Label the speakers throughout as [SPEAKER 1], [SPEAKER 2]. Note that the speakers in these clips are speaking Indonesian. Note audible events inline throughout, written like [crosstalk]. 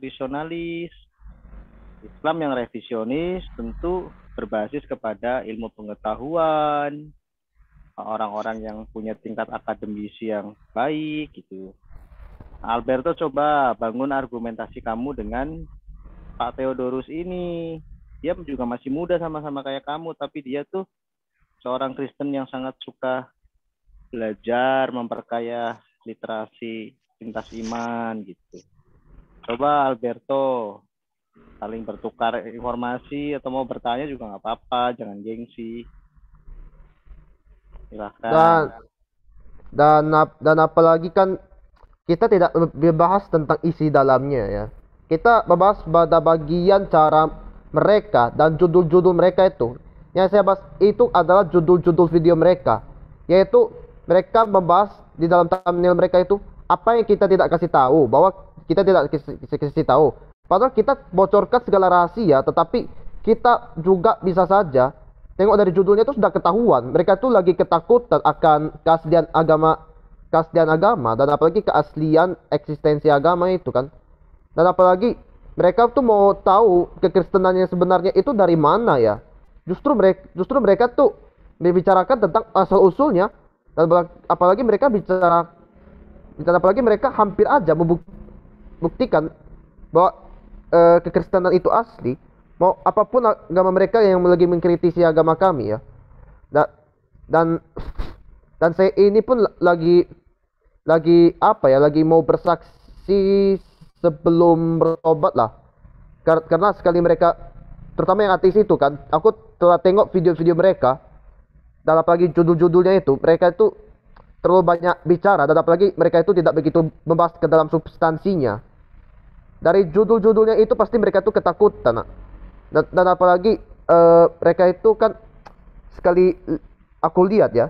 [SPEAKER 1] revisionalis. Islam yang revisionis tentu berbasis kepada ilmu pengetahuan, orang-orang yang punya tingkat akademisi yang baik gitu. Alberto coba bangun argumentasi kamu dengan Pak Theodorus ini. Dia juga masih muda sama-sama kayak kamu, tapi dia tuh seorang Kristen yang sangat suka belajar, memperkaya literasi lintas iman gitu. Coba Alberto saling bertukar informasi atau mau bertanya juga nggak apa-apa, jangan gengsi. Silahkan.
[SPEAKER 2] Dan dan dan apalagi kan kita tidak membahas tentang isi dalamnya ya. Kita membahas pada bagian cara mereka dan judul-judul mereka itu. Yang saya bahas itu adalah judul-judul video mereka, yaitu mereka membahas di dalam thumbnail mereka itu apa yang kita tidak kasih tahu bahwa kita tidak kasih tahu padahal kita bocorkan segala rahasia tetapi kita juga bisa saja tengok dari judulnya itu sudah ketahuan mereka tuh lagi ketakutan akan keaslian agama keaslian agama dan apalagi keaslian eksistensi agama itu kan dan apalagi mereka tuh mau tahu kekristenannya sebenarnya itu dari mana ya justru mereka justru mereka tuh membicarakan tentang asal usulnya dan apalagi mereka bicara dan apalagi mereka hampir aja membuktikan bahwa e, kekristenan itu asli. Mau apapun agama mereka yang lagi mengkritisi agama kami ya. Dan dan dan saya ini pun lagi lagi apa ya lagi mau bersaksi sebelum berobat lah karena sekali mereka terutama yang ateis itu kan aku telah tengok video-video mereka dan apalagi judul-judulnya itu mereka itu terlalu banyak bicara dan apalagi mereka itu tidak begitu membahas ke dalam substansinya. Dari judul-judulnya itu pasti mereka itu ketakutan. Dan, dan apalagi uh, mereka itu kan sekali aku lihat ya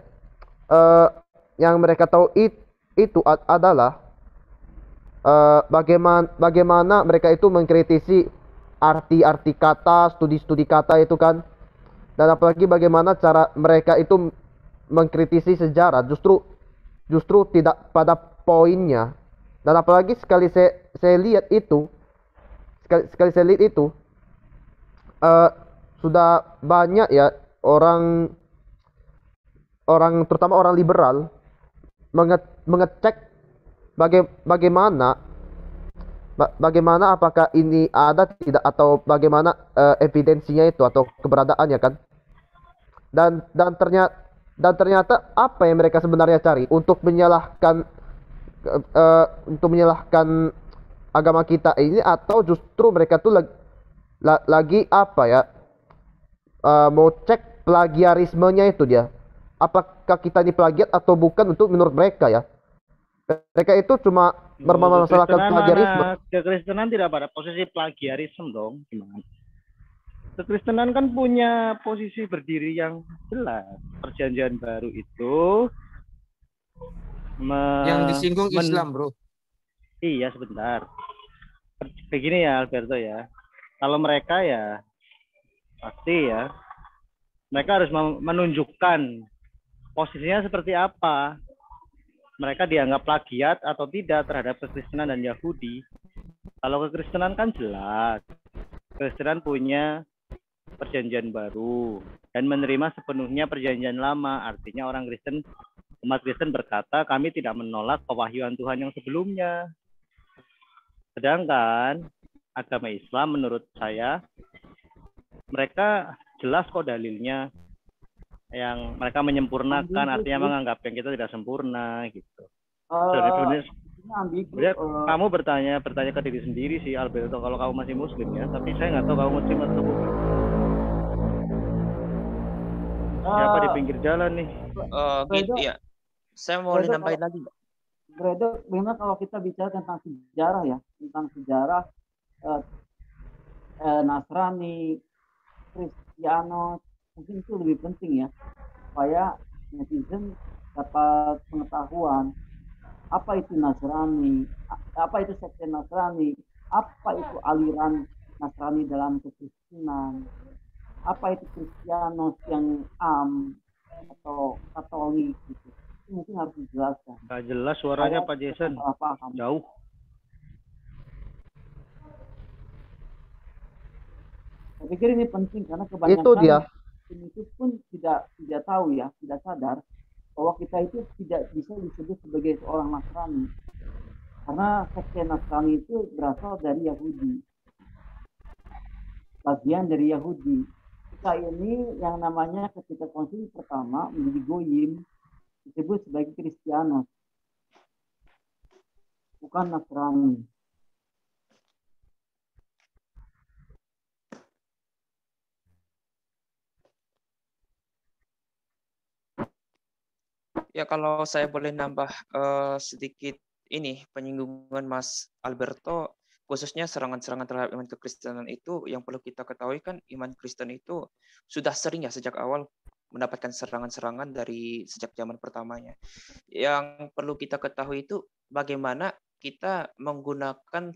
[SPEAKER 2] uh, yang mereka tahu it, itu adalah uh, bagaimana bagaimana mereka itu mengkritisi arti-arti kata, studi-studi kata itu kan. Dan apalagi bagaimana cara mereka itu mengkritisi sejarah justru justru tidak pada poinnya dan apalagi sekali saya, saya lihat itu sekali, sekali saya lihat itu uh, sudah banyak ya orang orang terutama orang liberal menge mengecek baga bagaimana bagaimana apakah ini ada tidak atau bagaimana uh, evidensinya itu atau keberadaannya kan dan dan ternyata dan ternyata apa yang mereka sebenarnya cari untuk menyalahkan uh, untuk menyalahkan agama kita ini atau justru mereka tuh lagi, lagi apa ya uh, mau cek plagiarismenya itu dia apakah kita ini plagiat atau bukan untuk menurut mereka ya mereka itu cuma bermasalah plagiarisme
[SPEAKER 1] kekristenan tidak pada posisi plagiarisme dong gimana kekristenan kan punya posisi berdiri yang jelas. Perjanjian baru itu me yang disinggung Islam, Bro. Iya, sebentar. Begini ya Alberto ya. Kalau mereka ya pasti ya mereka harus menunjukkan posisinya seperti apa. Mereka dianggap plagiat atau tidak terhadap kekristenan dan Yahudi. Kalau kekristenan kan jelas. Kekristenan punya perjanjian baru dan menerima sepenuhnya perjanjian lama. Artinya orang Kristen umat Kristen berkata kami tidak menolak pewahyuan Tuhan yang sebelumnya. Sedangkan agama Islam menurut saya mereka jelas kok dalilnya yang mereka menyempurnakan ambil, artinya menganggap yang kita tidak sempurna gitu. Uh, so, uh, kamu bertanya bertanya ke diri sendiri sih Alberto kalau kamu masih muslim ya tapi saya nggak tahu kamu muslim atau bukan
[SPEAKER 3] Siapa di ah. pinggir
[SPEAKER 1] jalan nih?
[SPEAKER 4] Oh, gitu ya.
[SPEAKER 3] Saya mau nambahin lagi. Bredo, memang kalau kita bicara tentang sejarah ya, tentang sejarah eh, eh, Nasrani, Kristiano, mungkin itu lebih penting ya, supaya netizen dapat pengetahuan apa itu Nasrani, apa itu sekte Nasrani, apa itu aliran Nasrani dalam kekristenan, apa itu Kristianos yang am um, atau Katolik gitu. Itu mungkin harus dijelaskan.
[SPEAKER 1] Gak jelas suaranya Pak Jason. Paham. Jauh.
[SPEAKER 3] Saya pikir ini penting karena kebanyakan itu dia. itu pun tidak tidak tahu ya, tidak sadar bahwa kita itu tidak bisa disebut sebagai seorang Nasrani. Karena sekte Nasrani itu berasal dari Yahudi. Bagian dari Yahudi kita ini yang namanya ketika konsili pertama menjadi goyim disebut sebagai Kristianos bukan Nasrani.
[SPEAKER 4] Ya kalau saya boleh nambah uh, sedikit ini penyinggungan Mas Alberto khususnya serangan-serangan terhadap iman kekristenan itu yang perlu kita ketahui kan iman Kristen itu sudah sering ya sejak awal mendapatkan serangan-serangan dari sejak zaman pertamanya.
[SPEAKER 5] Yang
[SPEAKER 4] perlu kita ketahui itu bagaimana kita menggunakan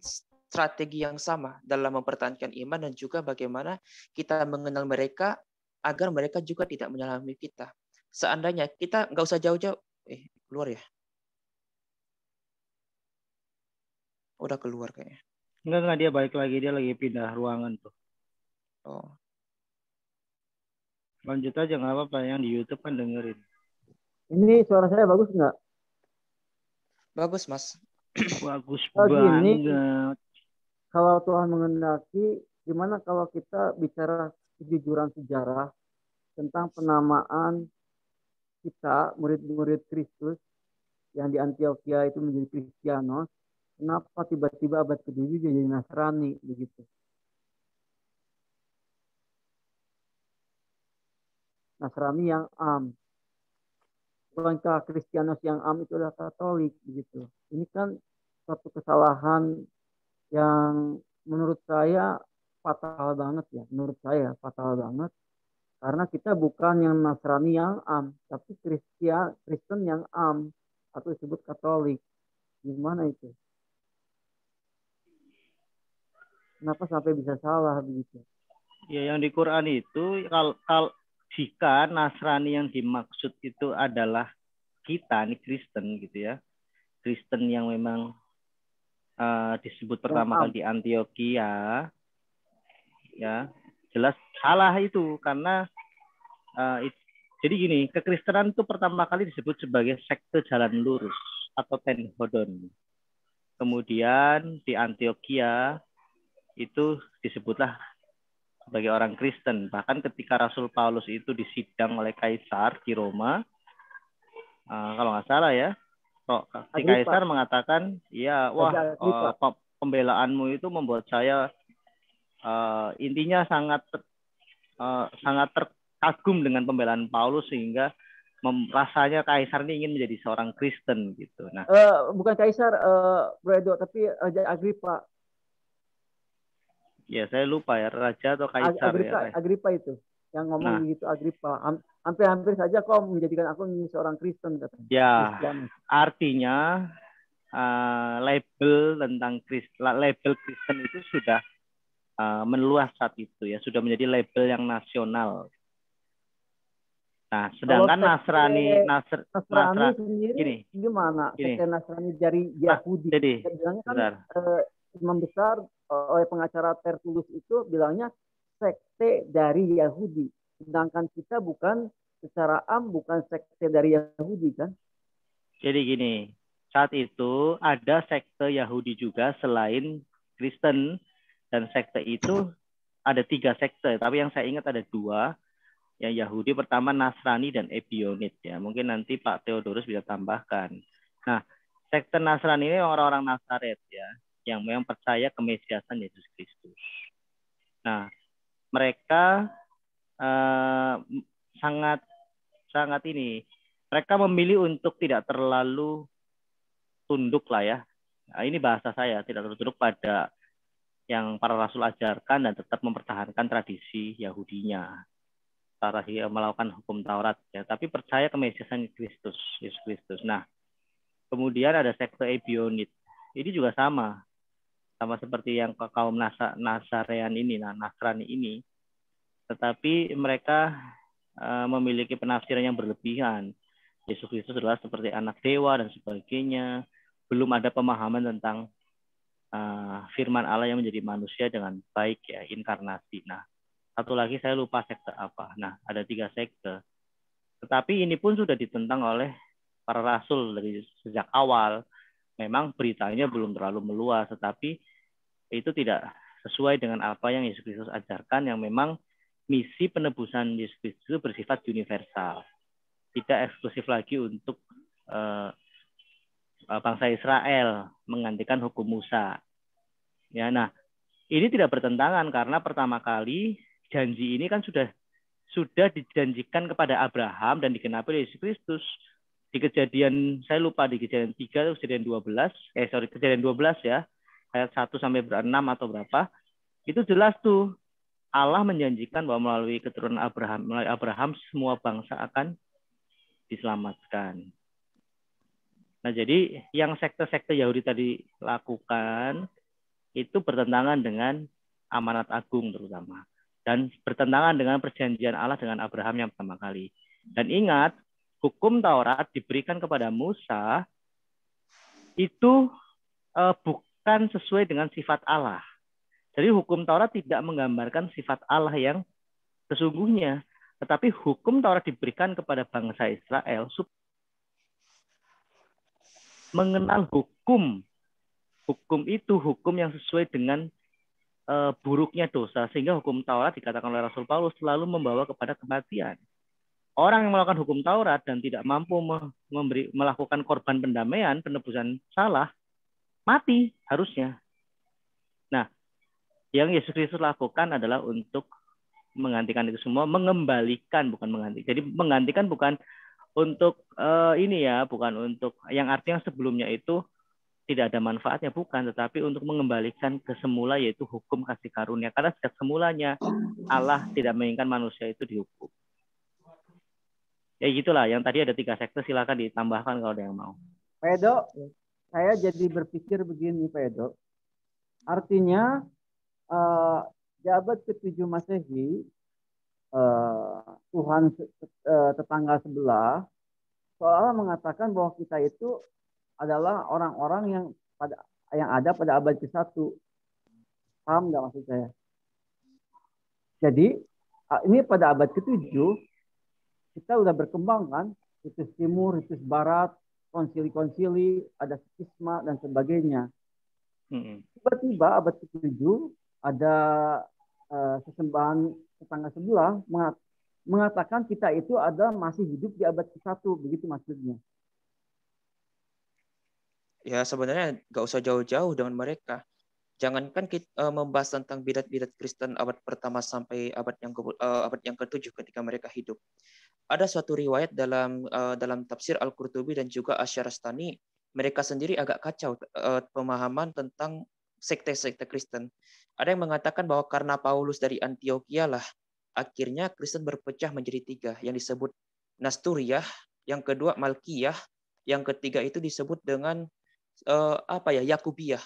[SPEAKER 4] strategi yang sama dalam mempertahankan iman dan juga bagaimana kita mengenal mereka agar mereka juga tidak menyalami kita. Seandainya kita nggak usah jauh-jauh, eh keluar ya.
[SPEAKER 1] Udah keluar kayaknya. Enggak, enggak dia balik lagi dia lagi pindah ruangan tuh. Oh. Lanjut aja nggak apa-apa yang di YouTube kan dengerin.
[SPEAKER 3] Ini suara saya bagus nggak?
[SPEAKER 4] Bagus mas. bagus oh, banget. Gini,
[SPEAKER 3] kalau Tuhan mengendaki, gimana kalau kita bicara kejujuran sejarah tentang penamaan kita murid-murid Kristus yang di Antioquia itu menjadi Kristianos Kenapa tiba-tiba abad ke-7 jadi Nasrani begitu? Nasrani yang am. Langkah Kristianos yang am itu adalah Katolik begitu. Ini kan satu kesalahan yang menurut saya fatal banget ya. Menurut saya fatal banget. Karena kita bukan yang Nasrani yang am, tapi Kristian Kristen yang am atau disebut Katolik. Gimana itu? kenapa sampai bisa salah begitu?
[SPEAKER 1] Ya yang di Quran itu kalau kal, jika Nasrani yang dimaksud itu adalah kita nih Kristen gitu ya. Kristen yang memang uh, disebut pertama kali di Antioquia ya jelas salah itu karena uh, it, jadi gini kekristenan itu pertama kali disebut sebagai sekte jalan lurus atau tenhodon kemudian di Antioquia itu disebutlah sebagai orang Kristen. Bahkan ketika Rasul Paulus itu disidang oleh kaisar di Roma, uh, kalau nggak salah ya, si kaisar mengatakan, ya wah uh, pembelaanmu itu membuat saya uh, intinya sangat ter, uh, sangat terkagum dengan pembelaan Paulus sehingga rasanya kaisar ini ingin menjadi seorang Kristen gitu. Nah, uh,
[SPEAKER 3] bukan kaisar uh, Bro Edo, tapi Raja Agripa
[SPEAKER 1] ya saya lupa ya raja atau kaisar ya, Agripa, ya
[SPEAKER 3] Agripa itu yang ngomong nah. gitu Agripa hampir-hampir saja kok menjadikan aku seorang Kristen katanya ya Islam.
[SPEAKER 1] artinya uh, label tentang Kristen label Kristen itu sudah uh, meluas saat itu ya sudah menjadi label yang nasional Nah, sedangkan Kalau Nasrani, Nasr, Nasrani Nasrani sendiri
[SPEAKER 3] gini, gimana? Gini. Nasrani dari nah, Yahudi. Nah, jadi, kan, imam besar eh, oleh pengacara tertulis itu bilangnya sekte dari Yahudi. Sedangkan kita bukan secara am bukan sekte dari Yahudi kan?
[SPEAKER 1] Jadi gini, saat itu ada sekte Yahudi juga selain Kristen dan sekte itu ada tiga sekte, tapi yang saya ingat ada dua. Yang Yahudi pertama Nasrani dan Ebionit ya. Mungkin nanti Pak Theodorus bisa tambahkan. Nah, sekte Nasrani ini orang-orang Nasaret ya yang memang percaya kemesiasan Yesus Kristus. Nah, mereka uh, sangat sangat ini mereka memilih untuk tidak terlalu tunduk lah ya. Nah, ini bahasa saya tidak terlalu tunduk pada yang para rasul ajarkan dan tetap mempertahankan tradisi Yahudinya. Para eh, melakukan hukum Taurat ya, tapi percaya kemesiasan Kristus, Yesus Kristus. Nah, kemudian ada sekte Ebionit. Ini juga sama sama seperti yang kaum Nasa, Nasarean ini, nah Nasrani ini, tetapi mereka uh, memiliki penafsiran yang berlebihan. Yesus Kristus adalah seperti anak dewa dan sebagainya. Belum ada pemahaman tentang uh, firman Allah yang menjadi manusia dengan baik ya, inkarnasi. Nah, satu lagi saya lupa sekte apa. Nah, ada tiga sekte. Tetapi ini pun sudah ditentang oleh para rasul dari sejak awal memang beritanya belum terlalu meluas, tetapi itu tidak sesuai dengan apa yang Yesus Kristus ajarkan yang memang misi penebusan Yesus Kristus itu bersifat universal. Tidak eksklusif lagi untuk uh, bangsa Israel menggantikan hukum Musa. Ya, nah, ini tidak bertentangan karena pertama kali janji ini kan sudah sudah dijanjikan kepada Abraham dan dikenapi Yesus Kristus di kejadian saya lupa di kejadian 3 atau kejadian 12 eh sorry kejadian 12 ya ayat 1 sampai 6 atau berapa itu jelas tuh Allah menjanjikan bahwa melalui keturunan Abraham melalui Abraham semua bangsa akan diselamatkan. Nah, jadi yang sekte-sekte Yahudi tadi lakukan itu bertentangan dengan amanat agung terutama dan bertentangan dengan perjanjian Allah dengan Abraham yang pertama kali. Dan ingat, hukum Taurat diberikan kepada Musa itu uh, bukan sesuai dengan sifat Allah. Jadi hukum Taurat tidak menggambarkan sifat Allah yang sesungguhnya, tetapi hukum Taurat diberikan kepada bangsa Israel mengenal hukum. Hukum itu hukum yang sesuai dengan uh, buruknya dosa sehingga hukum Taurat dikatakan oleh Rasul Paulus selalu membawa kepada kematian orang yang melakukan hukum Taurat dan tidak mampu memberi, melakukan korban pendamaian, penebusan salah, mati harusnya. Nah, yang Yesus Kristus lakukan adalah untuk menggantikan itu semua, mengembalikan bukan mengganti. Jadi menggantikan bukan untuk uh, ini ya, bukan untuk yang artinya sebelumnya itu tidak ada manfaatnya bukan tetapi untuk mengembalikan ke semula yaitu hukum kasih karunia karena sejak semulanya Allah tidak menginginkan manusia itu dihukum ya gitulah yang tadi ada tiga sektor silakan ditambahkan kalau ada yang mau
[SPEAKER 3] Pak Edo saya jadi berpikir begini Pak Edo artinya uh, ketujuh abad ke-7 Masehi uh, Tuhan uh, tetangga sebelah seolah mengatakan bahwa kita itu adalah orang-orang yang pada yang ada pada abad ke-1. Paham nggak maksud saya? Jadi ini pada abad ke-7 kita udah berkembang kan, ritus timur, ritus barat, konsili-konsili, ada skisma dan sebagainya. Tiba-tiba abad ke-7 ada uh, sesembahan tetangga sebelah mengat mengatakan kita itu ada masih hidup di abad ke-1, begitu maksudnya.
[SPEAKER 4] Ya sebenarnya nggak usah jauh-jauh dengan mereka. Jangankan kita eh, membahas tentang bidat-bidat Kristen abad pertama sampai abad yang ke eh, abad yang ketujuh ketika mereka hidup. Ada suatu riwayat dalam eh, dalam tafsir Al-Qurtubi dan juga Asyarastani, mereka sendiri agak kacau pemahaman tentang sekte-sekte Kristen. Ada yang mengatakan bahwa karena Paulus dari Antioquia lah akhirnya Kristen berpecah menjadi tiga yang disebut Nasturiyah, yang kedua Malkiyah, yang ketiga itu disebut dengan uh, apa ya Yakubiyah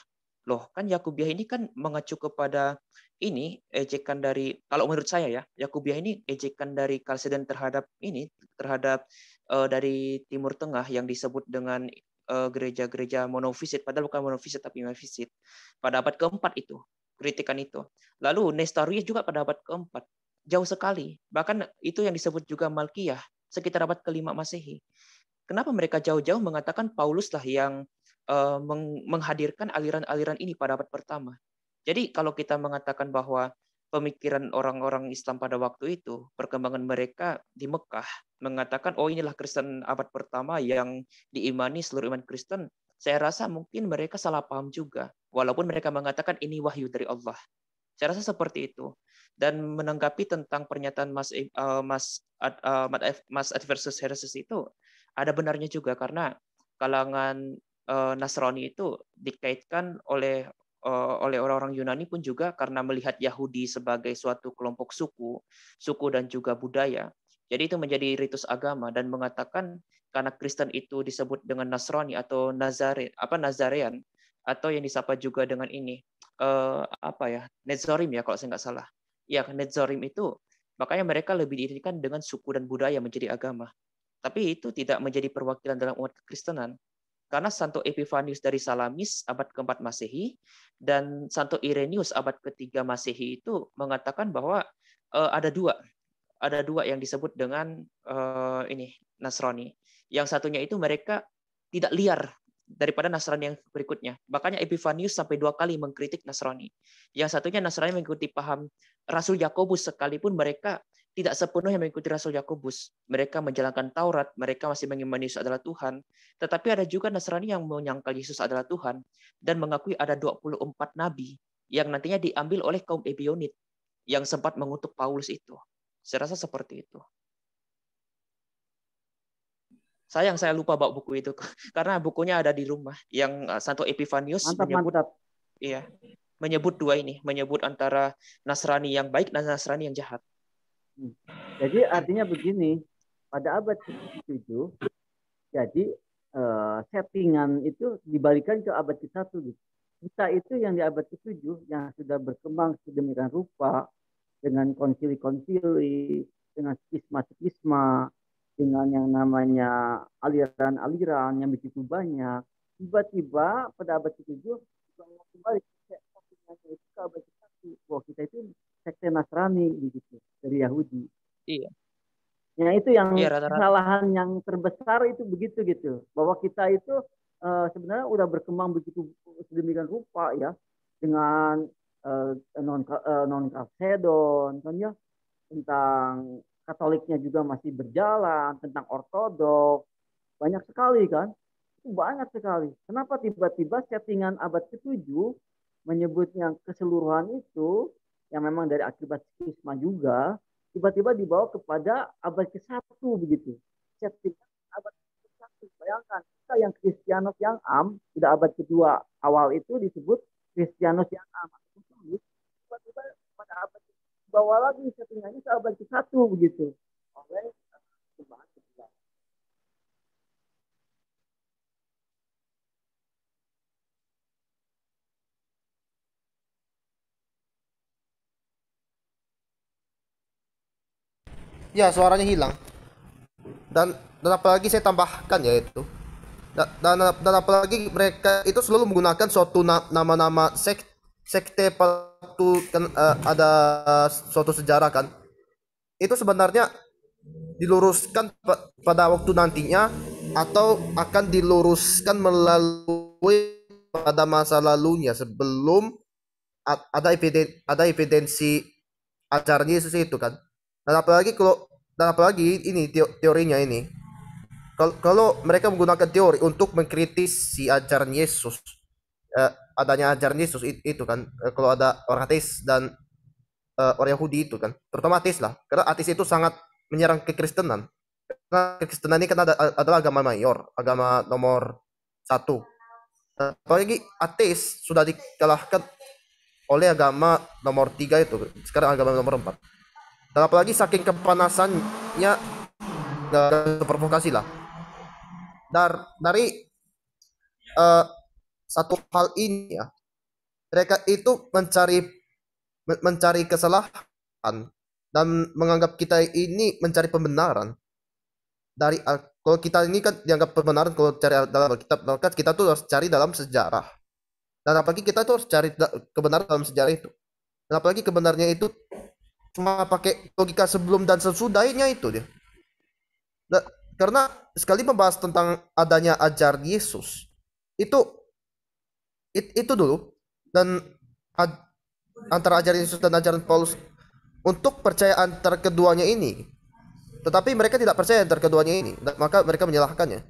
[SPEAKER 4] loh kan Yakubiah ini kan mengacu kepada ini ejekan dari kalau menurut saya ya Yakubiah ini ejekan dari Kalsedon terhadap ini terhadap uh, dari Timur Tengah yang disebut dengan eh, gereja-gereja monofisit padahal bukan monofisit tapi monofisit pada abad keempat itu kritikan itu lalu Nestorius juga pada abad keempat jauh sekali bahkan itu yang disebut juga Malkiah sekitar abad kelima masehi kenapa mereka jauh-jauh mengatakan Pauluslah yang Eh, menghadirkan aliran-aliran ini pada abad pertama. Jadi kalau kita mengatakan bahwa pemikiran orang-orang Islam pada waktu itu, perkembangan mereka di Mekah mengatakan oh inilah Kristen abad pertama yang diimani seluruh iman Kristen, saya rasa mungkin mereka salah paham juga. Walaupun mereka mengatakan ini wahyu dari Allah. Saya rasa seperti itu. Dan menanggapi tentang pernyataan Mas eh, Mas eh, Mas Adversus Heresis itu ada benarnya juga karena kalangan uh, Nasrani itu dikaitkan oleh uh, oleh orang-orang Yunani pun juga karena melihat Yahudi sebagai suatu kelompok suku, suku dan juga budaya. Jadi itu menjadi ritus agama dan mengatakan karena Kristen itu disebut dengan Nasrani atau Nazare apa Nazarean atau yang disapa juga dengan ini uh, apa ya Nezorim ya kalau saya nggak salah. Ya Nezorim itu makanya mereka lebih diidentikan dengan suku dan budaya menjadi agama. Tapi itu tidak menjadi perwakilan dalam umat kekristenan karena Santo Epifanius dari Salamis abad keempat Masehi dan Santo Irenius abad ketiga Masehi itu mengatakan bahwa uh, ada dua, ada dua yang disebut dengan uh, ini Nasrani. Yang satunya itu mereka tidak liar daripada Nasrani yang berikutnya. Makanya Epifanius sampai dua kali mengkritik Nasrani. Yang satunya Nasrani mengikuti paham Rasul Yakobus sekalipun mereka tidak sepenuhnya mengikuti Rasul Yakobus. Mereka menjalankan Taurat, mereka masih mengimani Yesus adalah Tuhan. Tetapi ada juga Nasrani yang menyangkal Yesus adalah Tuhan dan mengakui ada 24 nabi yang nantinya diambil oleh kaum Ebionit yang sempat mengutuk Paulus itu. Saya rasa seperti itu. Sayang saya lupa bawa buku itu [laughs] karena bukunya ada di rumah yang eh, Santo Epifanius mantap, menyebut mantap. Iya, menyebut dua ini, menyebut antara Nasrani yang baik dan Nasrani yang jahat.
[SPEAKER 3] Hmm. Jadi artinya begini, pada abad ke-7, jadi uh, settingan itu dibalikan ke abad ke-1. Gitu. Kita itu yang di abad ke-7 yang sudah berkembang sedemikian rupa dengan konsili-konsili, dengan skisma-skisma, dengan yang namanya aliran-aliran yang begitu banyak. Tiba-tiba pada abad ke-7 kembali ke abad ke-1 bahwa kita itu sekte Nasrani gitu dari Yahudi. Iya. Ya itu yang iya, kesalahan yang terbesar itu begitu gitu bahwa kita itu uh, sebenarnya udah berkembang begitu sedemikian rupa ya dengan uh, non uh, non kafedon kan ya tentang Katoliknya juga masih berjalan tentang Ortodok banyak sekali kan itu banyak sekali kenapa tiba-tiba settingan abad ke-7 menyebut keseluruhan itu yang memang dari akibat skisma juga tiba-tiba dibawa kepada abad ke-1 begitu. Settingan abad ke-1. Bayangkan, kita yang Kristianos yang am, sudah abad ke-2 awal itu disebut Kristianos yang am. Tiba-tiba pada abad ke-2 dibawa lagi settingannya ke abad ke-1 begitu. Oleh
[SPEAKER 2] ya suaranya hilang dan dan apalagi saya tambahkan ya itu dan, dan, dan apalagi mereka itu selalu menggunakan suatu nama-nama sek, sekte patu kan uh, ada suatu sejarah kan itu sebenarnya diluruskan pada waktu nantinya atau akan diluruskan melalui pada masa lalunya sebelum ada evidensi ada evidensi acaranya Yesus itu kan dan apalagi kalau dan apalagi ini teorinya ini. Kalau mereka menggunakan teori untuk mengkritisi ajaran Yesus, eh, adanya ajaran Yesus itu kan, eh, kalau ada orang ateis dan eh, orang Yahudi itu kan, terutama ateis lah, karena ateis itu sangat menyerang kekristenan. Karena kekristenan ini kan ada, adalah agama mayor, agama nomor satu. Eh, apalagi ateis sudah dikalahkan oleh agama nomor tiga itu, sekarang agama nomor empat dan apalagi saking kepanasannya dan terprovokasi lah. Dar, dari uh, satu hal ini ya, mereka itu mencari mencari kesalahan dan menganggap kita ini mencari pembenaran dari eh, kalau kita ini kan dianggap pembenaran kalau cari dalam kitab maka kita tuh harus cari dalam sejarah dan apalagi kita tuh harus cari kebenaran dalam sejarah itu dan apalagi kebenarannya itu cuma pakai logika sebelum dan sesudahnya itu dia. Nah, karena sekali membahas tentang adanya ajar Yesus itu it, itu dulu dan ad, antara ajaran Yesus dan ajaran Paulus untuk percaya antara keduanya ini tetapi mereka tidak percaya antara keduanya ini maka mereka menyalahkannya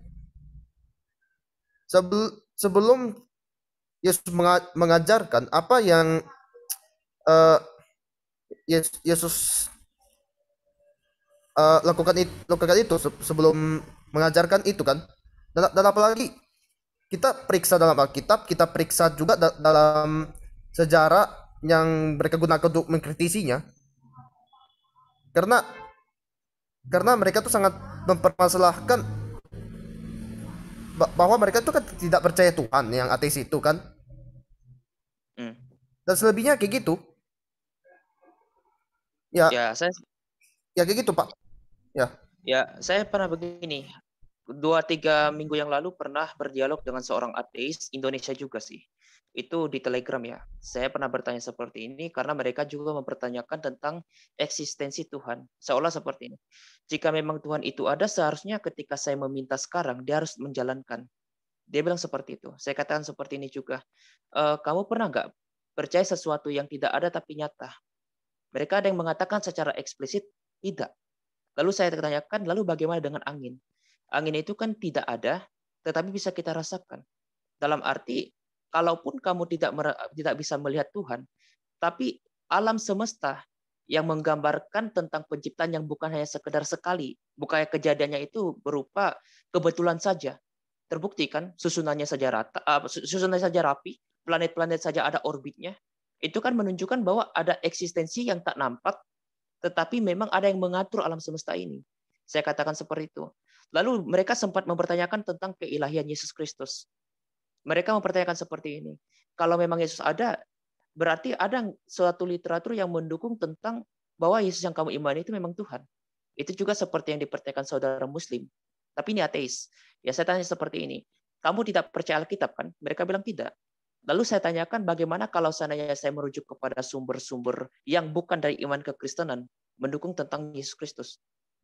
[SPEAKER 2] Sebel, sebelum Yesus mengajarkan apa yang uh, Yesus, Yesus uh, lakukan itu, lakukan itu sebelum mengajarkan itu kan. Dan, dan apalagi kita periksa dalam Alkitab, kita periksa juga da dalam sejarah yang mereka gunakan untuk mengkritisinya. Karena karena mereka tuh sangat mempermasalahkan bahwa mereka tuh kan tidak percaya Tuhan yang ateis itu kan. Hmm. Dan selebihnya kayak gitu. Ya. Ya, saya Ya kayak gitu, Pak. Ya.
[SPEAKER 4] Ya, saya pernah begini. Dua tiga minggu yang lalu pernah berdialog dengan seorang ateis Indonesia juga sih. Itu di Telegram ya. Saya pernah bertanya seperti ini karena mereka juga mempertanyakan tentang eksistensi Tuhan. Seolah seperti ini. Jika memang Tuhan itu ada, seharusnya ketika saya meminta sekarang, dia harus menjalankan. Dia bilang seperti itu. Saya katakan seperti ini juga. E, kamu pernah nggak percaya sesuatu yang tidak ada tapi nyata? Mereka ada yang mengatakan secara eksplisit tidak. Lalu saya tanyakan, lalu bagaimana dengan angin? Angin itu kan tidak ada, tetapi bisa kita rasakan. Dalam arti, kalaupun kamu tidak tidak bisa melihat Tuhan, tapi alam semesta yang menggambarkan tentang penciptaan yang bukan hanya sekedar sekali, bukannya kejadiannya itu berupa kebetulan saja. Terbukti kan susunannya saja rata, uh, susunannya saja rapi, planet-planet saja ada orbitnya, itu kan menunjukkan bahwa ada eksistensi yang tak nampak, tetapi memang ada yang mengatur alam semesta ini. Saya katakan seperti itu. Lalu mereka sempat mempertanyakan tentang keilahian Yesus Kristus. Mereka mempertanyakan seperti ini. Kalau memang Yesus ada, berarti ada suatu literatur yang mendukung tentang bahwa Yesus yang kamu imani itu memang Tuhan. Itu juga seperti yang dipertanyakan saudara muslim. Tapi ini ateis. Ya saya tanya seperti ini. Kamu tidak percaya Alkitab kan? Mereka bilang tidak. Lalu saya tanyakan bagaimana kalau seandainya saya merujuk kepada sumber-sumber yang bukan dari iman kekristenan mendukung tentang Yesus Kristus.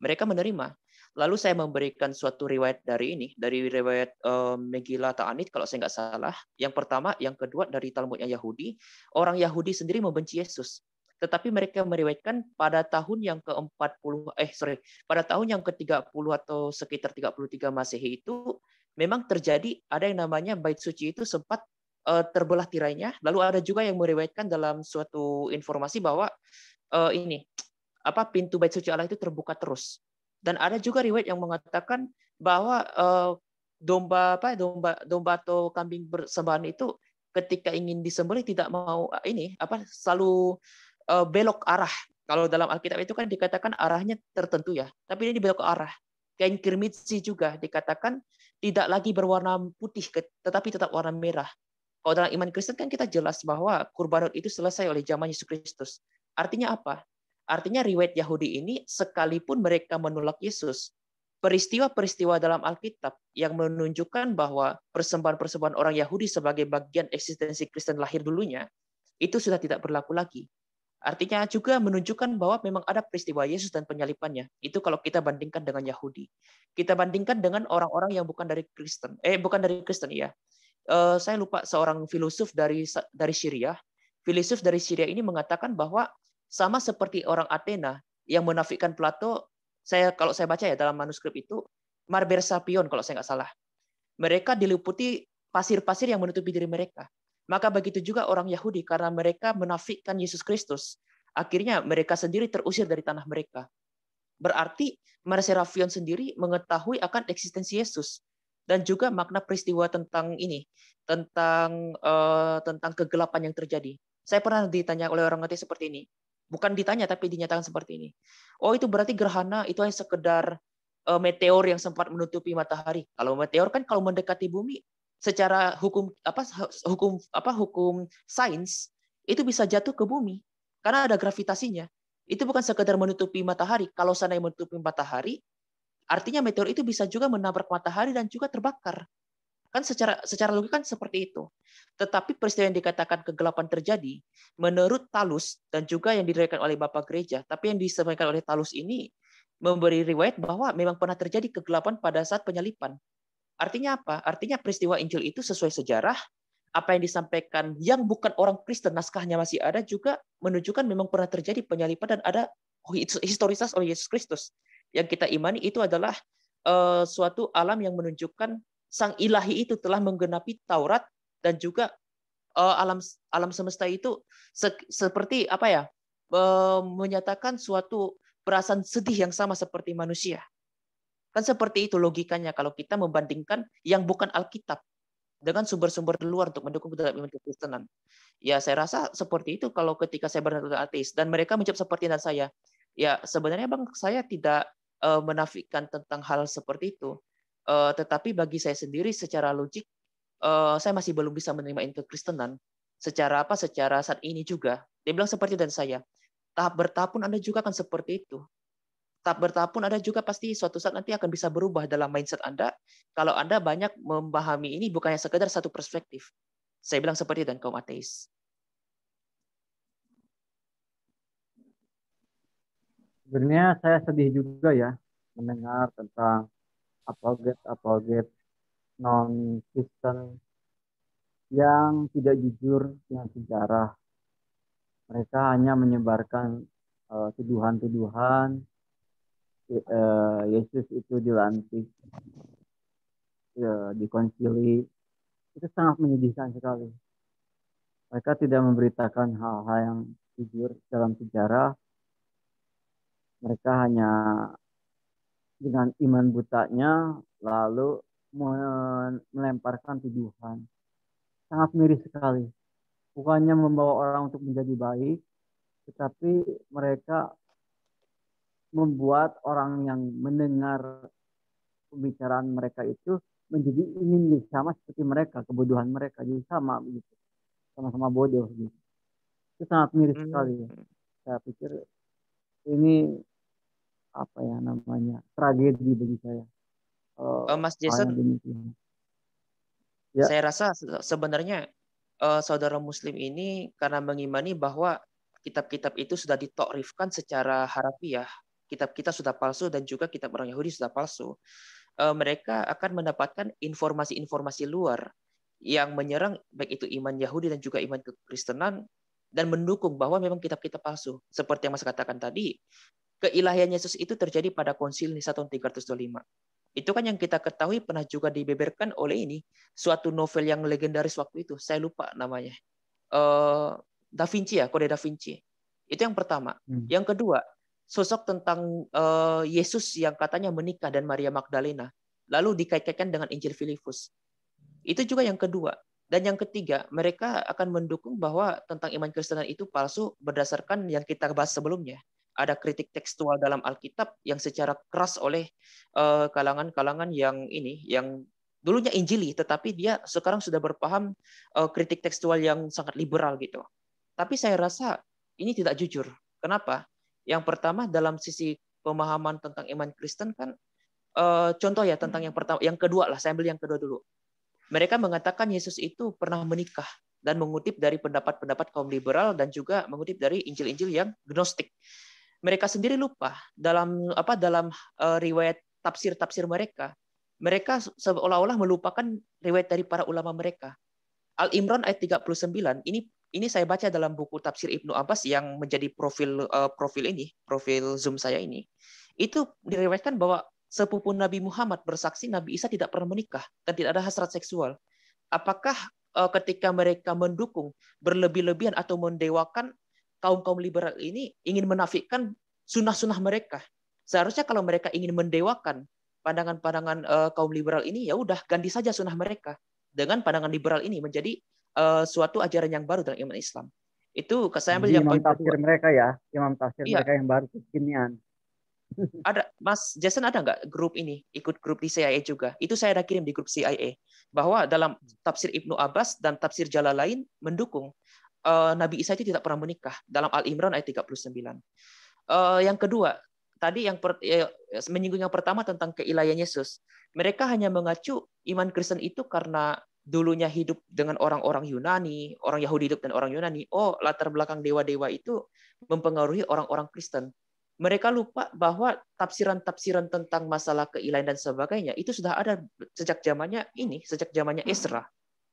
[SPEAKER 4] Mereka menerima. Lalu saya memberikan suatu riwayat dari ini, dari riwayat um, Megillah Ta'anit kalau saya nggak salah. Yang pertama, yang kedua dari Talmudnya Yahudi. Orang Yahudi sendiri membenci Yesus. Tetapi mereka meriwayatkan pada tahun yang ke-40, eh sorry, pada tahun yang ke-30 atau sekitar 33 Masehi itu, memang terjadi ada yang namanya bait suci itu sempat Eh, terbelah tirainya. Lalu ada juga yang meriwayatkan dalam suatu informasi bahwa uh, ini apa pintu bait suci Allah itu terbuka terus. Dan ada juga riwayat yang mengatakan bahwa uh, domba apa domba domba atau kambing bersembahan itu ketika ingin disembelih tidak mau ini apa selalu uh, belok arah. Kalau dalam Alkitab itu kan dikatakan arahnya tertentu ya, tapi ini belok arah. Kain kirmitsi juga dikatakan tidak lagi berwarna putih tetapi tetap warna merah. Kalau dalam iman Kristen kan kita jelas bahwa kurban itu selesai oleh zaman Yesus Kristus. Artinya apa? Artinya riwayat Yahudi ini sekalipun mereka menolak Yesus, peristiwa-peristiwa dalam Alkitab yang menunjukkan bahwa persembahan-persembahan orang Yahudi sebagai bagian eksistensi Kristen lahir dulunya itu sudah tidak berlaku lagi. Artinya juga menunjukkan bahwa memang ada peristiwa Yesus dan penyalipannya. Itu kalau kita bandingkan dengan Yahudi. Kita bandingkan dengan orang-orang yang bukan dari Kristen. Eh, bukan dari Kristen ya. Eh, saya lupa seorang filosof dari dari Syria. Filosof dari Syria ini mengatakan bahwa sama seperti orang Athena yang menafikan Plato, saya kalau saya baca ya dalam manuskrip itu Marber Sapion kalau saya nggak salah. Mereka diliputi pasir-pasir yang menutupi diri mereka. Maka begitu juga orang Yahudi karena mereka menafikan Yesus Kristus. Akhirnya mereka sendiri terusir dari tanah mereka. Berarti Marcerafion sendiri mengetahui akan eksistensi Yesus dan juga makna peristiwa tentang ini tentang uh, tentang kegelapan yang terjadi. Saya pernah ditanya oleh orang ngerti seperti ini. Bukan ditanya tapi dinyatakan seperti ini. Oh itu berarti gerhana itu hanya sekedar uh, meteor yang sempat menutupi matahari. Kalau meteor kan kalau mendekati bumi secara hukum apa hukum apa hukum sains itu bisa jatuh ke bumi karena ada gravitasinya. Itu bukan sekedar menutupi matahari. Kalau sana yang menutupi matahari, Artinya meteor itu bisa juga menabrak matahari dan juga terbakar. Kan secara secara logika kan seperti itu. Tetapi peristiwa yang dikatakan kegelapan terjadi menurut Talus dan juga yang diriwayatkan oleh Bapak Gereja, tapi yang disampaikan oleh Talus ini memberi riwayat bahwa memang pernah terjadi kegelapan pada saat penyalipan. Artinya apa? Artinya peristiwa Injil itu sesuai sejarah, apa yang disampaikan yang bukan orang Kristen naskahnya masih ada juga menunjukkan memang pernah terjadi penyalipan dan ada historisasi oleh Yesus Kristus yang kita imani itu adalah uh, suatu alam yang menunjukkan sang ilahi itu telah menggenapi Taurat dan juga uh, alam alam semesta itu se seperti apa ya uh, menyatakan suatu perasaan sedih yang sama seperti manusia. Kan seperti itu logikanya kalau kita membandingkan yang bukan Alkitab dengan sumber-sumber luar untuk mendukung terhadap iman kekristenan. Ya saya rasa seperti itu kalau ketika saya bertemu ateis dan mereka menjawab seperti dan saya. Ya sebenarnya bang saya tidak Eh, menafikan tentang hal seperti itu. Eh, tetapi bagi saya sendiri secara logik eh, saya masih belum bisa menerima itu Kristenan secara apa secara saat ini juga. Dia bilang seperti dan saya. Tahap bertahap pun Anda juga akan seperti itu. Tahap bertahap pun Anda juga pasti suatu saat nanti akan bisa berubah dalam mindset Anda kalau Anda banyak memahami ini bukannya sekedar satu perspektif. Saya bilang seperti dan kaum ateis.
[SPEAKER 3] sebenarnya saya sedih juga ya mendengar tentang apologet apologet non Kristen yang tidak jujur dengan sejarah. Mereka hanya menyebarkan eh, tuduhan-tuduhan eh, Yesus itu dilantik uh, itu sangat menyedihkan sekali. Mereka tidak memberitakan hal-hal yang jujur dalam sejarah mereka hanya dengan iman butanya lalu melemparkan tuduhan. Sangat miris sekali. Bukannya membawa orang untuk menjadi baik, tetapi mereka membuat orang yang mendengar pembicaraan mereka itu menjadi ingin sama seperti mereka, kebodohan mereka jadi sama begitu. Sama-sama bodoh gitu. Itu sangat miris sekali. Hmm. Saya pikir ini apa ya namanya tragedi bagi saya.
[SPEAKER 4] Uh, Mas Jason, ya. saya rasa sebenarnya uh, saudara Muslim ini karena mengimani bahwa kitab-kitab itu sudah ditokrifkan secara harafiah, kitab kita sudah palsu dan juga kitab orang Yahudi sudah palsu, uh, mereka akan mendapatkan informasi-informasi luar yang menyerang baik itu iman Yahudi dan juga iman kekristenan dan mendukung bahwa memang kitab-kitab palsu. Seperti yang Mas katakan tadi, keilahian Yesus itu terjadi pada Konsil Nisa tahun 325. Itu kan yang kita ketahui pernah juga dibeberkan oleh ini suatu novel yang legendaris waktu itu. Saya lupa namanya. Uh, da Vinci ya, Kode Da Vinci. Itu yang pertama. Hmm. Yang kedua, sosok tentang uh, Yesus yang katanya menikah dan Maria Magdalena, lalu dikaitkan dengan Injil Filipus. Itu juga yang kedua. Dan yang ketiga, mereka akan mendukung bahwa tentang iman Kristen itu palsu berdasarkan yang kita bahas sebelumnya ada kritik tekstual dalam Alkitab yang secara keras oleh eh, kalangan-kalangan yang ini yang dulunya Injili tetapi dia sekarang sudah berpaham eh, kritik tekstual yang sangat liberal gitu. Tapi saya rasa ini tidak jujur. Kenapa? Yang pertama dalam sisi pemahaman tentang iman Kristen kan eh, contoh ya tentang yang pertama, yang kedua lah saya ambil yang kedua dulu. Mereka mengatakan Yesus itu pernah menikah dan mengutip dari pendapat-pendapat kaum liberal dan juga mengutip dari Injil-Injil yang gnostik mereka sendiri lupa dalam apa dalam uh, riwayat tafsir-tafsir mereka. Mereka seolah-olah melupakan riwayat dari para ulama mereka. Al Imran ayat 39 ini ini saya baca dalam buku tafsir Ibnu Abbas yang menjadi profil uh, profil ini, profil Zoom saya ini. Itu diriwayatkan bahwa sepupu Nabi Muhammad bersaksi Nabi Isa tidak pernah menikah dan tidak ada hasrat seksual. Apakah eh, ketika mereka mendukung berlebih-lebihan atau mendewakan kaum-kaum liberal ini ingin menafikan sunnah-sunnah mereka. Seharusnya kalau mereka ingin mendewakan pandangan-pandangan uh, kaum liberal ini, ya udah ganti saja sunnah mereka dengan pandangan liberal ini menjadi uh, suatu ajaran yang baru dalam iman Islam. Itu saya ambil yang tafsir
[SPEAKER 3] mereka ya, imam tafsir iya. mereka yang baru kekinian.
[SPEAKER 4] [laughs] Ada Mas Jason ada nggak grup ini ikut grup di CIA juga? Itu saya ada kirim di grup CIA bahwa dalam tafsir Ibnu Abbas dan tafsir Jalalain mendukung Eh, Nabi Isa itu tidak pernah menikah dalam Al Imran ayat 39. Eh, yang kedua, tadi yang per, ya, menyinggung yang pertama tentang keilahian Yesus. Mereka hanya mengacu iman Kristen itu karena dulunya hidup dengan orang-orang Yunani, orang Yahudi hidup dan orang Yunani. Oh, latar belakang dewa-dewa itu mempengaruhi orang-orang Kristen. Mereka lupa bahwa tafsiran-tafsiran tentang masalah keilahian dan sebagainya itu sudah ada sejak zamannya ini, sejak zamannya hmm. Esra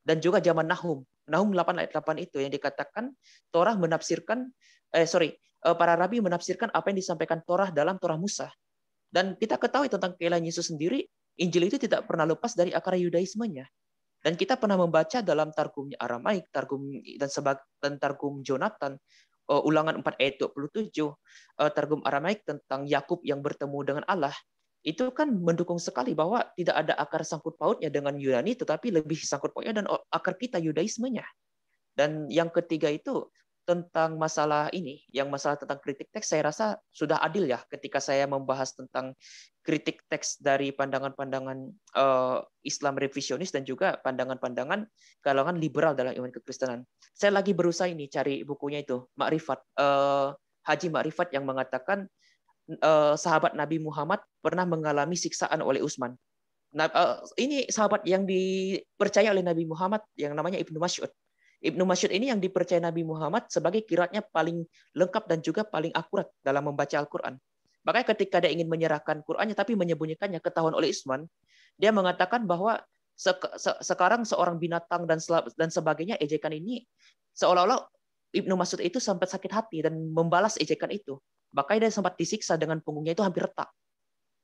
[SPEAKER 4] dan juga zaman Nahum. Nahum 8 ayat 8 itu yang dikatakan Torah menafsirkan eh sorry, eh, para rabi menafsirkan apa yang disampaikan Torah dalam Torah Musa. Dan kita ketahui tentang kelahiran Yesus sendiri, Injil itu tidak pernah lepas dari akar Yudaismenya. Dan kita pernah membaca dalam targumnya Aramaik, targum dan sebab dan targum Jonathan, uh, ulangan 4 ayat 27, uh, eh, targum Aramaik tentang Yakub yang bertemu dengan Allah itu kan mendukung sekali bahwa tidak ada akar sangkut pautnya dengan Yunani, tetapi lebih sangkut pautnya dan akar kita Yudaismenya. Dan yang ketiga itu tentang masalah ini, yang masalah tentang kritik teks, saya rasa sudah adil ya ketika saya membahas tentang kritik teks dari pandangan-pandangan eh, Islam revisionis dan juga pandangan-pandangan kalangan liberal dalam iman kekristenan. Saya lagi berusaha ini cari bukunya itu, Makrifat, uh, eh, Haji Makrifat yang mengatakan Eh, sahabat Nabi Muhammad pernah mengalami siksaan oleh Utsman. Nah, eh, ini sahabat yang dipercaya oleh Nabi Muhammad yang namanya Ibnu Mas'ud. Ibnu Mas'ud ini yang dipercaya Nabi Muhammad sebagai kiratnya paling lengkap dan juga paling akurat dalam membaca Al-Qur'an. Makanya ketika dia ingin menyerahkan Qur'annya tapi menyembunyikannya ketahuan oleh Utsman, dia mengatakan bahwa sekarang seorang binatang dan dan sebagainya ejekan ini seolah-olah Ibnu Mas'ud itu sampai sakit hati dan membalas ejekan itu. Bahkan dia sempat disiksa dengan punggungnya itu hampir retak.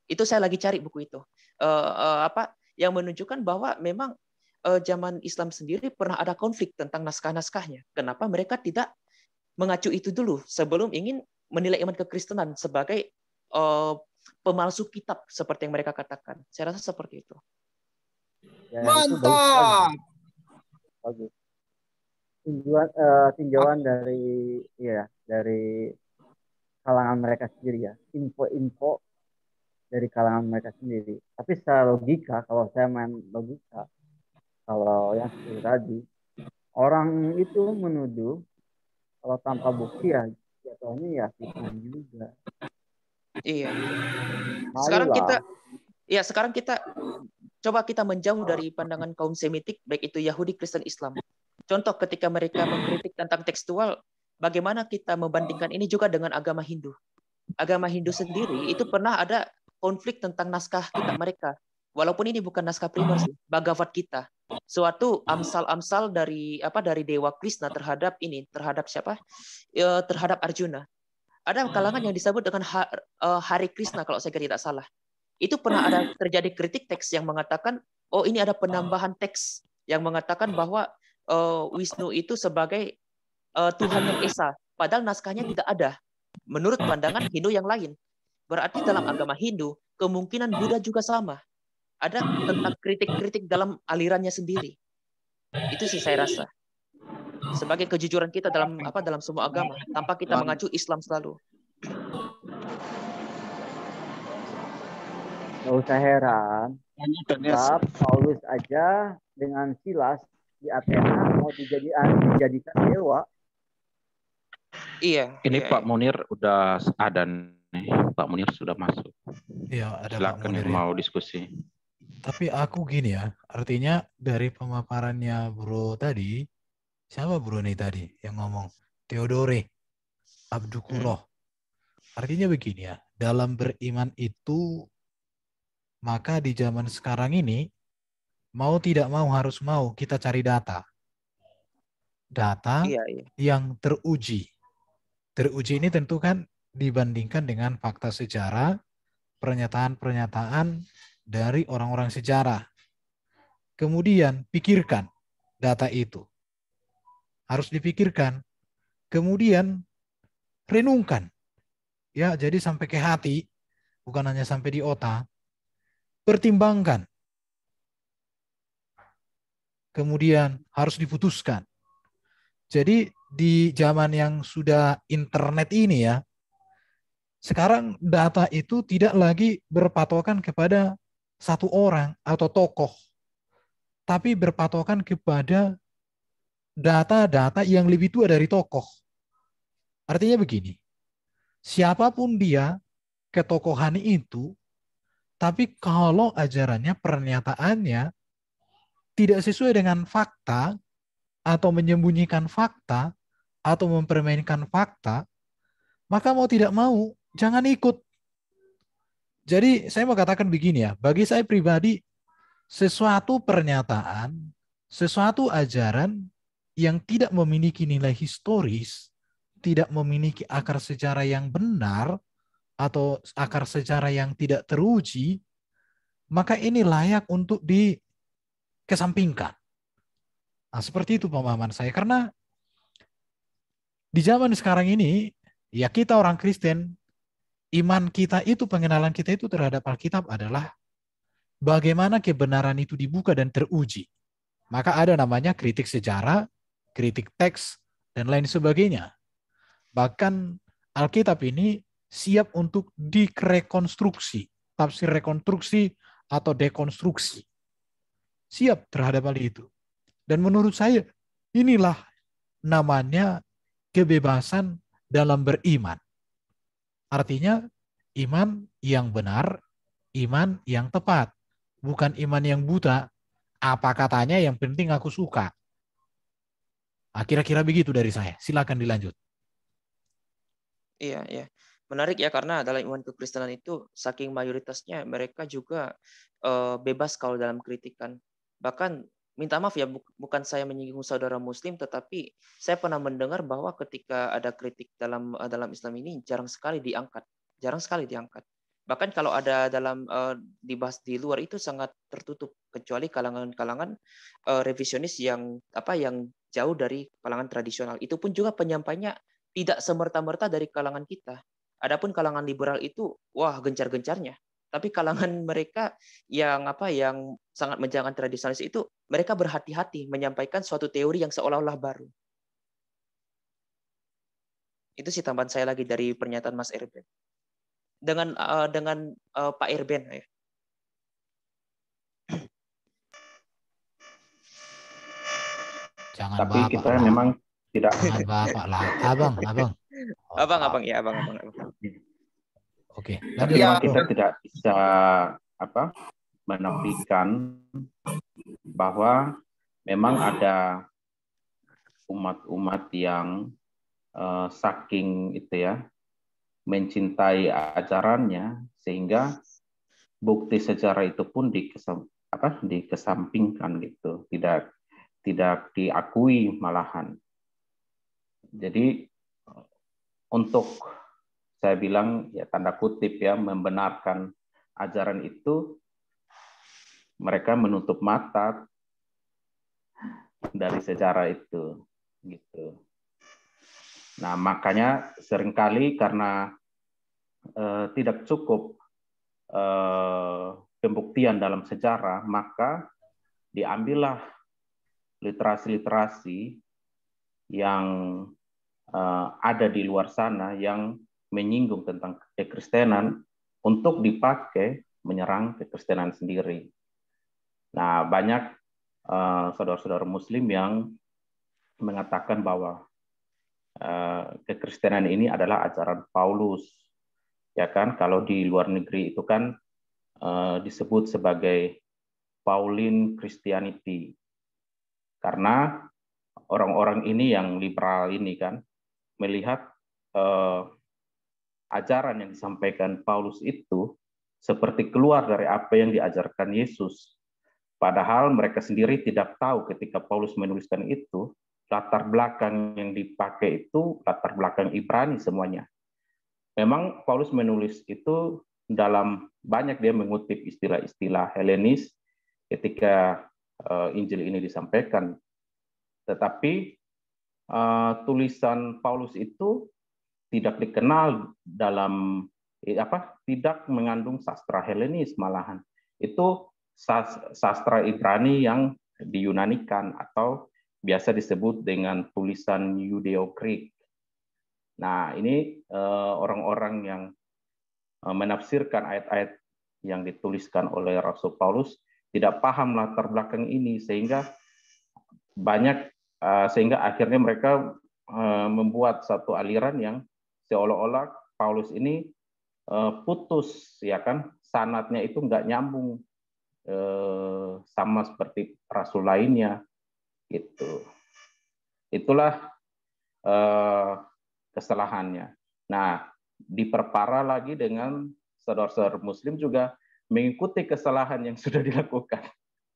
[SPEAKER 4] Itu saya lagi cari buku itu. Uh, uh, apa yang menunjukkan bahwa memang uh, zaman Islam sendiri pernah ada konflik tentang naskah-naskahnya. Kenapa mereka tidak mengacu itu dulu sebelum ingin menilai iman kekristenan sebagai uh, pemalsu kitab seperti yang mereka katakan. Saya rasa seperti itu.
[SPEAKER 3] Ya, Mantap. Itu Tinjauan, uh, tinjauan dari ya dari kalangan mereka sendiri ya, info-info dari kalangan mereka sendiri. Tapi secara logika, kalau saya main logika, kalau yang seperti tadi, orang itu menuduh kalau tanpa bukti ya jatuhnya ya fitnah juga. Iya. Sekarang kita,
[SPEAKER 4] ya sekarang kita coba kita menjauh dari pandangan kaum Semitik, baik itu Yahudi, Kristen, Islam. Contoh ketika mereka mengkritik tentang tekstual, bagaimana kita membandingkan ini juga dengan agama Hindu. Agama Hindu sendiri itu pernah ada konflik tentang naskah kita mereka. Walaupun ini bukan naskah primer sih, Bhagavad Gita. Suatu amsal-amsal dari apa dari Dewa Krishna terhadap ini, terhadap siapa? E, terhadap Arjuna. Ada kalangan yang disebut dengan eh, Hari Krishna kalau saya tidak salah. Itu pernah ada terjadi kritik teks yang mengatakan, oh ini ada penambahan teks yang mengatakan bahwa eh, Wisnu itu sebagai uh, Tuhan yang Esa, padahal naskahnya tidak ada. Menurut pandangan Hindu yang lain, berarti dalam agama Hindu kemungkinan Buddha juga sama. Ada tentang kritik-kritik dalam alirannya sendiri. Itu sih saya rasa. Sebagai kejujuran kita dalam apa dalam semua agama, tanpa kita mengacu Islam selalu. Tidak
[SPEAKER 3] usah heran. tetap Paulus aja dengan Silas di Athena mau ah, dijadikan dewa
[SPEAKER 6] Iya. Ini iya, Pak iya. Munir udah ada nih. Pak Munir sudah masuk. Iya, ada Silahkan Pak Munir. Ya. mau diskusi.
[SPEAKER 7] Tapi aku gini ya, artinya dari pemaparannya Bro tadi, siapa Bro nih tadi yang ngomong? Theodore Abdukuro. Hmm. Artinya begini ya, dalam beriman itu maka di zaman sekarang ini mau tidak mau harus mau kita cari data. Data iya, iya. yang teruji teruji ini tentu kan dibandingkan dengan fakta sejarah, pernyataan-pernyataan dari orang-orang sejarah. Kemudian pikirkan data itu. Harus dipikirkan. Kemudian renungkan. Ya, jadi sampai ke hati, bukan hanya sampai di otak. Pertimbangkan. Kemudian harus diputuskan. Jadi di zaman yang sudah internet ini ya, sekarang data itu tidak lagi berpatokan kepada satu orang atau tokoh, tapi berpatokan kepada data-data yang lebih tua dari tokoh. Artinya begini, siapapun dia, ketokohan itu, tapi kalau ajarannya, pernyataannya tidak sesuai dengan fakta, atau menyembunyikan fakta atau mempermainkan fakta, maka mau tidak mau jangan ikut. Jadi saya mau katakan begini ya, bagi saya pribadi sesuatu pernyataan, sesuatu ajaran yang tidak memiliki nilai historis, tidak memiliki akar sejarah yang benar atau akar sejarah yang tidak teruji, maka ini layak untuk dikesampingkan. Nah, seperti itu pemahaman saya karena di zaman sekarang ini ya kita orang Kristen iman kita itu pengenalan kita itu terhadap Alkitab adalah bagaimana kebenaran itu dibuka dan teruji. Maka ada namanya kritik sejarah, kritik teks dan lain sebagainya. Bahkan Alkitab ini siap untuk direkonstruksi, tafsir rekonstruksi atau dekonstruksi. Siap terhadap hal itu. Dan menurut saya inilah namanya kebebasan dalam beriman. Artinya iman yang benar, iman yang tepat, bukan iman yang buta. Apa katanya yang penting aku suka. Ah, kira-kira begitu dari saya. Silakan dilanjut.
[SPEAKER 4] Iya, iya. Menarik ya karena dalam iman kekristenan itu saking mayoritasnya mereka juga e, bebas kalau dalam kritikan. Bahkan minta maaf ya bu bukan saya menyinggung saudara muslim tetapi saya pernah mendengar bahwa ketika ada kritik dalam eh, dalam Islam ini jarang sekali diangkat jarang sekali diangkat bahkan kalau ada dalam uh, dibahas di luar itu sangat tertutup kecuali kalangan-kalangan uh, revisionis yang apa yang jauh dari kalangan tradisional itu pun juga penyampainya tidak semerta-merta dari kalangan kita adapun kalangan liberal itu wah gencar-gencarnya tapi kalangan [laughs] mereka yang apa yang sangat menjangan tradisionalis itu mereka berhati-hati menyampaikan suatu teori yang seolah-olah baru itu sih tambahan saya lagi dari pernyataan Mas Erben dengan uh, dengan uh, Pak Erben ya [clears throat]
[SPEAKER 6] Jangan tapi bapak kita lah. memang tidak bapak lah abang abang [laughs] abang oh, abang ya abang abang, abang. Oke. Okay. Ya. Kita tidak bisa apa menafikan bahwa memang ada umat-umat yang uh, saking itu ya mencintai ajarannya sehingga bukti sejarah itu pun dikesem, apa, dikesampingkan gitu tidak tidak diakui malahan jadi untuk saya bilang ya tanda kutip ya membenarkan ajaran itu mereka menutup mata dari sejarah itu gitu. Nah, makanya seringkali karena eh, tidak cukup eh, pembuktian dalam sejarah, maka diambillah literasi-literasi yang eh, ada di luar sana yang menyinggung tentang kekristenan untuk dipakai menyerang kekristenan sendiri. Nah, banyak saudara eh, saudara-saudara muslim yang mengatakan bahwa uh, kekristenan ini adalah ajaran Paulus. Ya kan, kalau di luar negeri itu kan uh, disebut sebagai Pauline Christianity. Karena orang-orang ini yang liberal ini kan melihat uh, ajaran yang disampaikan Paulus itu seperti keluar dari apa yang diajarkan Yesus. Padahal mereka sendiri tidak tahu ketika Paulus menuliskan itu, latar belakang yang dipakai itu latar belakang Ibrani semuanya. Memang Paulus menulis itu dalam banyak dia mengutip istilah-istilah Helenis ketika eh, Injil ini disampaikan. Tetapi eh, tulisan Paulus itu tidak dikenal dalam eh, apa tidak mengandung sastra Helenis malahan itu sastra Ibrani yang diyunanikan atau biasa disebut dengan tulisan Judeo-Greek. Nah, ini eh, orang-orang eh, yang menafsirkan ayat-ayat yang dituliskan oleh Rasul Paulus tidak paham latar belakang ini sehingga banyak eh, sehingga akhirnya mereka eh, membuat satu aliran yang seolah-olah Paulus ini eh, putus ya kan sanatnya itu nggak nyambung eh, sama seperti rasul lainnya gitu itulah eh, kesalahannya nah diperparah lagi dengan saudara-saudara muslim juga mengikuti kesalahan yang sudah dilakukan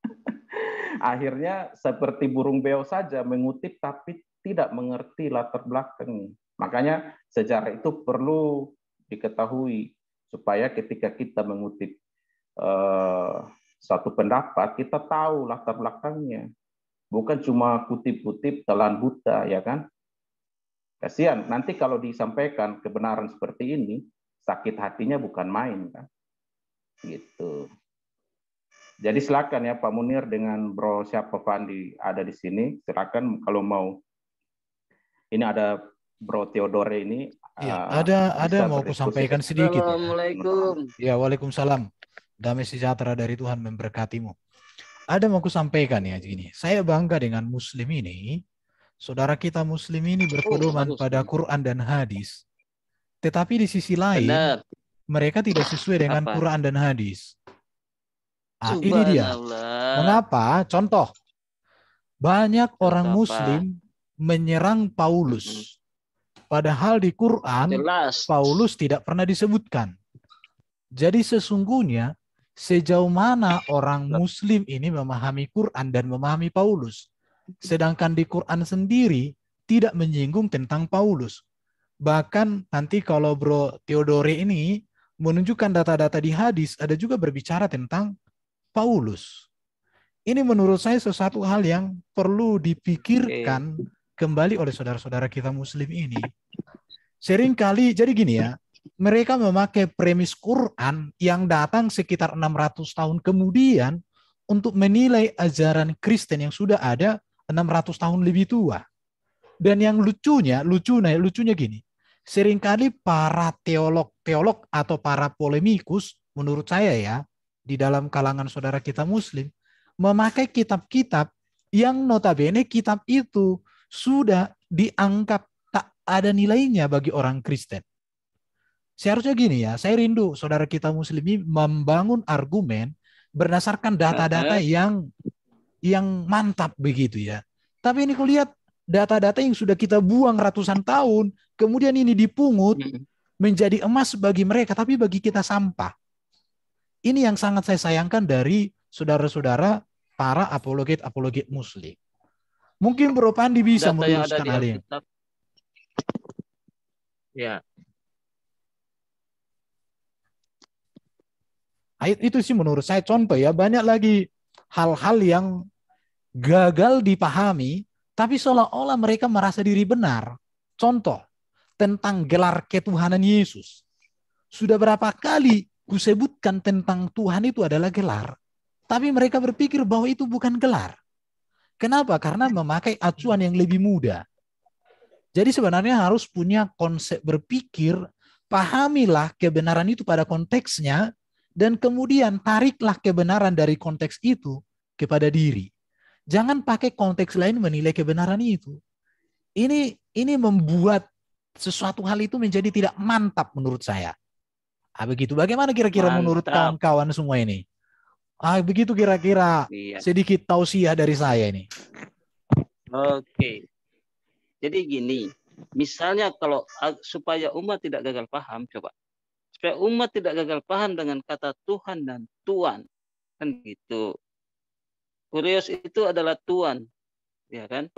[SPEAKER 6] [laughs] akhirnya seperti burung beo saja mengutip tapi tidak mengerti latar belakangnya. Makanya sejarah itu perlu diketahui supaya ketika kita mengutip eh, satu pendapat kita tahu latar belakangnya. Bukan cuma kutip-kutip telan buta ya kan? Kasihan nanti kalau disampaikan kebenaran seperti ini sakit hatinya bukan main kan? Gitu. Jadi silakan ya Pak Munir dengan Bro siapa Fandi ada di sini. Silakan kalau mau. Ini ada Bro Theodore ini
[SPEAKER 7] ya, uh, ada ada mau aku sampaikan sedikit.
[SPEAKER 6] Assalamualaikum.
[SPEAKER 7] Ya, waalaikumsalam. Damai sejahtera dari Tuhan memberkatimu. Ada mau aku sampaikan ya gini. Saya bangga dengan muslim ini. Saudara kita muslim ini oh, berpedoman oh, pada Quran dan hadis. Tetapi di sisi lain, Benar. mereka tidak sesuai dengan Apa? Quran dan hadis. Ah, ini dia. Mengapa? Contoh, banyak orang Muslim menyerang Paulus Padahal di Quran Jelas. Paulus tidak pernah disebutkan. Jadi sesungguhnya sejauh mana orang muslim ini memahami Quran dan memahami Paulus. Sedangkan di Quran sendiri tidak menyinggung tentang Paulus. Bahkan nanti kalau Bro Theodore ini menunjukkan data-data di hadis ada juga berbicara tentang Paulus. Ini menurut saya sesuatu hal yang perlu dipikirkan okay. kembali oleh saudara-saudara kita muslim ini. Seringkali jadi gini ya, mereka memakai premis Quran yang datang sekitar 600 tahun kemudian untuk menilai ajaran Kristen yang sudah ada 600 tahun lebih tua. Dan yang lucunya, lucunya, lucunya gini. Seringkali para teolog-teolog atau para polemikus menurut saya ya, di dalam kalangan saudara kita muslim, memakai kitab-kitab yang notabene kitab itu sudah dianggap ada nilainya bagi orang Kristen. Seharusnya gini ya, saya rindu saudara kita muslimi membangun argumen berdasarkan data-data [laughs] yang yang mantap begitu ya. Tapi ini kulihat data-data yang sudah kita buang ratusan tahun, kemudian ini dipungut hmm. menjadi emas bagi mereka, tapi bagi kita sampah. Ini yang sangat saya sayangkan dari saudara-saudara para apologet-apologet muslim. Mungkin Bro Pandi bisa menuliskan hal ini. Ya. Itu sih menurut saya contoh ya. Banyak lagi hal-hal yang gagal dipahami, tapi seolah-olah mereka merasa diri benar. Contoh, tentang gelar ketuhanan Yesus. Sudah berapa kali kusebutkan tentang Tuhan itu adalah gelar. Tapi mereka berpikir bahwa itu bukan gelar. Kenapa? Karena memakai acuan yang lebih mudah. Jadi sebenarnya harus punya konsep berpikir, pahamilah kebenaran itu pada konteksnya, dan kemudian tariklah kebenaran dari konteks itu kepada diri. Jangan pakai konteks lain menilai kebenaran itu. Ini ini membuat sesuatu hal itu menjadi tidak mantap menurut saya. Ah, begitu. Bagaimana kira-kira menurut kawan-kawan semua ini? Ah, begitu kira-kira iya. sedikit tausiah dari saya ini.
[SPEAKER 8] Oke. Jadi gini, misalnya kalau supaya umat tidak gagal paham, coba. Supaya umat tidak gagal paham dengan kata Tuhan dan Tuan. Kan gitu. Kurios itu adalah Tuan. Ya kan?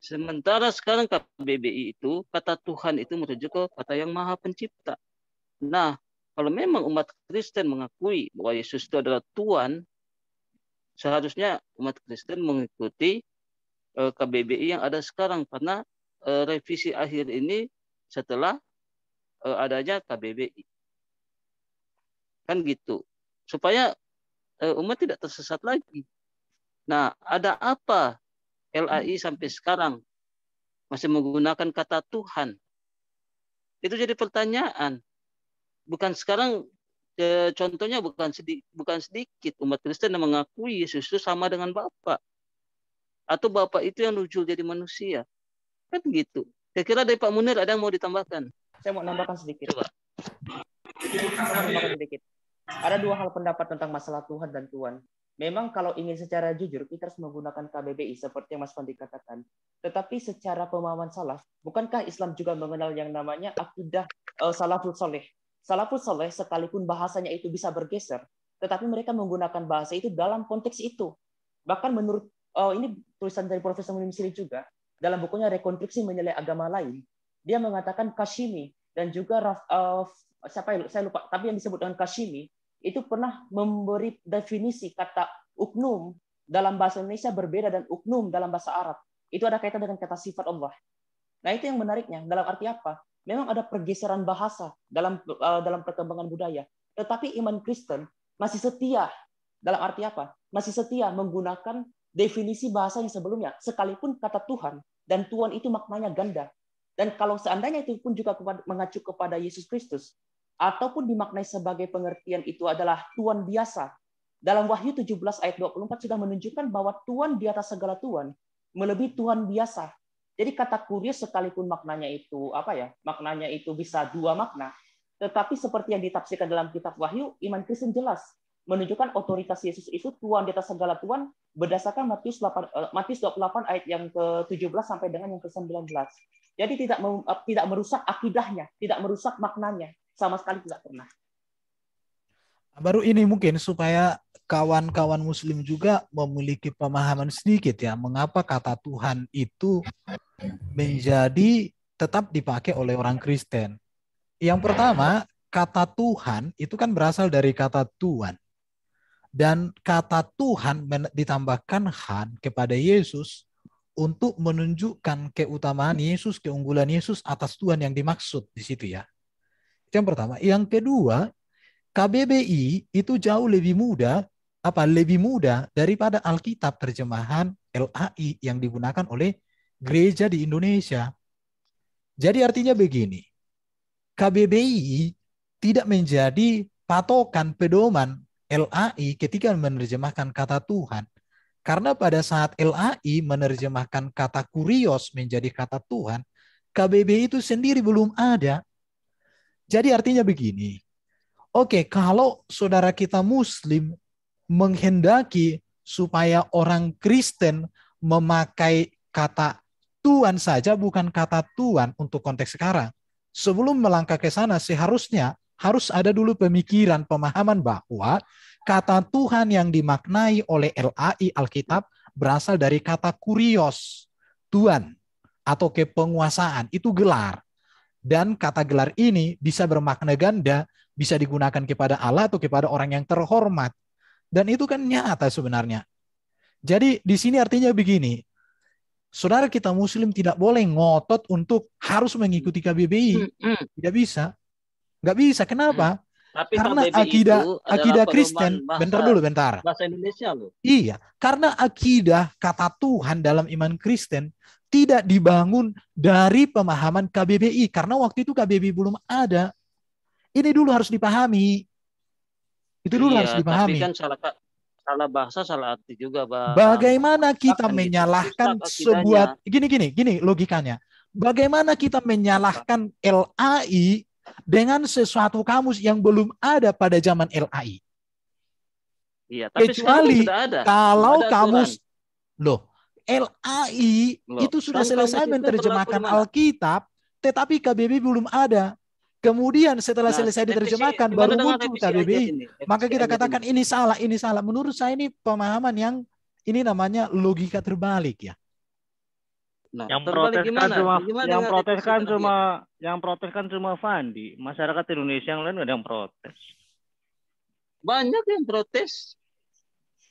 [SPEAKER 8] Sementara sekarang KBBI itu, kata Tuhan itu merujuk ke kata yang maha pencipta. Nah, kalau memang umat Kristen mengakui bahwa Yesus itu adalah Tuhan, seharusnya umat Kristen mengikuti Eh, Kbbi yang ada sekarang karena eh, revisi akhir ini setelah eh, adanya KBBI. Kan gitu. Supaya umat tidak tersesat lagi. Nah, ada apa LAI hmm. sampai sekarang masih menggunakan kata Tuhan? Itu jadi pertanyaan. Bukan sekarang contohnya bukan sedikit, bukan sedikit umat Kristen yang mengakui Yesus itu sama dengan Bapa. Atau Bapak itu yang nujul jadi manusia. Kan gitu. Saya kira dari Pak Munir ada yang mau ditambahkan. Saya mau nambahkan
[SPEAKER 4] sedikit. Coba. Ada dua hal pendapat tentang masalah Tuhan dan Tuhan. Memang kalau ingin secara jujur, kita harus menggunakan KBBI seperti yang Mas Pandi katakan. Tetapi secara pemahaman salah bukankah Islam juga mengenal yang namanya akidah uh, salafus soleh? Salafus soleh sekalipun bahasanya itu bisa bergeser, tetapi mereka menggunakan bahasa itu dalam konteks itu. Bahkan menurut oh, ini tulisan dari Profesor Munim Sirik juga, dalam bukunya Rekonstruksi Menilai Agama Lain, dia mengatakan Kashimi dan juga Raf, uh, siapa ya, saya lupa, tapi yang disebut dengan Kashimi itu pernah memberi definisi kata uknum dalam bahasa Indonesia berbeda dan uknum dalam bahasa Arab. Itu ada kaitan dengan kata sifat Allah. Nah, itu yang menariknya. Dalam arti apa? Memang ada pergeseran bahasa dalam uh, dalam perkembangan budaya. Tetapi iman Kristen masih setia dalam arti apa? Masih setia menggunakan definisi bahasa yang sebelumnya, sekalipun kata Tuhan dan Tuhan itu maknanya ganda. Dan kalau seandainya itu pun juga mengacu kepada Yesus Kristus, ataupun dimaknai sebagai pengertian itu adalah Tuhan biasa. Dalam Wahyu 17 ayat 24 sudah menunjukkan bahwa Tuhan di atas segala Tuhan, melebihi Tuhan biasa. Jadi kata kurius sekalipun maknanya itu apa ya? Maknanya itu bisa dua makna. Tetapi seperti yang ditafsirkan dalam kitab Wahyu, iman Kristen jelas menunjukkan otoritas Yesus itu Tuhan di atas segala Tuhan berdasarkan Matius 8 eh, Matius 28 ayat yang ke-17 sampai dengan yang ke-19. Jadi tidak eh, tidak merusak akidahnya, tidak merusak maknanya, sama sekali tidak pernah.
[SPEAKER 7] Baru ini mungkin supaya kawan-kawan muslim juga memiliki pemahaman sedikit ya mengapa kata Tuhan itu menjadi tetap dipakai oleh orang Kristen. Yang pertama, kata Tuhan itu kan berasal dari kata Tuhan dan kata Tuhan ditambahkan Han kepada Yesus untuk menunjukkan keutamaan Yesus, keunggulan Yesus atas Tuhan yang dimaksud di situ ya. Itu yang pertama. Yang kedua, KBBI itu jauh lebih mudah apa lebih mudah daripada Alkitab terjemahan LAI yang digunakan oleh gereja di Indonesia. Jadi artinya begini, KBBI tidak menjadi patokan pedoman LAI ketika menerjemahkan kata Tuhan. Karena pada saat LAI menerjemahkan kata kurios menjadi kata Tuhan, KBB itu sendiri belum ada. Jadi artinya begini. Oke, okay, kalau saudara kita muslim menghendaki supaya orang Kristen memakai kata Tuhan saja bukan kata Tuhan untuk konteks sekarang. Sebelum melangkah ke sana seharusnya harus ada dulu pemikiran, pemahaman bahwa kata Tuhan yang dimaknai oleh LAI Alkitab berasal dari kata kurios, Tuhan atau kepenguasaan, itu gelar. Dan kata gelar ini bisa bermakna ganda, bisa digunakan kepada Allah atau kepada orang yang terhormat. Dan itu kan nyata sebenarnya. Jadi di sini artinya begini, saudara kita muslim tidak boleh ngotot untuk harus mengikuti KBBI. Tidak bisa. Nggak bisa. Kenapa? Hmm. Tapi karena akidah akidah Kristen, bahasa, bentar dulu bentar. Bahasa
[SPEAKER 8] Indonesia loh.
[SPEAKER 7] Iya, karena akidah kata Tuhan dalam iman Kristen tidak dibangun dari pemahaman KBBI karena waktu itu KBBI belum ada. Ini dulu harus dipahami. Itu dulu iya, harus dipahami. Tapi kan
[SPEAKER 8] salah salah bahasa salah arti juga, Bang. Bagaimana kita Akan menyalahkan sebuah
[SPEAKER 7] gini gini gini logikanya. Bagaimana kita menyalahkan LAI dengan sesuatu kamus yang belum ada pada zaman LAI. Iya, tapi kecuali ada. kalau ada kamus loh LAI loh, itu sudah selesai menerjemahkan Alkitab, tetapi KBBI belum ada. Kemudian setelah nah, selesai diterjemahkan FPC, baru muncul KBBI. Ini, Maka kita katakan ini. salah, ini salah. Menurut saya ini pemahaman yang ini namanya logika terbalik ya.
[SPEAKER 1] Nah, yang terbalik protes cuma, gimana yang protes kan cuma yang protes kan cuma Fandi. Masyarakat Indonesia yang lain gak ada yang protes. Banyak yang protes.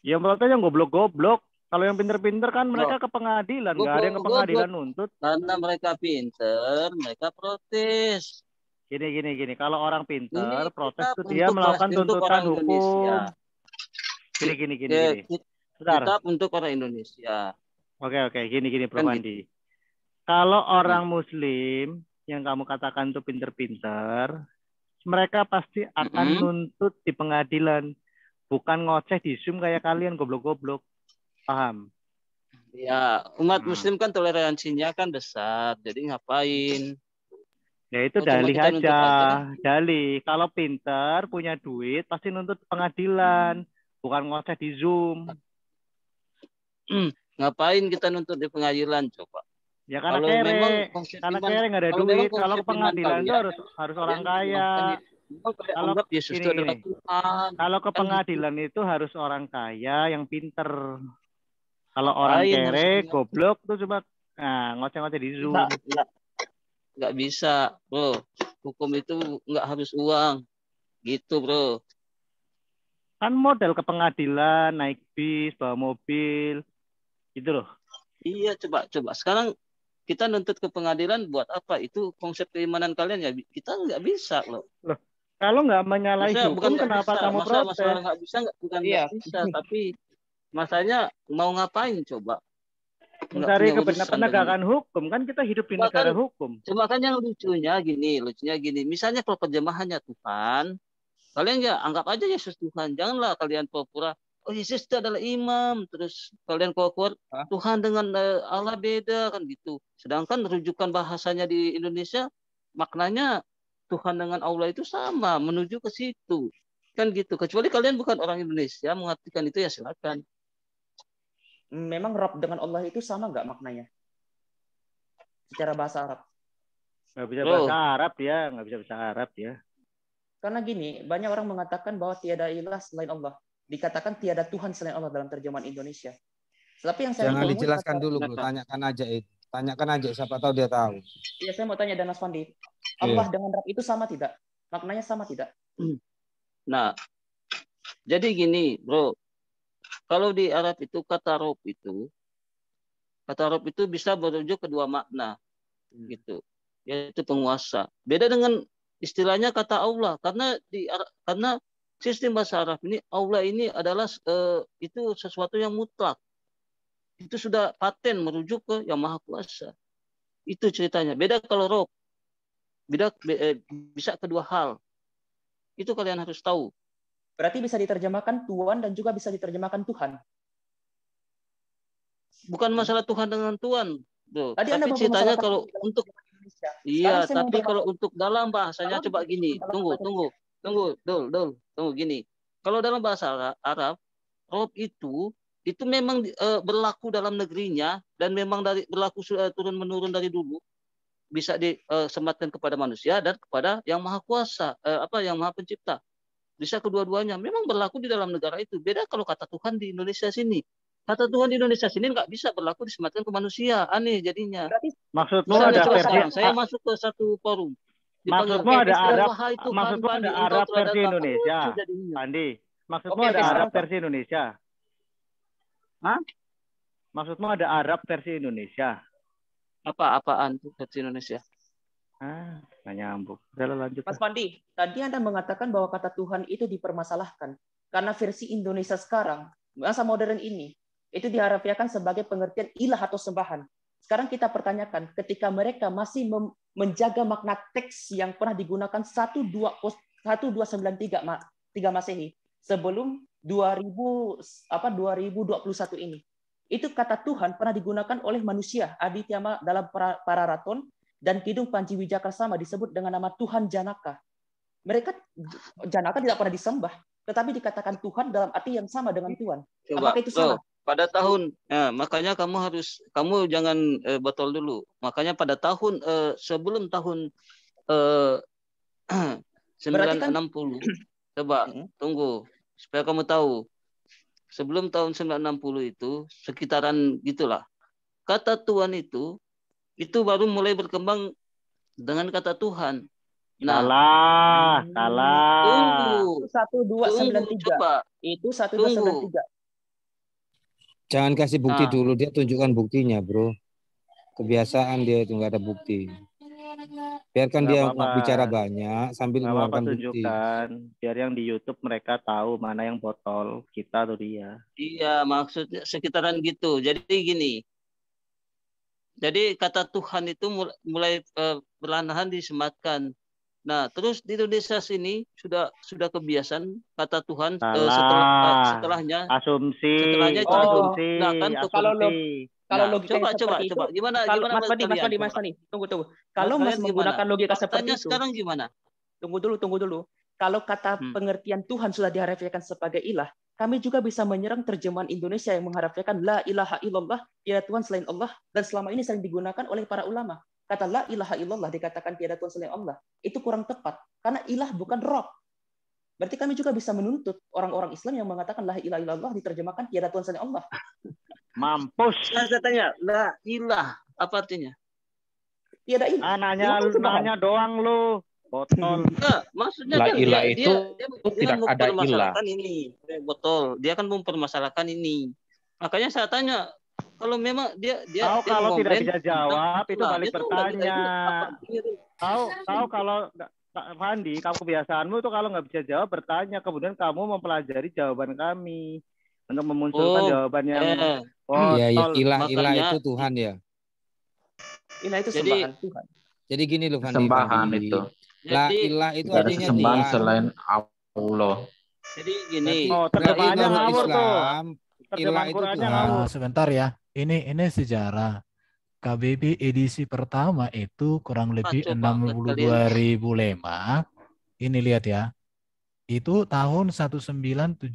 [SPEAKER 1] Yang protes yang goblok-goblok. Kalau yang pinter-pinter kan mereka ke
[SPEAKER 8] pengadilan, gak ada yang ke pengadilan untuk. nuntut. Karena mereka pinter, mereka protes. Gini
[SPEAKER 1] gini gini, kalau orang pinter protes itu dia melakukan tuntutan hukum. Gini gini gini. Ya, gini. untuk orang Indonesia. Oke oke, gini gini Prof kan
[SPEAKER 8] gitu. Kalau orang
[SPEAKER 1] Muslim yang kamu katakan itu pinter-pinter, mereka pasti akan mm -hmm. nuntut di pengadilan, bukan ngoceh di Zoom kayak kalian goblok-goblok. Paham?
[SPEAKER 8] Ya, umat hmm. muslim kan toleransinya kan besar, jadi ngapain? Ya itu oh, dalih kan aja,
[SPEAKER 1] dalih. Kalau pinter, punya duit, pasti nuntut pengadilan, hmm. bukan
[SPEAKER 8] ngoceh di Zoom. Hmm, ngapain kita nuntut di pengadilan coba? Ya
[SPEAKER 1] karena kalau kere, karena kere nggak ada kalau duit. Kalau ke pengadilan itu ya. harus harus orang kaya.
[SPEAKER 3] Kalau Yesus ini, Tuhan. Kalau ke kan gitu. pengadilan
[SPEAKER 1] itu harus orang kaya yang pinter. Kalau orang kere, goblok tuh coba
[SPEAKER 8] nah ngoceng ngoceh di Zoom. Nggak, nggak, nggak bisa, bro. Hukum itu nggak harus uang. Gitu, bro.
[SPEAKER 1] Kan model ke
[SPEAKER 8] pengadilan, naik bis, bawa mobil. Gitu loh. Iya, coba coba. Sekarang kita nuntut ke pengadilan buat apa? Itu konsep keimanan kalian ya kita nggak bisa loh.
[SPEAKER 1] loh kalau nggak menyalahi hukum, bukan kenapa bisa. kamu Masa, protes? Masalah nggak
[SPEAKER 8] bisa nggak bukan iya. Gak bisa, [laughs] tapi masanya mau ngapain coba? Mencari penegakan hukum kan kita hidup di negara kan, hukum. Cuma ya, kan yang lucunya gini, lucunya gini. Misalnya kalau terjemahannya Tuhan, kalian ya anggap aja Yesus Tuhan, janganlah kalian pura-pura oh Yesus itu adalah imam terus kalian kuat-kuat Tuhan dengan eh, Allah beda kan gitu sedangkan rujukan bahasanya di Indonesia maknanya Tuhan dengan Allah itu sama menuju ke situ kan gitu kecuali kalian bukan orang Indonesia
[SPEAKER 4] mengartikan itu ya silakan memang Rob dengan Allah itu sama nggak maknanya secara bahasa Arab
[SPEAKER 1] nggak bisa oh. bahasa Arab ya nggak bisa bahasa Arab ya
[SPEAKER 4] karena gini banyak orang mengatakan bahwa tiada ilah selain Allah dikatakan tiada Tuhan selain Allah dalam terjemahan Indonesia. Tapi yang saya Jangan dijelaskan
[SPEAKER 5] dulu, bro. Tanyakan aja itu. Tanyakan aja, siapa tahu dia tahu.
[SPEAKER 4] Iya, saya mau tanya Danas Fandi. Iya. Allah yeah. dengan Rab itu sama tidak? Maknanya sama tidak?
[SPEAKER 8] Nah, jadi gini, bro. Kalau di Arab itu kata Rob itu, kata Rob itu bisa berujuk kedua makna, hmm. gitu. Yaitu penguasa. Beda dengan istilahnya kata Allah, karena di karena sistem bahasa Arab ini Allah ini adalah uh, itu sesuatu yang mutlak. Itu sudah paten merujuk ke yang maha kuasa. Itu ceritanya. Beda kalau rob. Beda be, eh, bisa
[SPEAKER 4] kedua hal. Itu kalian harus tahu. Berarti bisa diterjemahkan tuan dan juga bisa diterjemahkan Tuhan. Bukan masalah Tuhan dengan Tuhan.
[SPEAKER 8] Tuh. Tadi iya, tapi ceritanya kalau
[SPEAKER 4] untuk Iya, tapi kalau
[SPEAKER 8] untuk dalam bahasanya coba gini, tunggu, tunggu tunggu, dul, dul, tunggu gini. Kalau dalam bahasa Arab, rob itu itu memang e, berlaku dalam negerinya dan memang dari berlaku e, eh, turun menurun dari dulu bisa disematkan eh, e, kepada manusia dan kepada yang maha kuasa e, apa yang maha pencipta bisa kedua-duanya memang berlaku di dalam negara itu beda kalau kata Tuhan di Indonesia sini kata Tuhan di Indonesia sini nggak bisa berlaku disematkan ke manusia aneh jadinya
[SPEAKER 1] maksudnya saya
[SPEAKER 8] masuk ke satu forum Maksudmu ada Arab, kan, maksudmu ada Arab versi
[SPEAKER 1] Indonesia, Andi. Maksudmu ada Arab versi Indonesia? Hah? Maksudmu ada Arab versi Indonesia? Apa apaan tuh versi Indonesia? Ah, nanya nyambung. Udah lanjut. Mas
[SPEAKER 4] Pandi, tadi Anda mengatakan bahwa kata Tuhan itu dipermasalahkan karena versi Indonesia sekarang masa modern ini itu diharapkan sebagai pengertian ilah atau sembahan. Sekarang kita pertanyakan, ketika mereka masih menjaga makna teks yang pernah digunakan 1293 Masehi sebelum 2000 apa 2021 ini. Itu kata Tuhan pernah digunakan oleh manusia Aditya dalam Pararaton dan Kidung Panjiwijaka sama disebut dengan nama Tuhan Janaka. Mereka Janaka tidak pernah disembah, tetapi dikatakan Tuhan dalam arti yang sama dengan hmm. Tuhan. Apakah itu salah?
[SPEAKER 8] pada tahun ya, makanya kamu harus kamu jangan eh, batal dulu makanya pada tahun eh, sebelum tahun eh, [clears throat] kan enam puluh, coba mm-hmm. tunggu supaya kamu tahu sebelum tahun sembilan 960 itu sekitaran gitulah kata Tuhan itu itu baru mulai berkembang dengan kata Tuhan Nah, salah,
[SPEAKER 4] salah. Tunggu. Satu dua sembilan tiga. Itu satu dua sembilan
[SPEAKER 3] tiga.
[SPEAKER 5] Jangan kasih bukti nah. dulu, dia tunjukkan buktinya, bro. Kebiasaan dia itu nggak ada bukti. Biarkan gak dia apa bicara banyak
[SPEAKER 1] sambil mengeluarkan bukti. Biar yang di YouTube mereka tahu mana yang botol kita atau dia.
[SPEAKER 8] Iya, maksudnya sekitaran gitu. Jadi gini. Jadi kata Tuhan itu mulai, mulai eh, perlahan-lahan disematkan Nah, terus di Indonesia sini sudah sudah kebiasaan kata Tuhan eh, Salah. setelah setelahnya asumsi setelahnya oh, asumsi, nah, kan asumsi. kalau lo nah, kalau nah, logika coba, coba, itu, coba. Gimana, kalau, gimana Mas Fadi, Mas Fadi, Mas Fadi,
[SPEAKER 4] tunggu tunggu. Kalau Mas, mas menggunakan logika logika seperti
[SPEAKER 8] itu, sekarang gimana?
[SPEAKER 4] Tunggu dulu, tunggu dulu. Kalau kata hmm. pengertian Tuhan sudah diharafkan sebagai ilah, kami juga bisa menyerang terjemahan Indonesia yang mengharapkan la ilaha illallah, ya Tuhan selain Allah, dan selama ini sering digunakan oleh para ulama. Kata la ilaha illallah dikatakan tiada Tuhan selain Allah. Itu kurang tepat. Karena ilah bukan rob. Berarti kami juga bisa menuntut orang-orang Islam yang mengatakan la ilaha illallah diterjemahkan tiada Tuhan selain Allah. [laughs]
[SPEAKER 3] Mampus. Nah, saya tanya, la ilah apa artinya?
[SPEAKER 4] Tiada ilah. Ah, nanya, nanya
[SPEAKER 3] doang lu. Botol.
[SPEAKER 8] [laughs] nah, maksudnya la kan ilah dia, itu dia, dia, tidak dia ada ilah. ini. Botol. Dia kan mempermasalahkan ini. Makanya saya tanya, kalau memang dia dia kau kalau tidak bisa jawab itu balik bertanya. Tahu tahu kalau Pak
[SPEAKER 1] Fandi, kamu kebiasaanmu itu kalau nggak bisa jawab bertanya, kemudian kamu mempelajari jawaban kami untuk memunculkan oh, jawaban yang eh. oh, ya, ya. ilah ilah itu
[SPEAKER 5] Tuhan ya.
[SPEAKER 8] Ilah itu jadi, Tuhan.
[SPEAKER 5] Jadi gini loh Fandi. Sembahan Fandi. itu.
[SPEAKER 1] lah
[SPEAKER 8] ilah
[SPEAKER 7] itu artinya sembahan selain
[SPEAKER 6] Allah.
[SPEAKER 3] Jadi gini, oh, terjemahannya ngawur Islam, tuh. Terjemahan itu Qurannya nah,
[SPEAKER 7] sebentar ya. Ini ini sejarah. KBB edisi pertama itu kurang nah, lebih dua ya. ribu lema. Ini lihat ya. Itu tahun 1974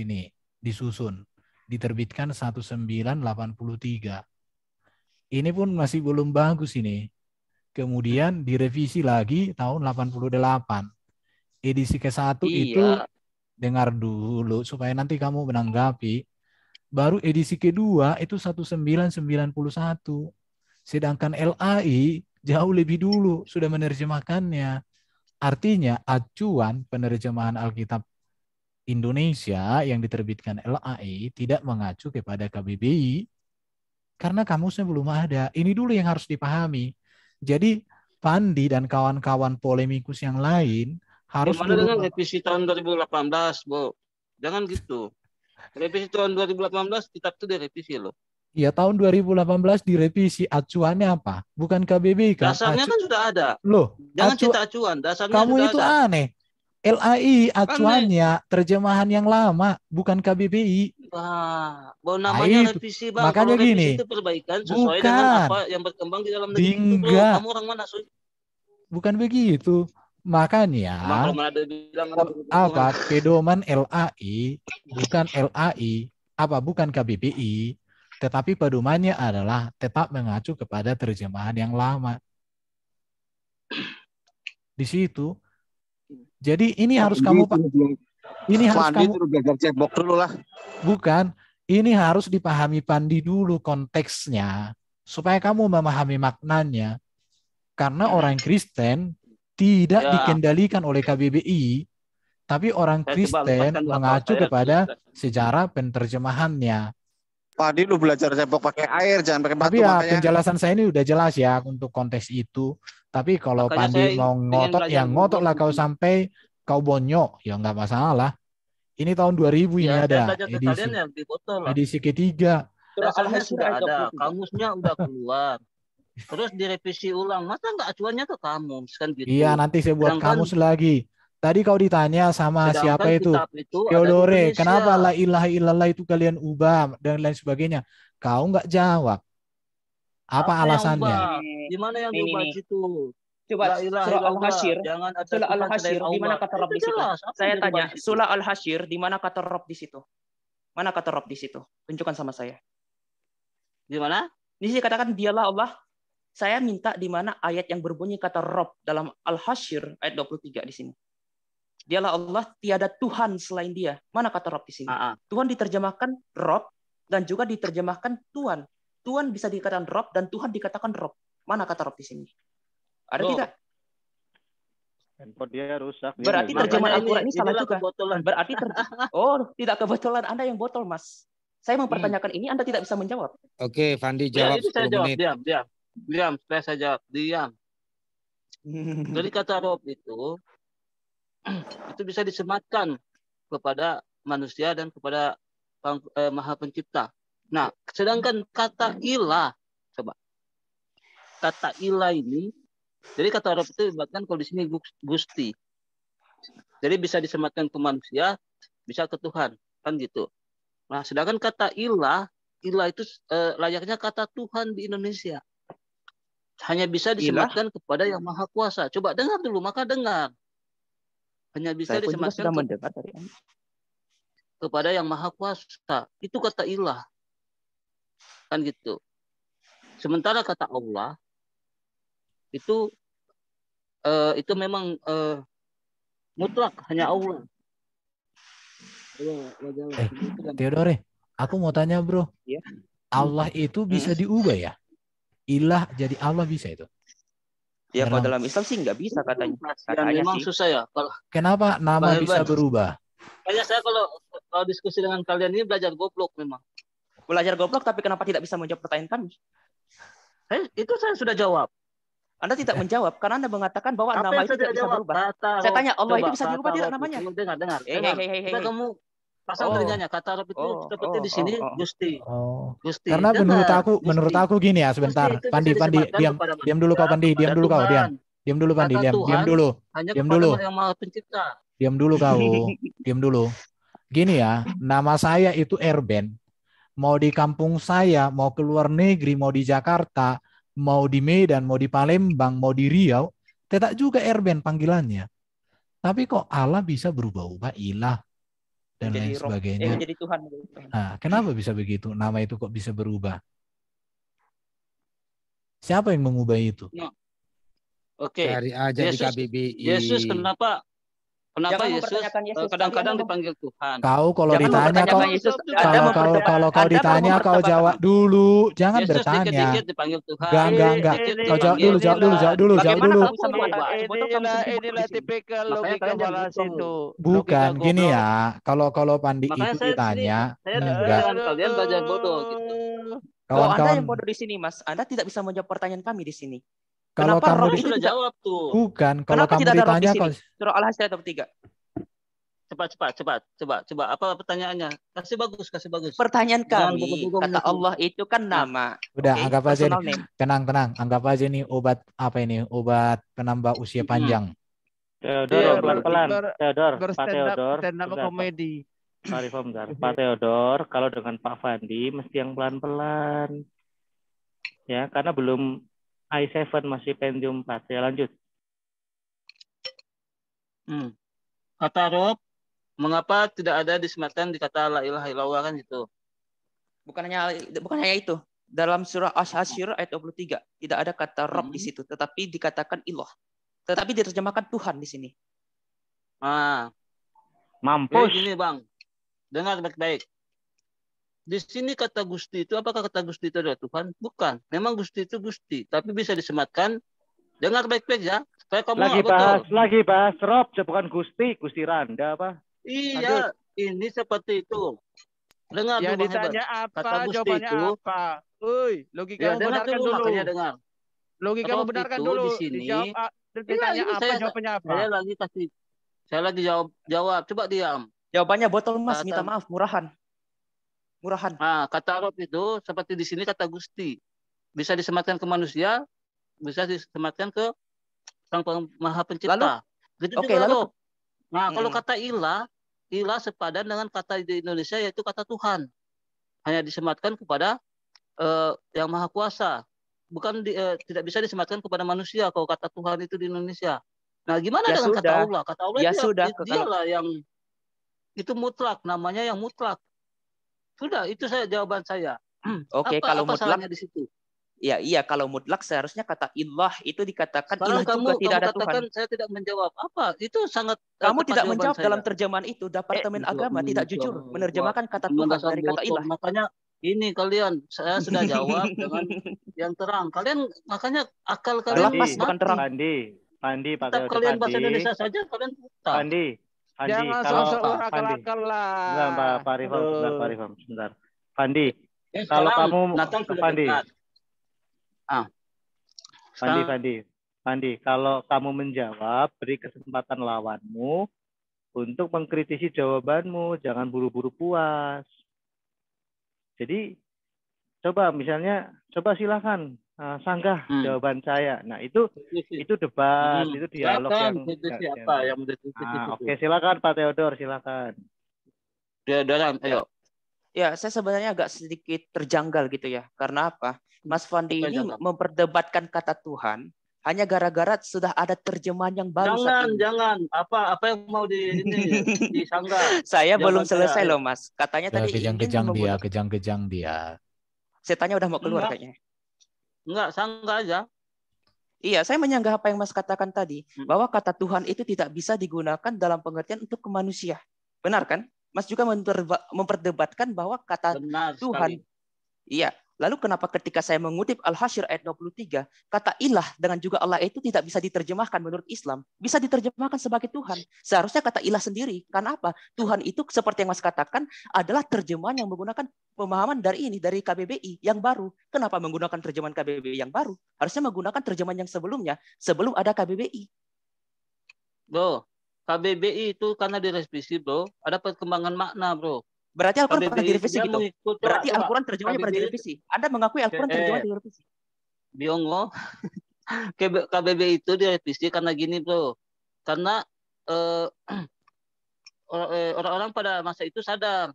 [SPEAKER 7] ini disusun. Diterbitkan 1983. Ini pun masih belum bagus ini. Kemudian direvisi lagi tahun 88. Edisi ke-1 iya. itu dengar dulu supaya nanti kamu menanggapi. Baru edisi kedua itu 1991. Sedangkan LAI jauh lebih dulu sudah menerjemahkannya. Artinya acuan penerjemahan Alkitab Indonesia yang diterbitkan LAI tidak mengacu kepada KBBI karena kamusnya belum ada. Ini dulu yang harus dipahami. Jadi Pandi dan kawan-kawan polemikus yang lain harus Gimana dengan
[SPEAKER 8] revisi tahun 2018, Bu? Jangan gitu. Revisi tahun 2018 kitab itu direvisi loh.
[SPEAKER 7] Iya, tahun 2018 direvisi acuannya apa? Bukan KBBI kan? Dasarnya Acu... kan sudah ada. Loh, jangan acu... cerita
[SPEAKER 8] acuan, dasarnya Kamu sudah itu ada. aneh.
[SPEAKER 7] LAI acuannya Aneh. terjemahan yang lama bukan KBBI.
[SPEAKER 8] Wah, bahwa namanya nah, revisi bang. Makanya revisi gini. Itu perbaikan sesuai bukan. dengan apa yang berkembang di dalam negeri Tinggal Kamu orang mana
[SPEAKER 7] Bukan begitu. Makanya
[SPEAKER 8] apa pedoman
[SPEAKER 7] LAI bukan LAI apa bukan KBBI tetapi pedomannya adalah tetap mengacu kepada terjemahan yang lama. Di situ. Jadi ini harus kamu ini harus kamu
[SPEAKER 3] dulu
[SPEAKER 5] lah.
[SPEAKER 7] Bukan, ini harus dipahami Pandi dulu konteksnya supaya kamu memahami maknanya. Karena orang Kristen tidak ya. dikendalikan oleh ya. KBBI, tapi orang saya Kristen mengacu kepada Kristen. sejarah penterjemahannya.
[SPEAKER 6] Pak ini lu belajar cebok pakai air, jangan pakai batu. Tapi ya, makanya... penjelasan saya
[SPEAKER 7] ini udah jelas ya untuk konteks itu. Tapi kalau Pandi mau ngotot, ya ngotot lah kau sampai kau bonyok, ya nggak masalah. Ini tahun 2000 ya, ini ada edisi, yang edisi ketiga.
[SPEAKER 8] Nah, sudah ada, kamusnya udah keluar terus direvisi ulang masa nggak acuannya ke kamus kan gitu iya nanti saya buat Sedangkan, kamus
[SPEAKER 7] lagi tadi kau ditanya sama siapa itu, itu Theodore kenapa la ilaha illallah itu kalian ubah dan lain sebagainya kau nggak jawab apa, apa alasannya
[SPEAKER 4] di mana yang diubah
[SPEAKER 8] situ Coba surah al hasyir surah al hasyir di mana kata Rob di situ? Saya tanya, surah
[SPEAKER 4] al hasyir di mana kata Rob di situ? Mana kata Rob di situ? Tunjukkan sama saya. Di mana? Di sih katakan dialah Allah saya minta di mana ayat yang berbunyi kata Rob dalam Al-Hasyr ayat 23 di sini. Dialah Allah, tiada Tuhan selain dia. Mana kata Rob di sini? Uh ah, -huh. Ah. Tuhan diterjemahkan Rob dan juga diterjemahkan Tuhan. Tuhan bisa dikatakan Rob dan Tuhan dikatakan Rob. Mana kata Rob di sini? Ada oh. tidak?
[SPEAKER 1] Handphone dia rusak.
[SPEAKER 5] Berarti ya, terjemahan Al-Quran ini, ini salah juga.
[SPEAKER 4] Kebotolan. Berarti ter... [laughs] Oh, tidak kebetulan. Anda yang botol, Mas. Saya hmm. mempertanyakan hmm. ini, Anda tidak bisa menjawab.
[SPEAKER 8] Oke, Fandi
[SPEAKER 5] jawab ya, jawab.
[SPEAKER 4] Diam,
[SPEAKER 8] diam diam saya saja diam [laughs] Jadi kata rob itu [clears throat] itu bisa disematkan kepada manusia dan kepada eh, maha pencipta nah sedangkan kata ilah coba kata ilah ini jadi kata rob itu bahkan kalau di sini gusti jadi bisa disematkan ke manusia bisa ke Tuhan kan gitu nah sedangkan kata ilah ilah itu eh, layaknya kata Tuhan di Indonesia hanya bisa disematkan kepada yang maha kuasa. Coba dengar dulu, maka dengar. Hanya bisa Saya disematkan ke... dari kepada yang maha kuasa. Itu kata ilah. Kan gitu. Sementara kata Allah itu uh, itu memang uh, mutlak hanya Allah.
[SPEAKER 3] Hey, eh,
[SPEAKER 7] kan. Theodore, aku mau tanya bro, ya? Allah itu bisa hmm. diubah ya? ilah jadi Allah bisa itu? Ya dalam, kalau dalam Islam sih nggak bisa katanya. Ya, katanya ya, memang sih. susah ya. Kalau kenapa nama Bahan bisa bahan. berubah?
[SPEAKER 8] Kayaknya saya kalau kalau diskusi dengan
[SPEAKER 4] kalian ini belajar goblok memang. Belajar goblok tapi kenapa tidak bisa menjawab pertanyaan kami? Saya, eh, itu saya sudah jawab. Anda tidak [laughs] menjawab karena Anda mengatakan bahwa Apa nama itu tidak bisa jawab? berubah.
[SPEAKER 8] Tata, saya tanya Allah coba, itu bisa berubah tidak namanya?
[SPEAKER 4] Dengar, dengar. Hey, dengar. Hey, hey, hey, hey. kamu
[SPEAKER 8] pasal oh. kerjanya kata Arab itu oh. seperti oh. di sini oh. oh. gusti oh. gusti
[SPEAKER 7] karena Dan ya menurut aku gusti. menurut aku gini ya sebentar pandi pandi diam diam dulu kau pandi diam dulu kau diam diam dulu pandi diam diam dulu diam dulu yang
[SPEAKER 8] maha pencipta
[SPEAKER 7] diam dulu kau [laughs] diam dulu gini ya nama saya itu Erben mau di kampung saya mau ke luar negeri mau di Jakarta mau di Medan mau di Palembang mau di Riau tetap juga Erben panggilannya tapi kok Allah bisa berubah-ubah ilah dan jadi lain sebagainya. Eh, jadi Tuhan. Gitu. Nah, kenapa bisa begitu? Nama itu kok bisa berubah? Siapa yang mengubah itu?
[SPEAKER 8] No. Nah, oke. Okay. Cari aja Yesus, di KBBI. Yesus kenapa Kenapa Yesus eh, kadang-kadang dipanggil Tuhan? Kau kalau Jangan ditanya kau Yesus, kalau kalau kalau kau ditanya kau
[SPEAKER 7] jawab dulu. Jangan Yesus bertanya. Gak gak gak. Enggak, enggak, enggak. Kau jawab dulu, jawab dulu, jawab dulu, jawab
[SPEAKER 4] dulu. Bukan gini
[SPEAKER 7] ya. Kalau kalau Pandi itu ditanya, enggak.
[SPEAKER 4] Kalian belajar bodoh gitu. kawan Anda yang bodoh di sini, Mas. Anda tidak bisa menjawab pertanyaan kami di sini.
[SPEAKER 7] Kalau Kenapa kamu roh sudah jawab tuh? Bukan, kalau Kenapa kamu tidak ditanya kalau
[SPEAKER 4] surah Al-Hasyr ayat 3. Cepat, cepat, cepat, coba, coba. Apa pertanyaannya? Kasih bagus, kasih bagus. Pertanyaan kami, gitu. kata Allah itu kan nama.
[SPEAKER 7] Udah, okay? anggap aja nih. Tenang, tenang. Anggap aja nih obat apa ini? Obat penambah usia hmm. panjang. Hmm.
[SPEAKER 1] Theodor, iya, pelan-pelan. Theodor, Pak Theodor. Stand up komedi. Pak Rifo, [laughs] Pak Theodor, kalau dengan Pak Fandi, mesti yang pelan-pelan. Ya, karena belum i7 masih Pentium 4. Ya lanjut.
[SPEAKER 8] Hmm. Kata Rob, mengapa tidak ada disematkan di kata la ilaha
[SPEAKER 4] illallah kan itu? Bukan hanya bukan hanya itu. Dalam surah Asy-Asyir ayat 23 tidak ada kata Rob hmm. di situ, tetapi dikatakan ilah. Tetapi diterjemahkan Tuhan di sini.
[SPEAKER 8] Ah. Mampus. Jadi eh, gini, Bang. Dengar baik-baik. Di sini kata Gusti itu, apakah kata Gusti itu adalah Tuhan? Bukan. Memang Gusti itu Gusti, tapi bisa disematkan. Dengar baik-baik ya. Supaya kamu lagi bahas, betul. lagi
[SPEAKER 1] bahas Rob, bukan Gusti, Gusti Randa apa?
[SPEAKER 8] Iya, Aduh. ini seperti itu.
[SPEAKER 3] Dengar ya, ditanya apa, kata Gusti itu, apa? Uy, logika ya, membenarkan dulu. dulu. Dengar. Logika Rob membenarkan dulu. Di sini, Dijawab, ah,
[SPEAKER 1] ditanya iya, apa, saya, jawabannya apa? Saya
[SPEAKER 8] lagi kasih, saya lagi jawab, jawab. Coba diam. Jawabannya botol
[SPEAKER 4] emas, minta maaf, murahan
[SPEAKER 8] murahan. Nah, kata Arab itu seperti di sini kata Gusti. Bisa disematkan ke manusia, bisa disematkan ke Sang Maha Pencipta. Lalu, gitu okay, lalu. Nah, hmm. kalau kata ilah, ilah sepadan dengan kata di Indonesia yaitu kata Tuhan. Hanya disematkan kepada uh, yang Maha Kuasa. Bukan di, uh, tidak bisa disematkan kepada manusia kalau kata Tuhan itu di Indonesia. Nah, gimana ya dengan sudah. kata Allah? Kata Allah ya dia, sudah. dialah yang itu mutlak, namanya yang mutlak. Sudah, itu saya jawaban saya.
[SPEAKER 4] [clears throat] Oke, okay, kalau mutlak di situ? Iya, iya kalau mutlak seharusnya kata ilah itu dikatakan Sekarang ilah kamu, tidak kamu ada katakan, Tuhan.
[SPEAKER 8] saya tidak menjawab. Apa? Itu sangat Kamu tidak menjawab saya. dalam
[SPEAKER 4] terjemahan itu. Departemen eh, agama itu, tidak itu, jujur itu, menerjemahkan kata Tuhan dari kata ilah.
[SPEAKER 8] Makanya ini kalian saya sudah [laughs] jawab dengan yang terang. Kalian makanya akal kalian Andi, mas, bukan terang. Andi, Andi pakai Tetap kalian bahasa saja kalian
[SPEAKER 1] buta. andi Fandi, Jangan kalau Pak akal-akal
[SPEAKER 8] lah. Sebentar, Pak Farifam, sebentar, Pak Farifam,
[SPEAKER 1] sebentar. Fandi, eh, kalau kamu ke Fandi. Ah. Fandi, Fandi. Fandi, kalau kamu menjawab, beri kesempatan lawanmu untuk mengkritisi jawabanmu, jangan buru-buru puas. Jadi coba misalnya, coba silahkan uh, sanggah hmm. jawaban saya. Nah itu itu debat, hmm. itu dialog silakan, yang. Itu siapa yang, yang
[SPEAKER 4] ah, Oke okay, silakan Pak Theodor silakan.
[SPEAKER 8] Theodoran, ayo.
[SPEAKER 4] Ya saya sebenarnya agak sedikit terjanggal gitu ya karena apa? Mas Fandi ini memperdebatkan kata Tuhan hanya gara-gara sudah ada terjemahan yang baru. Jangan, jangan.
[SPEAKER 8] Apa apa yang mau di ini disanggah? [laughs] saya jangan belum selesai ya. loh, Mas. Katanya udah, tadi
[SPEAKER 7] kejang-kejang dia, kejang-kejang dia. Saya tanya udah mau keluar Enggak. kayaknya.
[SPEAKER 4] Enggak, sanggah aja. Iya, saya menyanggah apa yang Mas katakan tadi, hmm. bahwa kata Tuhan itu tidak bisa digunakan dalam pengertian untuk kemanusia. Benar kan? Mas juga memperdebatkan bahwa kata Benar Tuhan Iya, Lalu kenapa ketika saya mengutip al hashir ayat 23, kata ilah dengan juga Allah itu tidak bisa diterjemahkan menurut Islam. Bisa diterjemahkan sebagai Tuhan. Seharusnya kata ilah sendiri. Karena apa? Tuhan itu seperti yang Mas katakan adalah terjemahan yang menggunakan pemahaman dari ini, dari KBBI yang baru. Kenapa menggunakan terjemahan KBBI yang baru? Harusnya menggunakan terjemahan yang sebelumnya, sebelum ada KBBI.
[SPEAKER 8] Bro, KBBI itu karena direvisi, bro, ada perkembangan makna, bro. Berarti Al-Quran pernah direvisi gitu. Berarti Al-Quran terjemahnya pernah direvisi.
[SPEAKER 4] Anda mengakui Al-Quran eh, eh. terjemahnya direvisi?
[SPEAKER 8] revisi? [laughs] KBB itu direvisi karena gini bro. Karena eh, [clears throat] orang-orang pada masa itu sadar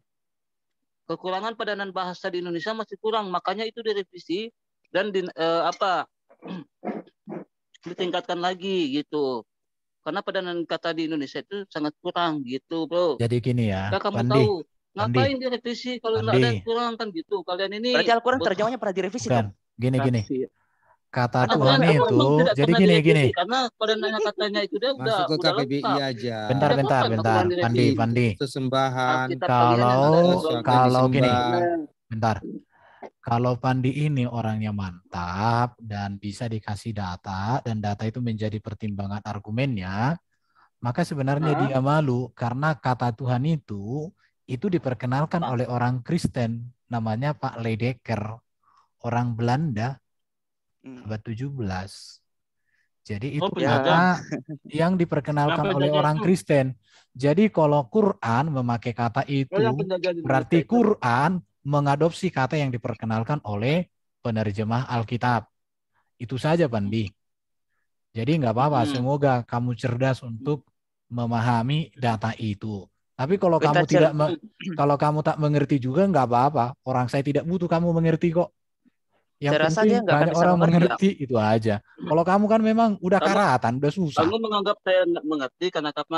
[SPEAKER 8] kekurangan padanan bahasa di Indonesia masih kurang, makanya itu direvisi dan di, apa [clears throat] ditingkatkan lagi gitu karena padanan kata di Indonesia itu sangat kurang gitu bro jadi gini ya Kakak kamu Pandi. tahu Ngapain Andi. direvisi kalau nggak ada yang kurang kan gitu. Kalian ini Berarti Al-Quran terjemahnya pernah direvisi kan? Gini nah, gini.
[SPEAKER 7] Iya. Kata Tuhan itu jadi gini gini.
[SPEAKER 8] Karena pada nanya katanya itu dia
[SPEAKER 7] udah Masuk ke KBBI
[SPEAKER 5] aja. Bentar bentar bentar. Pandi Pandi. Sesembahan. Kalau kalau gini.
[SPEAKER 7] Bentar. Kalau Pandi ini orangnya mantap dan bisa dikasih data dan data itu menjadi pertimbangan argumennya, maka sebenarnya dia malu karena kata Tuhan itu itu diperkenalkan nah. oleh orang Kristen namanya Pak Ledeker, orang Belanda hmm. abad 17. Jadi oh, itu oh, kata [laughs] yang diperkenalkan oleh orang itu. Kristen. Jadi kalau Quran memakai kata itu, oh, ya, berarti Quran mengadopsi kata yang diperkenalkan oleh penerjemah Alkitab. Itu saja, Pandi. Jadi nggak apa-apa. Hmm. Semoga kamu cerdas untuk memahami data itu. Tapi kalau kamu tidak kalau kamu tak mengerti juga nggak apa-apa. Orang saya tidak butuh kamu mengerti kok. Yang saya penting dia banyak orang mengerti itu aja. Hmm. Kalau kamu kan memang udah kamu, karatan, udah susah. Kamu
[SPEAKER 8] menganggap saya nggak mengerti karena kamu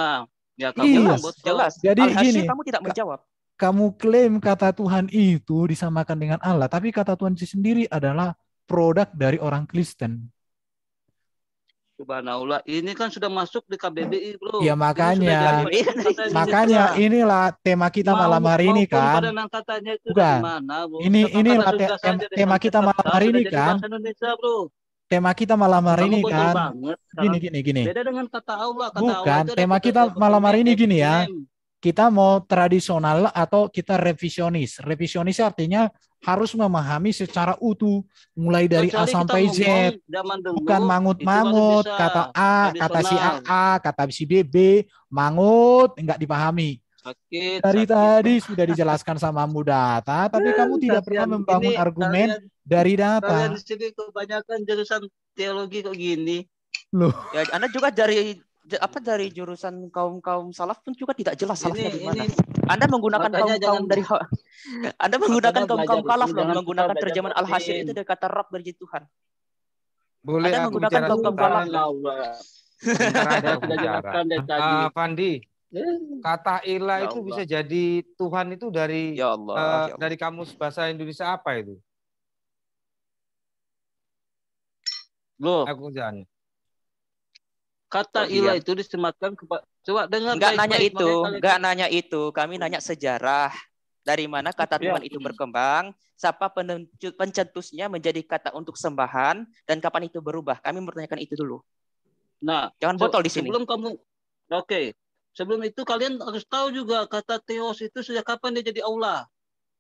[SPEAKER 8] ya kamu iya. Yes. jelas. Jadi Al gini, kamu tidak menjawab.
[SPEAKER 7] Kamu klaim kata Tuhan itu disamakan dengan Allah, tapi kata Tuhan sendiri adalah produk dari orang Kristen.
[SPEAKER 8] Subhanallah, ini kan sudah masuk di KBBI, Bro. Ya makanya. Ini makanya
[SPEAKER 7] inilah tema kita mau, malam hari ini kan.
[SPEAKER 8] Katanya itu Bukan.
[SPEAKER 7] Mana, bro. Ini ini te tema, tema kita malam hari ini kan.
[SPEAKER 8] Indonesia, bro.
[SPEAKER 7] Tema kita malam hari ini kan. gini gini gini. Beda
[SPEAKER 8] dengan kata Allah, kata Bukan, Allah tema kita
[SPEAKER 7] malam hari ini gini ya. Kita mau tradisional atau kita revisionis. Revisionis artinya harus memahami secara utuh mulai dari Kecuali A sampai Z bukan mangut-mangut kan kata A kata si A A kata si B B mangut enggak dipahami sakit, dari sakit. tadi sudah dijelaskan sama mu data tapi eh, kamu tidak pernah membangun ini, argumen kalian, dari data kalian di
[SPEAKER 8] sini kebanyakan
[SPEAKER 4] jurusan teologi kok gini loh ya Anda juga dari apa dari jurusan kaum kaum salaf pun juga tidak jelas salafnya di mana. Anda menggunakan kaum kaum dari [laughs] Anda menggunakan kaum kaum salaf loh, menggunakan terjemahan al hasil itu dari kata Rob dari Tuhan. Boleh Anda menggunakan kaum kaum salaf. Uh,
[SPEAKER 5] Pandi, ah, eh. kata ilah ya itu bisa jadi Tuhan itu dari ya Allah, uh, ya Allah. dari kamus bahasa Indonesia apa itu?
[SPEAKER 4] Loh. Aku jangan. Kata oh, ilah iya. itu disematkan kepada coba dengar Enggak nanya baik, itu, enggak nanya itu. Kami nanya sejarah dari mana kata iya. Tuhan ya. itu berkembang, siapa pencetusnya menjadi kata untuk sembahan dan kapan itu berubah. Kami bertanyakan itu dulu. Nah, jangan botol di sini. Sebelum kamu Oke.
[SPEAKER 8] Okay. Sebelum itu kalian harus tahu juga kata Theos itu sejak kapan dia jadi Allah.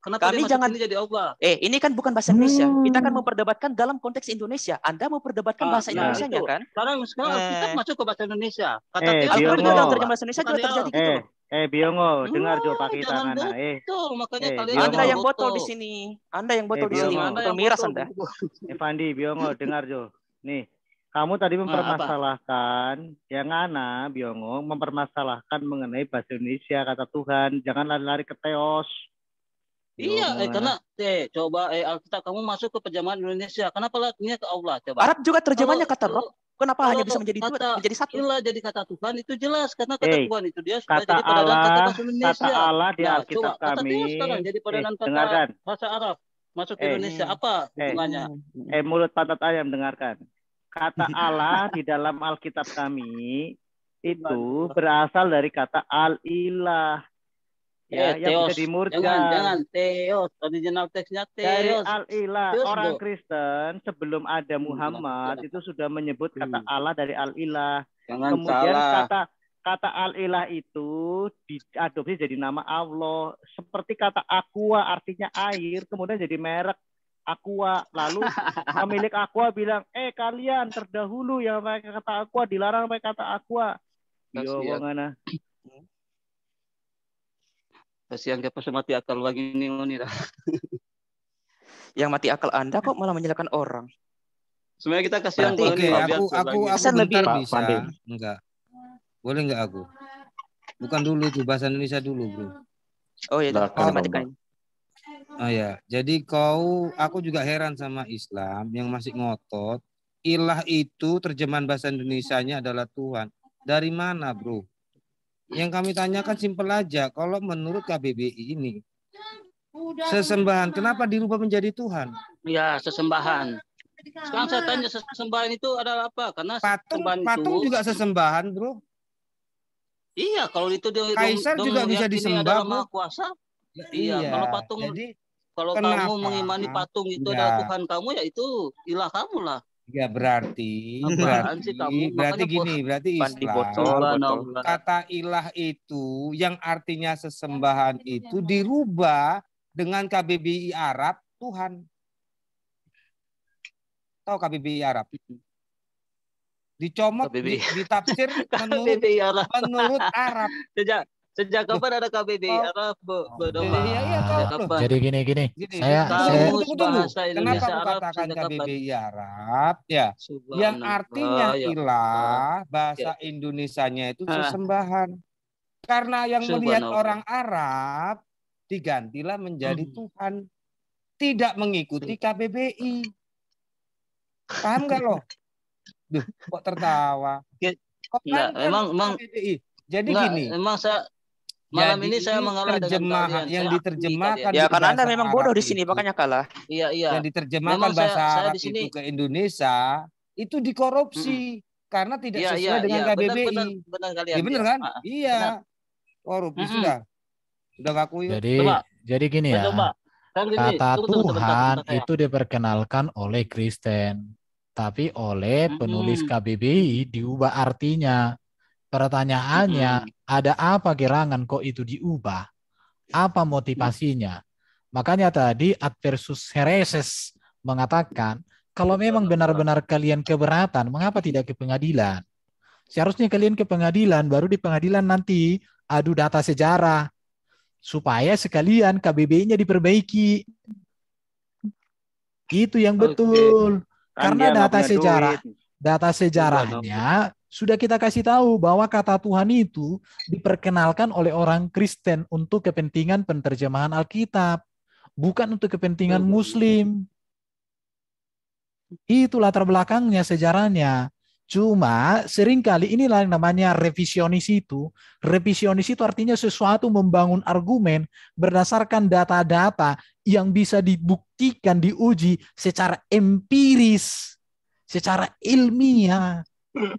[SPEAKER 8] Kenapa kami jangan jadi Allah?
[SPEAKER 4] Eh, ini kan bukan bahasa Indonesia. Hmm. Kita kan memperdebatkan dalam konteks Indonesia. Anda memperdebatkan ah, bahasa nah, Indonesia itu. kan?
[SPEAKER 8] Sekarang sekarang eh. kita masuk ke bahasa Indonesia. Kata eh, Alquran Kalau
[SPEAKER 1] terjemah bahasa Indonesia juga terjadi gitu. Eh, eh Biongo, dengar Jo pakai tangannya. Eh. Betul,
[SPEAKER 4] gitu. makanya eh, kalian Anda yang botol di sini.
[SPEAKER 1] Anda yang eh, botol eh, di sini. Botol miras Anda. [laughs] Eh, Fandi, Biongo, dengar Jo. Nih, kamu tadi ah, mempermasalahkan nah, yang Ana Biongo mempermasalahkan mengenai bahasa Indonesia kata Tuhan jangan lari-lari ke teos
[SPEAKER 8] Iya, eh, karena eh coba eh Alkitab kamu masuk ke terjemahan Indonesia. Kenapa ini ke Allah?
[SPEAKER 4] Coba. Arab juga terjemahnya kata roh. Kenapa hanya bisa menjadi kata, dua, menjadi satu? Inilah jadi kata Tuhan itu jelas karena kata hey, Tuhan itu dia sudah kata jadi Allah, kata bahasa Indonesia. Kata Allah di nah, Alkitab coba, kami. Kata Tuhan sekarang jadi
[SPEAKER 1] padanan hey, eh, kata
[SPEAKER 8] bahasa Arab masuk ke hey, eh, Indonesia apa eh, hubungannya?
[SPEAKER 1] Eh, hey, mulut patat ayam dengarkan. Kata Allah di dalam Alkitab kami itu berasal dari kata al-ilah Ya, eh, ya, yang bisa dimurkan. Jangan, jangan.
[SPEAKER 8] Teos. Original teksnya teos. Dari al-ilah. Orang bro.
[SPEAKER 1] Kristen sebelum ada hmm, Muhammad hmm, itu sudah menyebut kata hmm. Allah dari al-ilah. Kemudian salah. kata kata al-ilah itu diadopsi jadi nama Allah. Seperti kata aqua artinya air, kemudian jadi merek aqua. Lalu [laughs] pemilik aqua bilang, "Eh kalian terdahulu yang pakai kata aqua dilarang pakai kata aqua." Yo,
[SPEAKER 8] Kasihan siapa mati akal lagi ini
[SPEAKER 4] lo nih. [laughs] yang mati akal Anda kok malah menyalahkan orang. Sebenarnya kita kasihan Berarti, okay, aku aku aku, aku bentar lebih. bisa. pandem. Enggak. Boleh enggak
[SPEAKER 5] aku? Bukan dulu itu bahasa Indonesia dulu, Bro. Oh iya, matikan. Oh ya, jadi kau aku juga heran sama Islam yang masih ngotot. Ilah itu terjemahan bahasa Indonesia-nya adalah Tuhan. Dari mana, Bro? Yang kami tanyakan simpel aja. Kalau menurut KBBI ini,
[SPEAKER 8] sesembahan
[SPEAKER 5] kenapa dirubah menjadi Tuhan?
[SPEAKER 8] Ya, sesembahan. Sekarang saya tanya sesembahan itu adalah apa? Karena patung, patung itu... juga
[SPEAKER 5] sesembahan, bro.
[SPEAKER 8] Iya, kalau itu dia Kaisar dong, juga bisa disembah, Bro. Kuasa. iya, iya, kalau patung jadi, kalau kenapa? kamu mengimani patung itu nah. adalah Tuhan kamu ya itu ilah kamu lah.
[SPEAKER 5] Ya berarti Apaan berarti, kamu? berarti gini, berarti Islam kata ilah itu yang artinya sesembahan itu dirubah dengan KBBI Arab Tuhan. Tahu KBBI Arab? Dicomot KBBI. ditafsir [laughs] menurut Arab.
[SPEAKER 8] menurut Arab. Sejak iya. kapan ada KBBI Arab bu, berdoa? Iya, iya, kapan? Jadi
[SPEAKER 5] gini gini. gini. Saya, saya tunggu, tunggu. Kenapa Arab, katakan KBBI Arab? Ya, ya, yang artinya ya ilah bahasa ya. Indonesianya itu ah. sesembahan. Karena yang melihat orang Arab digantilah menjadi hmm. Tuhan, tidak mengikuti iya. KBBI. Paham nggak loh? Duh, kok tertawa? Kok nah, kan emang, KBBI?
[SPEAKER 4] Jadi Nggak, gini.
[SPEAKER 8] Emang saya
[SPEAKER 5] Malam Jadi ini saya mengalah dengan Yang diterjemahkan ya
[SPEAKER 4] karena Anda memang bodoh di sini makanya kalah.
[SPEAKER 8] Iya
[SPEAKER 5] iya. Yang diterjemahkan bahasa saya, Arab itu
[SPEAKER 4] ke Indonesia
[SPEAKER 5] itu dikorupsi hmm. karena tidak ya, sesuai ya, dengan ya. KBBI. Benar, benar, benar Ya, benar kan? Ah, iya. Benar. Korupsi hmm. sudah. Sudah ngakui. Jadi
[SPEAKER 7] jadi gini ya. Coba.
[SPEAKER 3] Kata Tuhan itu
[SPEAKER 7] diperkenalkan oleh Kristen, tapi oleh penulis KBBI diubah artinya Pertanyaannya, hmm. ada apa gerangan kok itu diubah? Apa motivasinya? Hmm. Makanya tadi adversus hereses mengatakan, kalau memang benar-benar kalian keberatan, mengapa tidak ke pengadilan? Seharusnya kalian ke pengadilan, baru di pengadilan nanti adu data sejarah. Supaya sekalian KBBI-nya diperbaiki. Itu yang betul. Okay. Karena data sejarah, data sejarahnya sudah kita kasih tahu bahwa kata Tuhan itu diperkenalkan oleh orang Kristen untuk kepentingan penterjemahan Alkitab, bukan untuk kepentingan Muslim. Itu latar belakangnya sejarahnya. Cuma seringkali inilah yang namanya revisionis itu. Revisionis itu artinya sesuatu membangun argumen berdasarkan data-data yang bisa dibuktikan, diuji secara empiris, secara ilmiah. Hmm.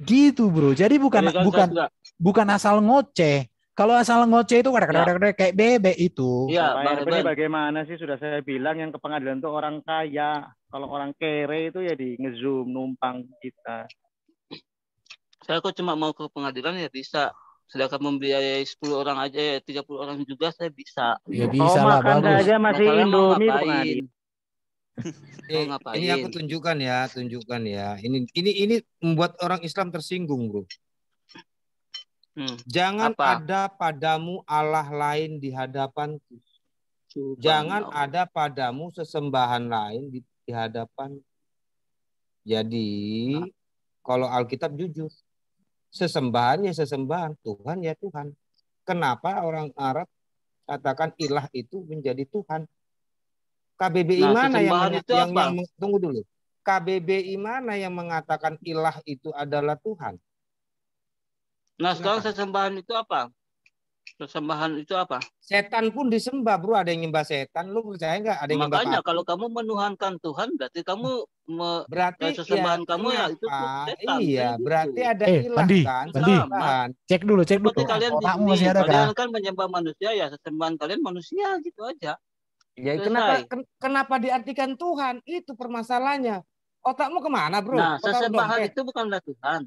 [SPEAKER 7] Gitu bro. Jadi bukan Jadi bukan bukan asal ngoceh. Kalau asal ngoceh itu kadang-kadang ya. kayak bebek itu. Iya, Pak
[SPEAKER 1] bagaimana sih sudah saya bilang yang ke pengadilan itu orang kaya. Kalau orang kere itu ya di ngezoom numpang kita.
[SPEAKER 8] Saya kok cuma mau ke pengadilan ya bisa. Sedangkan membiayai 10 orang aja ya eh, 30 orang juga saya bisa. Ya oh, bisa
[SPEAKER 1] oh, lah makan bagus. aja masih Indomie
[SPEAKER 8] oh, Ini aku tunjukkan
[SPEAKER 5] ya, tunjukkan ya. Ini ini ini membuat orang Islam tersinggung, Bro. Hmm. Jangan Apa? ada padamu Allah lain di hadapanku. Cuman Jangan ada padamu sesembahan lain di, di hadapan. Jadi nah. kalau Alkitab jujur, sesembahan ya sesembahan, Tuhan ya Tuhan. Kenapa orang Arab katakan ilah itu menjadi Tuhan? KBBI nah, mana yang, itu yang, apa? yang tunggu dulu. KBBI mana yang mengatakan ilah itu adalah Tuhan?
[SPEAKER 8] Nah, sekarang sesembahan itu apa? Sesembahan itu apa?
[SPEAKER 5] Setan pun disembah, bro. Ada yang nyembah setan. Lu percaya nggak? Ada yang Makanya nyembah
[SPEAKER 8] kalau kamu menuhankan Tuhan, berarti kamu me berarti eh, sesembahan ya, kamu ya itu setan.
[SPEAKER 5] Nah, iya, berarti ada eh, ilah Bandi, kan? Bandi,
[SPEAKER 7] cek dulu, cek dulu. Kalian, oh, di, masih kalian kan?
[SPEAKER 8] kan menyembah manusia ya, sesembahan kalian manusia gitu aja. Ya kenapa ken,
[SPEAKER 5] kenapa diartikan Tuhan? Itu permasalahannya. Otakmu kemana, bro? Nah, sesembahan itu
[SPEAKER 8] bukanlah Tuhan.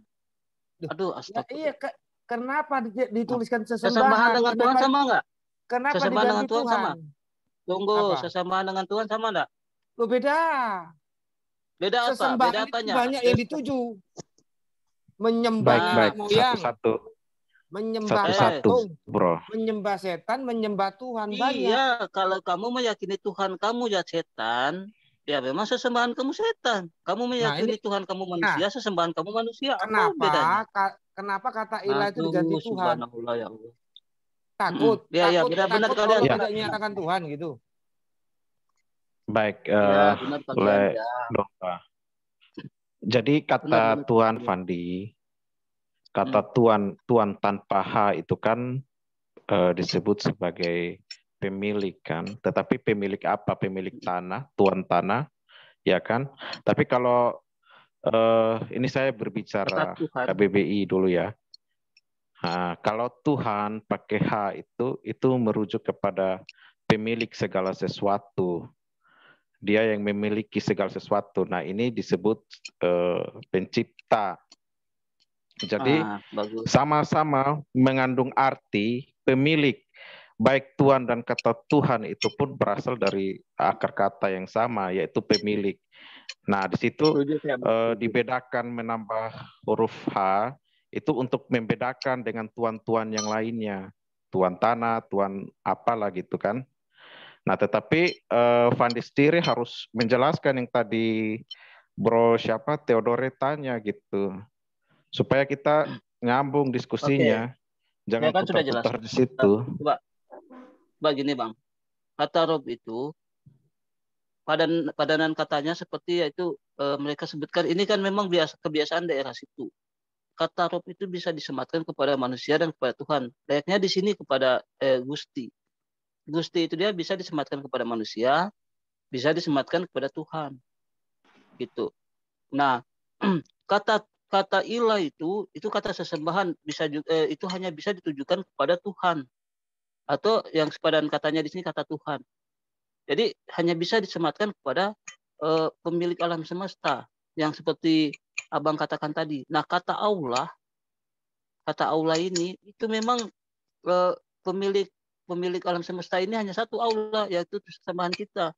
[SPEAKER 8] Aduh, ya astagfirullah.
[SPEAKER 5] Ya, iya, ke, kenapa dituliskan nah, sesembahan? Sesembahan dengan kenapa, Tuhan sama enggak? Kenapa sesembahan dengan Tuhan, Tuhan? sama?
[SPEAKER 8] Tunggu, Apa? sesembahan dengan Tuhan sama enggak? Lo beda. Beda apa? Sesembahan beda apanya? Banyak yang dituju. Menyembah
[SPEAKER 5] baik, baik. Satu-satu menyembah satu, satu bro menyembah setan menyembah Tuhan iya, banyak iya
[SPEAKER 8] kalau kamu meyakini Tuhan kamu ya setan ya memang sesembahan kamu setan kamu nah, meyakini nah, ini, Tuhan kamu nah. manusia nah, sesembahan kamu manusia kenapa
[SPEAKER 5] Ka, kenapa kata ilah itu diganti Tuhan ya Allah. takut hmm, ya, takut, ya, benar, takut benar, kalian ya. tidak menyatakan Tuhan gitu
[SPEAKER 6] baik uh, ya, eh, benar, kalian, ya. jadi kata benar, Tuhan benar. Fandi Kata hmm. tuan tuan tanpa h itu kan uh, disebut sebagai pemilik kan, tetapi pemilik apa? Pemilik tanah, tuan tanah, ya kan? Tapi kalau uh, ini saya berbicara KBBI dulu ya. Nah, kalau Tuhan pakai H itu itu merujuk kepada pemilik segala sesuatu. Dia yang memiliki segala sesuatu. Nah, ini disebut uh, pencipta jadi ah, sama-sama ah, mengandung arti pemilik baik tuan dan kata Tuhan itu pun berasal dari akar kata yang sama yaitu pemilik. Nah di situ eh, dibedakan menambah huruf H itu untuk membedakan dengan tuan-tuan yang lainnya, tuan tanah, tuan apalah gitu kan. Nah tetapi eh, Van Distiri harus menjelaskan yang tadi Bro siapa Theodore tanya gitu supaya kita nyambung diskusinya. Okay. Jangan ya kan sudah jelas. di situ.
[SPEAKER 8] Coba, coba gini bang, kata Rob itu padan padanan katanya seperti yaitu e, mereka sebutkan ini kan memang biasa kebiasaan daerah situ. Kata Rob itu bisa disematkan kepada manusia dan kepada Tuhan. Layaknya di sini kepada e, Gusti. Gusti itu dia bisa disematkan kepada manusia, bisa disematkan kepada Tuhan. Gitu. Nah, [clears throat] kata kata ilah itu itu kata sesembahan bisa eh, itu hanya bisa ditujukan kepada Tuhan atau yang sepadan katanya di sini kata Tuhan. Jadi hanya bisa disematkan kepada eh, pemilik alam semesta yang seperti abang katakan tadi. Nah kata Allah kata Allah ini itu memang eh, pemilik pemilik alam semesta ini hanya satu Allah yaitu sesembahan kita.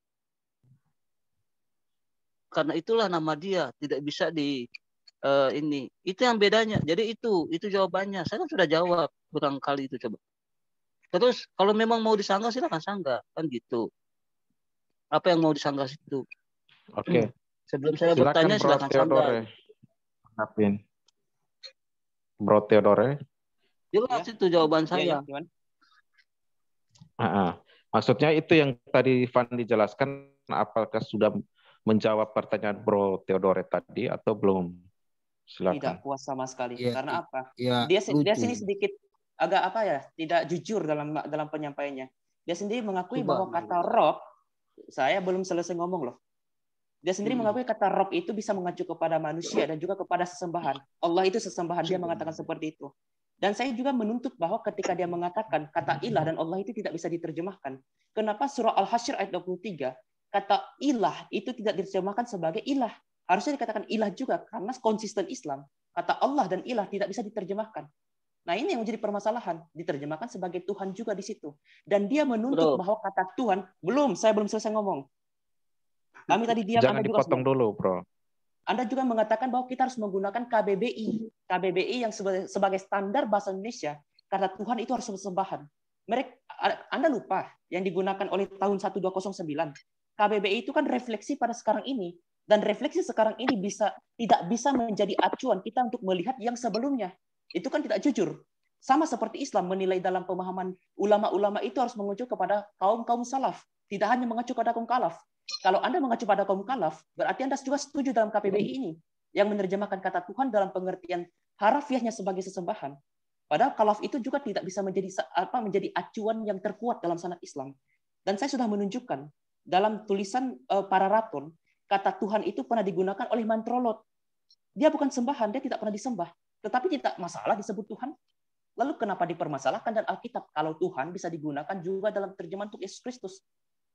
[SPEAKER 8] Karena itulah nama dia tidak bisa di uh, ini itu yang bedanya jadi itu itu jawabannya saya kan sudah jawab kurang kali itu coba terus kalau memang mau disanggah silakan sanggah kan gitu apa yang mau disanggah situ? oke okay. [clears throat] sebelum saya silakan bertanya silakan sanggah
[SPEAKER 6] Napin. Bro Theodore.
[SPEAKER 8] Jelas ya. itu jawaban saya. Ya, ya.
[SPEAKER 6] Uh -uh. Maksudnya itu yang tadi Van dijelaskan apakah sudah menjawab pertanyaan Bro Theodore tadi atau belum? Silakan. tidak
[SPEAKER 4] puas sama sekali. Ya, Karena iya. apa? Ya, dia lucu. dia sini sedikit agak apa ya? Tidak jujur dalam dalam penyampaiannya. Dia sendiri mengakui Coba, bahwa kata rob saya belum selesai ngomong loh. Dia sendiri hmm. mengakui kata rob itu bisa mengacu kepada manusia dan juga kepada sesembahan. Allah itu sesembahan dia mengatakan iya. seperti itu. Dan saya juga menuntut bahwa ketika dia mengatakan kata ilah dan Allah itu tidak bisa diterjemahkan. Kenapa surah Al-Hasyr ayat 23 kata ilah itu tidak diterjemahkan sebagai ilah, Harusnya dikatakan ilah juga karena konsisten Islam. Kata Allah dan ilah tidak bisa diterjemahkan. Nah, ini yang menjadi permasalahan. Diterjemahkan sebagai Tuhan juga di situ. Dan dia menuntut bro. bahwa kata Tuhan, belum, saya belum selesai ngomong. Kami tadi dia Jangan dipotong juga dulu, bro. Anda juga mengatakan bahwa kita harus menggunakan KBBI. KBBI yang sebagai standar bahasa Indonesia. karena Tuhan itu harus sembahan. Mereka, Anda lupa yang digunakan oleh tahun 1209. KBBI itu kan refleksi pada sekarang ini. Dan refleksi sekarang ini bisa tidak bisa menjadi acuan kita untuk melihat yang sebelumnya. Itu kan tidak jujur. Sama seperti Islam menilai dalam pemahaman ulama-ulama itu harus mengacu kepada kaum-kaum salaf, tidak hanya mengacu pada kaum kalaf. Kalau Anda mengacu pada kaum kalaf, berarti Anda juga setuju dalam KPBI iya. ini yang menerjemahkan kata Tuhan dalam pengertian harafiahnya sebagai sesembahan. Padahal kalaf itu juga tidak bisa menjadi apa menjadi acuan yang terkuat dalam sanad Islam. Dan saya sudah menunjukkan dalam tulisan eh, para raton Kata Tuhan itu pernah digunakan oleh mantrolot. Dia bukan sembahan, dia tidak pernah disembah. Tetapi tidak masalah disebut Tuhan. Lalu kenapa dipermasalahkan dan Alkitab kalau Tuhan bisa digunakan juga dalam terjemahan untuk Yesus Kristus?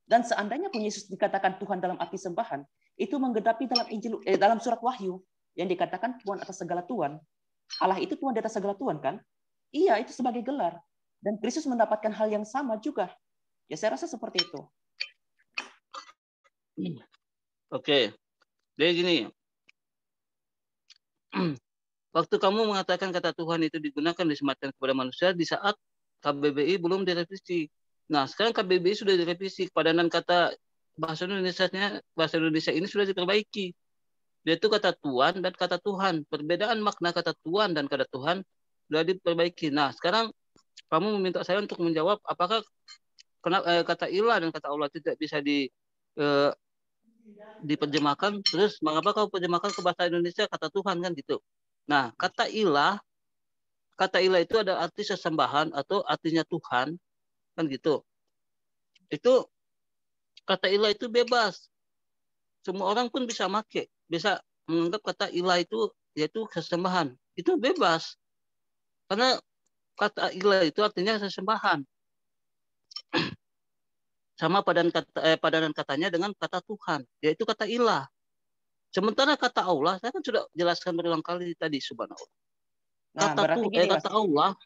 [SPEAKER 4] Dan seandainya pun Yesus dikatakan Tuhan dalam arti sembahan, itu menggedapi dalam Injil eh, dalam surat Wahyu yang dikatakan Tuhan atas segala Tuhan. Allah itu Tuhan di atas segala Tuhan kan? Iya, itu sebagai gelar. Dan Kristus mendapatkan hal yang sama juga. Ya saya rasa seperti itu.
[SPEAKER 8] Iya. Oke. Jadi gini. [clears throat] Waktu kamu mengatakan kata Tuhan itu digunakan disematkan kepada manusia di saat KBBI belum direvisi. Nah, sekarang KBBI sudah direvisi. Padanan kata bahasa indonesia bahasa Indonesia ini sudah diperbaiki. Itu kata Tuhan dan kata Tuhan. Perbedaan makna kata Tuhan dan kata Tuhan sudah diperbaiki. Nah, sekarang kamu meminta saya untuk menjawab apakah kenapa eh, kata ilah dan kata Allah tidak bisa di eh, diterjemahkan terus mengapa kau terjemahkan ke bahasa Indonesia kata Tuhan kan gitu. Nah, kata ilah kata ilah itu ada arti sesembahan atau artinya Tuhan kan gitu. Itu kata ilah itu bebas. Semua orang pun bisa make, bisa menganggap kata ilah itu yaitu kesembahan. Itu bebas. Karena kata ilah itu artinya sesembahan sama padan kata eh, padanan katanya dengan kata Tuhan yaitu kata ilah sementara kata Allah saya kan sudah jelaskan berulang kali tadi subhanallah
[SPEAKER 2] nah, kata nah, gini, eh, kata
[SPEAKER 8] Allah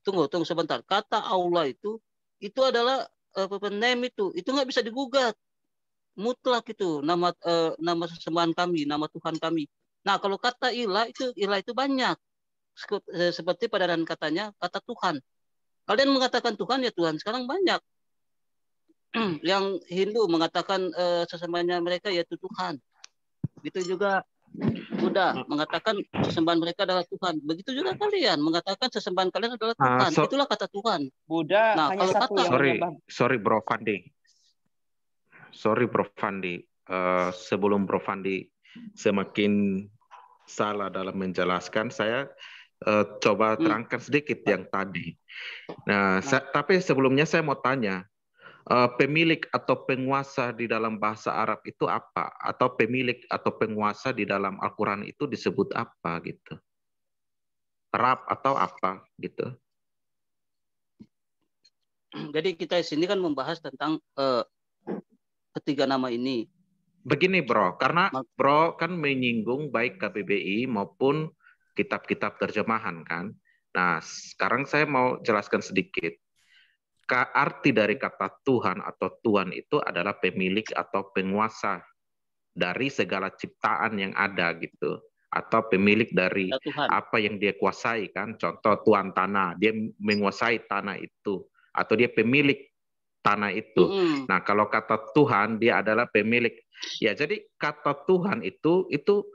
[SPEAKER 8] tunggu tunggu sebentar kata Allah itu itu adalah uh, name itu itu nggak bisa digugat mutlak itu nama uh, nama sesembahan kami nama Tuhan kami nah kalau kata ilah itu ilah itu banyak eh, seperti padanan katanya kata Tuhan kalian mengatakan Tuhan ya Tuhan sekarang banyak Hmm. yang Hindu mengatakan uh, sesembahannya mereka yaitu Tuhan. Begitu juga Buddha hmm. mengatakan sesembahan mereka adalah Tuhan. Begitu juga kalian mengatakan sesembahan kalian adalah ah, Tuhan. Uh, so, Itulah kata Tuhan. Buddha nah, hanya kalau satu kata, yang sorry,
[SPEAKER 6] sorry Bro Fandi. Sorry Bro Fandi. Uh, sebelum Bro Fandi semakin salah dalam menjelaskan, saya uh, coba hmm. terangkan sedikit yang tadi. Nah, nah. Saya, tapi sebelumnya saya mau tanya, Eh, pemilik atau penguasa di dalam bahasa Arab itu apa atau pemilik atau penguasa di dalam Al-Qur'an itu disebut apa gitu. Rab atau apa gitu.
[SPEAKER 8] Jadi kita di sini kan membahas tentang
[SPEAKER 6] uh, ketiga nama ini. Begini Bro, karena Bro kan menyinggung baik KBBI maupun kitab-kitab terjemahan kan. Nah, sekarang saya mau jelaskan sedikit arti dari kata Tuhan atau Tuhan itu adalah pemilik atau penguasa dari segala ciptaan yang ada gitu atau pemilik dari Tuhan. apa yang dia kuasai kan contoh tuan tanah dia menguasai tanah itu atau dia pemilik tanah itu mm. nah kalau kata Tuhan dia adalah pemilik ya jadi kata Tuhan itu itu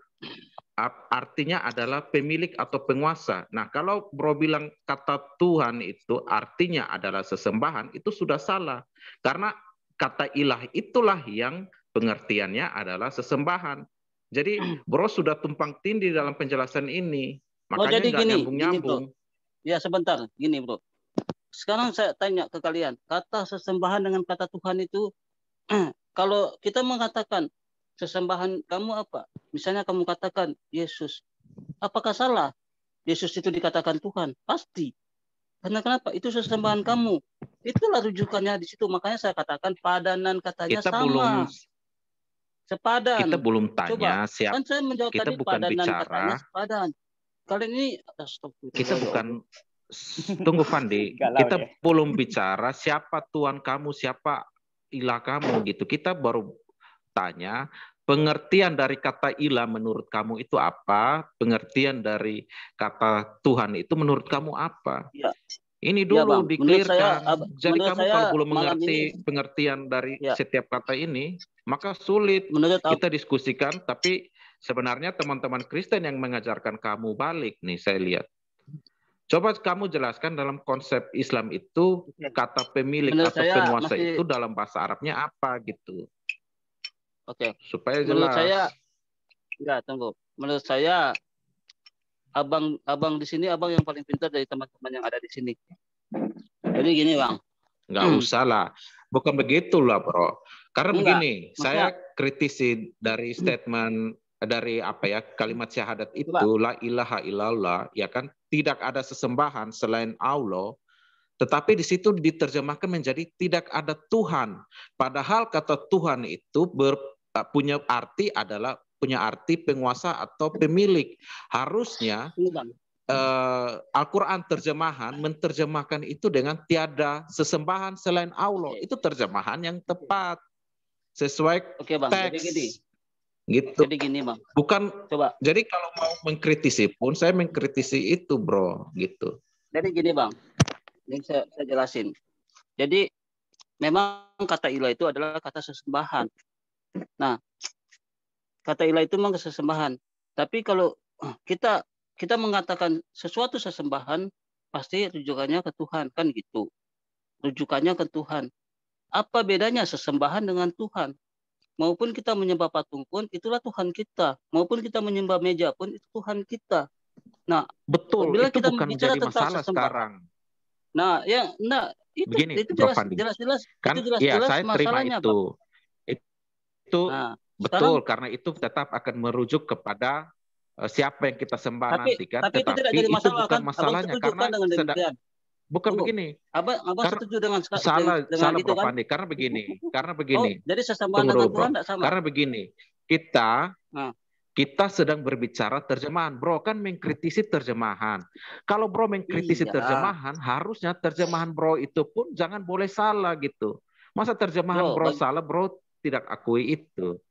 [SPEAKER 6] artinya adalah pemilik atau penguasa. Nah, kalau Bro bilang kata Tuhan itu artinya adalah sesembahan, itu sudah salah. Karena kata ilah itulah yang pengertiannya adalah sesembahan. Jadi [clears throat] Bro sudah tumpang tindih dalam penjelasan ini. Oh, Makanya oh, jadi gini, nyambung-nyambung. Gini, ya sebentar, gini Bro.
[SPEAKER 8] Sekarang saya tanya ke kalian, kata sesembahan dengan kata Tuhan itu [clears throat] kalau kita mengatakan sesembahan kamu apa? Misalnya kamu katakan Yesus. Apakah salah Yesus itu dikatakan Tuhan? Pasti. Karena kenapa? Itu sesembahan kamu. Itulah rujukannya di situ. Makanya saya katakan padanan katanya kita sama. Belum, sepadan. Kita belum tanya Coba. siap. Kan saya menjawab kita tadi bukan padanan bicara. katanya sepadan. Kalian ini kita bukan
[SPEAKER 6] tunggu Fandi. [laughs] kita ya. belum bicara siapa Tuhan kamu, siapa ilah kamu gitu. Kita baru tanya pengertian dari kata ilah menurut kamu itu apa? Pengertian dari kata Tuhan itu menurut kamu apa? Ya. Ini iya, dulu ya, dikelirkan. Jadi kamu saya, kalau belum mengerti ini, pengertian dari ya. setiap kata ini, maka sulit menurut kita diskusikan. Tapi sebenarnya teman-teman Kristen yang mengajarkan kamu balik nih saya lihat. Coba kamu jelaskan dalam konsep Islam itu kata pemilik menurut atau penguasa masih... itu dalam bahasa Arabnya apa gitu. Oke. Okay. Supaya jelas. Menurut saya enggak
[SPEAKER 8] tunggu. Menurut saya abang abang di sini abang yang paling pintar dari teman-teman yang ada di sini. Jadi gini bang.
[SPEAKER 6] Enggak hmm. usah lah. Bukan begitu lah bro. Karena Enggak, begini, Maksudnya, saya kritisi dari statement hmm. dari apa ya kalimat syahadat itu la ilaha illallah ya kan tidak ada sesembahan selain Allah tetapi di situ diterjemahkan menjadi tidak ada Tuhan. Padahal kata Tuhan itu ber, Eh, punya arti adalah punya arti penguasa atau pemilik. Harusnya uh, Al-Quran terjemahan menterjemahkan itu dengan tiada sesembahan selain Allah. Itu terjemahan yang tepat sesuai Oke, bang. teks. Jadi gini. Gitu. Jadi gini bang. Bukan. Coba. Jadi kalau mau mengkritisi pun saya mengkritisi itu bro gitu.
[SPEAKER 8] Jadi gini bang. Ini saya, saya jelasin. Jadi memang kata ilah itu adalah kata sesembahan. Nah, kata ilah itu memang sesembahan. Tapi kalau eh, kita kita mengatakan sesuatu sesembahan pasti rujukannya ke Tuhan kan gitu. Rujukannya ke Tuhan. Apa bedanya sesembahan dengan Tuhan? Maupun kita menyembah patung pun itulah Tuhan kita. Maupun kita menyembah meja pun itu Tuhan kita. Nah, betul. Bila kita bukan bicara tentang sesembahan. sekarang. Nah, ya, nah itu, jelas, jelas, jelas, kan, itu jelas, ya, jelas saya terima masalahnya, itu.
[SPEAKER 6] Pak itu nah, betul sekarang, karena itu tetap akan merujuk kepada uh, siapa yang kita sembah tapi, nanti kan. Tapi Tetapi itu tidak jadi masalah itu bukan kan? masalahnya karena kan dengan sedang,
[SPEAKER 8] bukan Tunggu. begini. Abang, abang karena, setuju dengan salah dengan salah itu, Kan?
[SPEAKER 6] Karena begini, karena begini. Oh, jadi sesembahan dengan Tuhan tidak sama. Karena begini, kita nah kita sedang berbicara terjemahan. Bro kan mengkritisi terjemahan. Kalau bro mengkritisi iya. terjemahan, harusnya terjemahan bro itu pun jangan boleh salah gitu. Masa terjemahan bro, bro salah, bro tidak akui itu.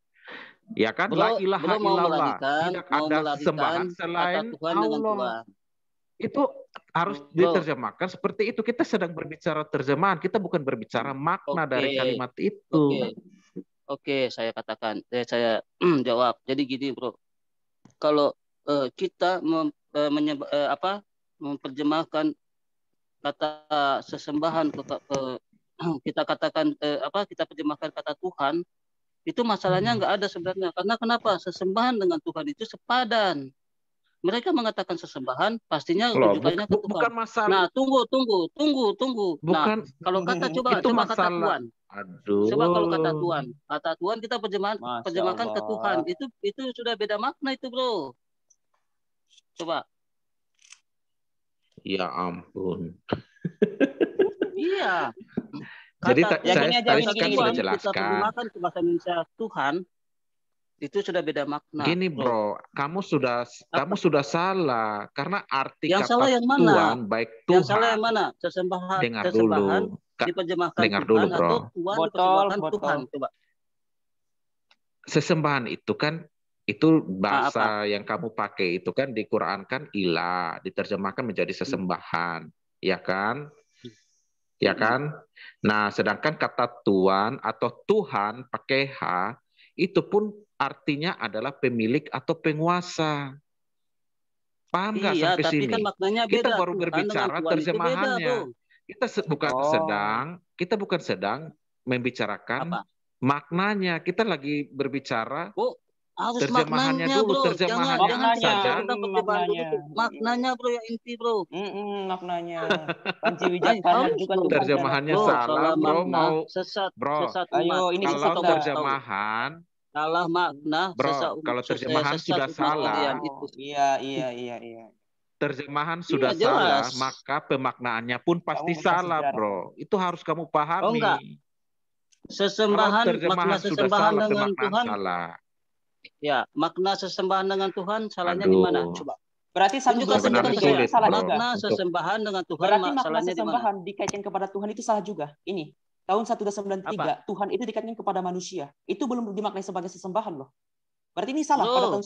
[SPEAKER 6] Ya kan? Belum, La ilaha illallah. Tidak ada sembahan selain Tuhan Allah. Tuhan. Itu harus belum. diterjemahkan seperti itu. Kita sedang berbicara terjemahan. Kita bukan berbicara makna okay. dari kalimat
[SPEAKER 3] itu. Oke,
[SPEAKER 8] okay. okay, saya katakan. Eh, saya, saya [clears throat] jawab. Jadi gini, Bro. Kalau uh, kita mem, uh, menyeba, uh, apa? memperjemahkan kata sesembahan ke, ke [clears throat] kita katakan eh, apa kita terjemahkan kata Tuhan itu masalahnya hmm. nggak ada sebenarnya karena kenapa sesembahan dengan Tuhan itu sepadan mereka mengatakan sesembahan pastinya rujukannya bu, ke Tuhan masalah. nah tunggu tunggu tunggu tunggu nah, bukan, nah kalau kata coba itu coba kata Tuhan Aduh. coba kalau kata Tuhan kata Tuhan kita perjemahan Masya perjemahkan ke Tuhan itu itu sudah beda makna itu bro coba
[SPEAKER 6] ya ampun iya Kata, Jadi ya saya, tadi kan sudah jelaskan. Kita
[SPEAKER 8] bahasa Indonesia Tuhan itu sudah beda makna. Gini bro,
[SPEAKER 6] bro. kamu sudah Apa? kamu sudah salah karena arti yang kata salah yang mana? Tuhan baik Tuhan. Yang salah yang
[SPEAKER 8] mana? Sesembahan, dengar dulu.
[SPEAKER 6] diperjemahkan dengar Tuhan dulu, bro. atau
[SPEAKER 8] Tuhan botol, botol. Tuhan coba.
[SPEAKER 6] Sesembahan itu kan itu ah, bahasa nah, yang kamu pakai itu kan di Quran kan ilah diterjemahkan menjadi sesembahan, hmm. ya kan? ya kan? Nah, sedangkan kata tuan atau Tuhan pakai H itu pun artinya adalah pemilik atau penguasa. Paham nggak iya, sampai tapi sini? Kan maknanya beda. Kita baru berbicara terjemahannya. Beda, kita bukan oh. sedang, kita bukan sedang membicarakan Apa? maknanya. Kita lagi berbicara bu, harus maknanya, dulu, bro. terjemahannya jangan, maknanya, saja. Kita hmm, maknanya.
[SPEAKER 8] maknanya bro ya inti bro. Mm -mm, maknanya. [laughs] terjemahannya bro, salah, bro mau sesat, bro. Sesat Ayo ini kalau sesat
[SPEAKER 6] terjemahan
[SPEAKER 8] salah makna bro, sesat, kalau terjemahan sesat, sudah salah. Oh, itu.
[SPEAKER 6] Iya, iya, iya, iya. Terjemahan sudah iya, salah, maka pemaknaannya pun pasti salah, bro. Itu harus kamu pahami. Oh, enggak. Sesembahan, makna sesembahan salah, dengan Tuhan salah
[SPEAKER 8] Ya, makna sesembahan
[SPEAKER 4] dengan Tuhan salahnya di mana? Coba. Berarti sama juga benar -benar sulit, salah juga. Makna sesembahan dengan Tuhan Berarti makna sesembahan dikaitkan kepada Tuhan itu salah juga. Ini tahun 1993 Apa? Tuhan itu dikaitkan kepada manusia. Itu belum dimaknai sebagai sesembahan loh. Berarti ini salah loh, pada tahun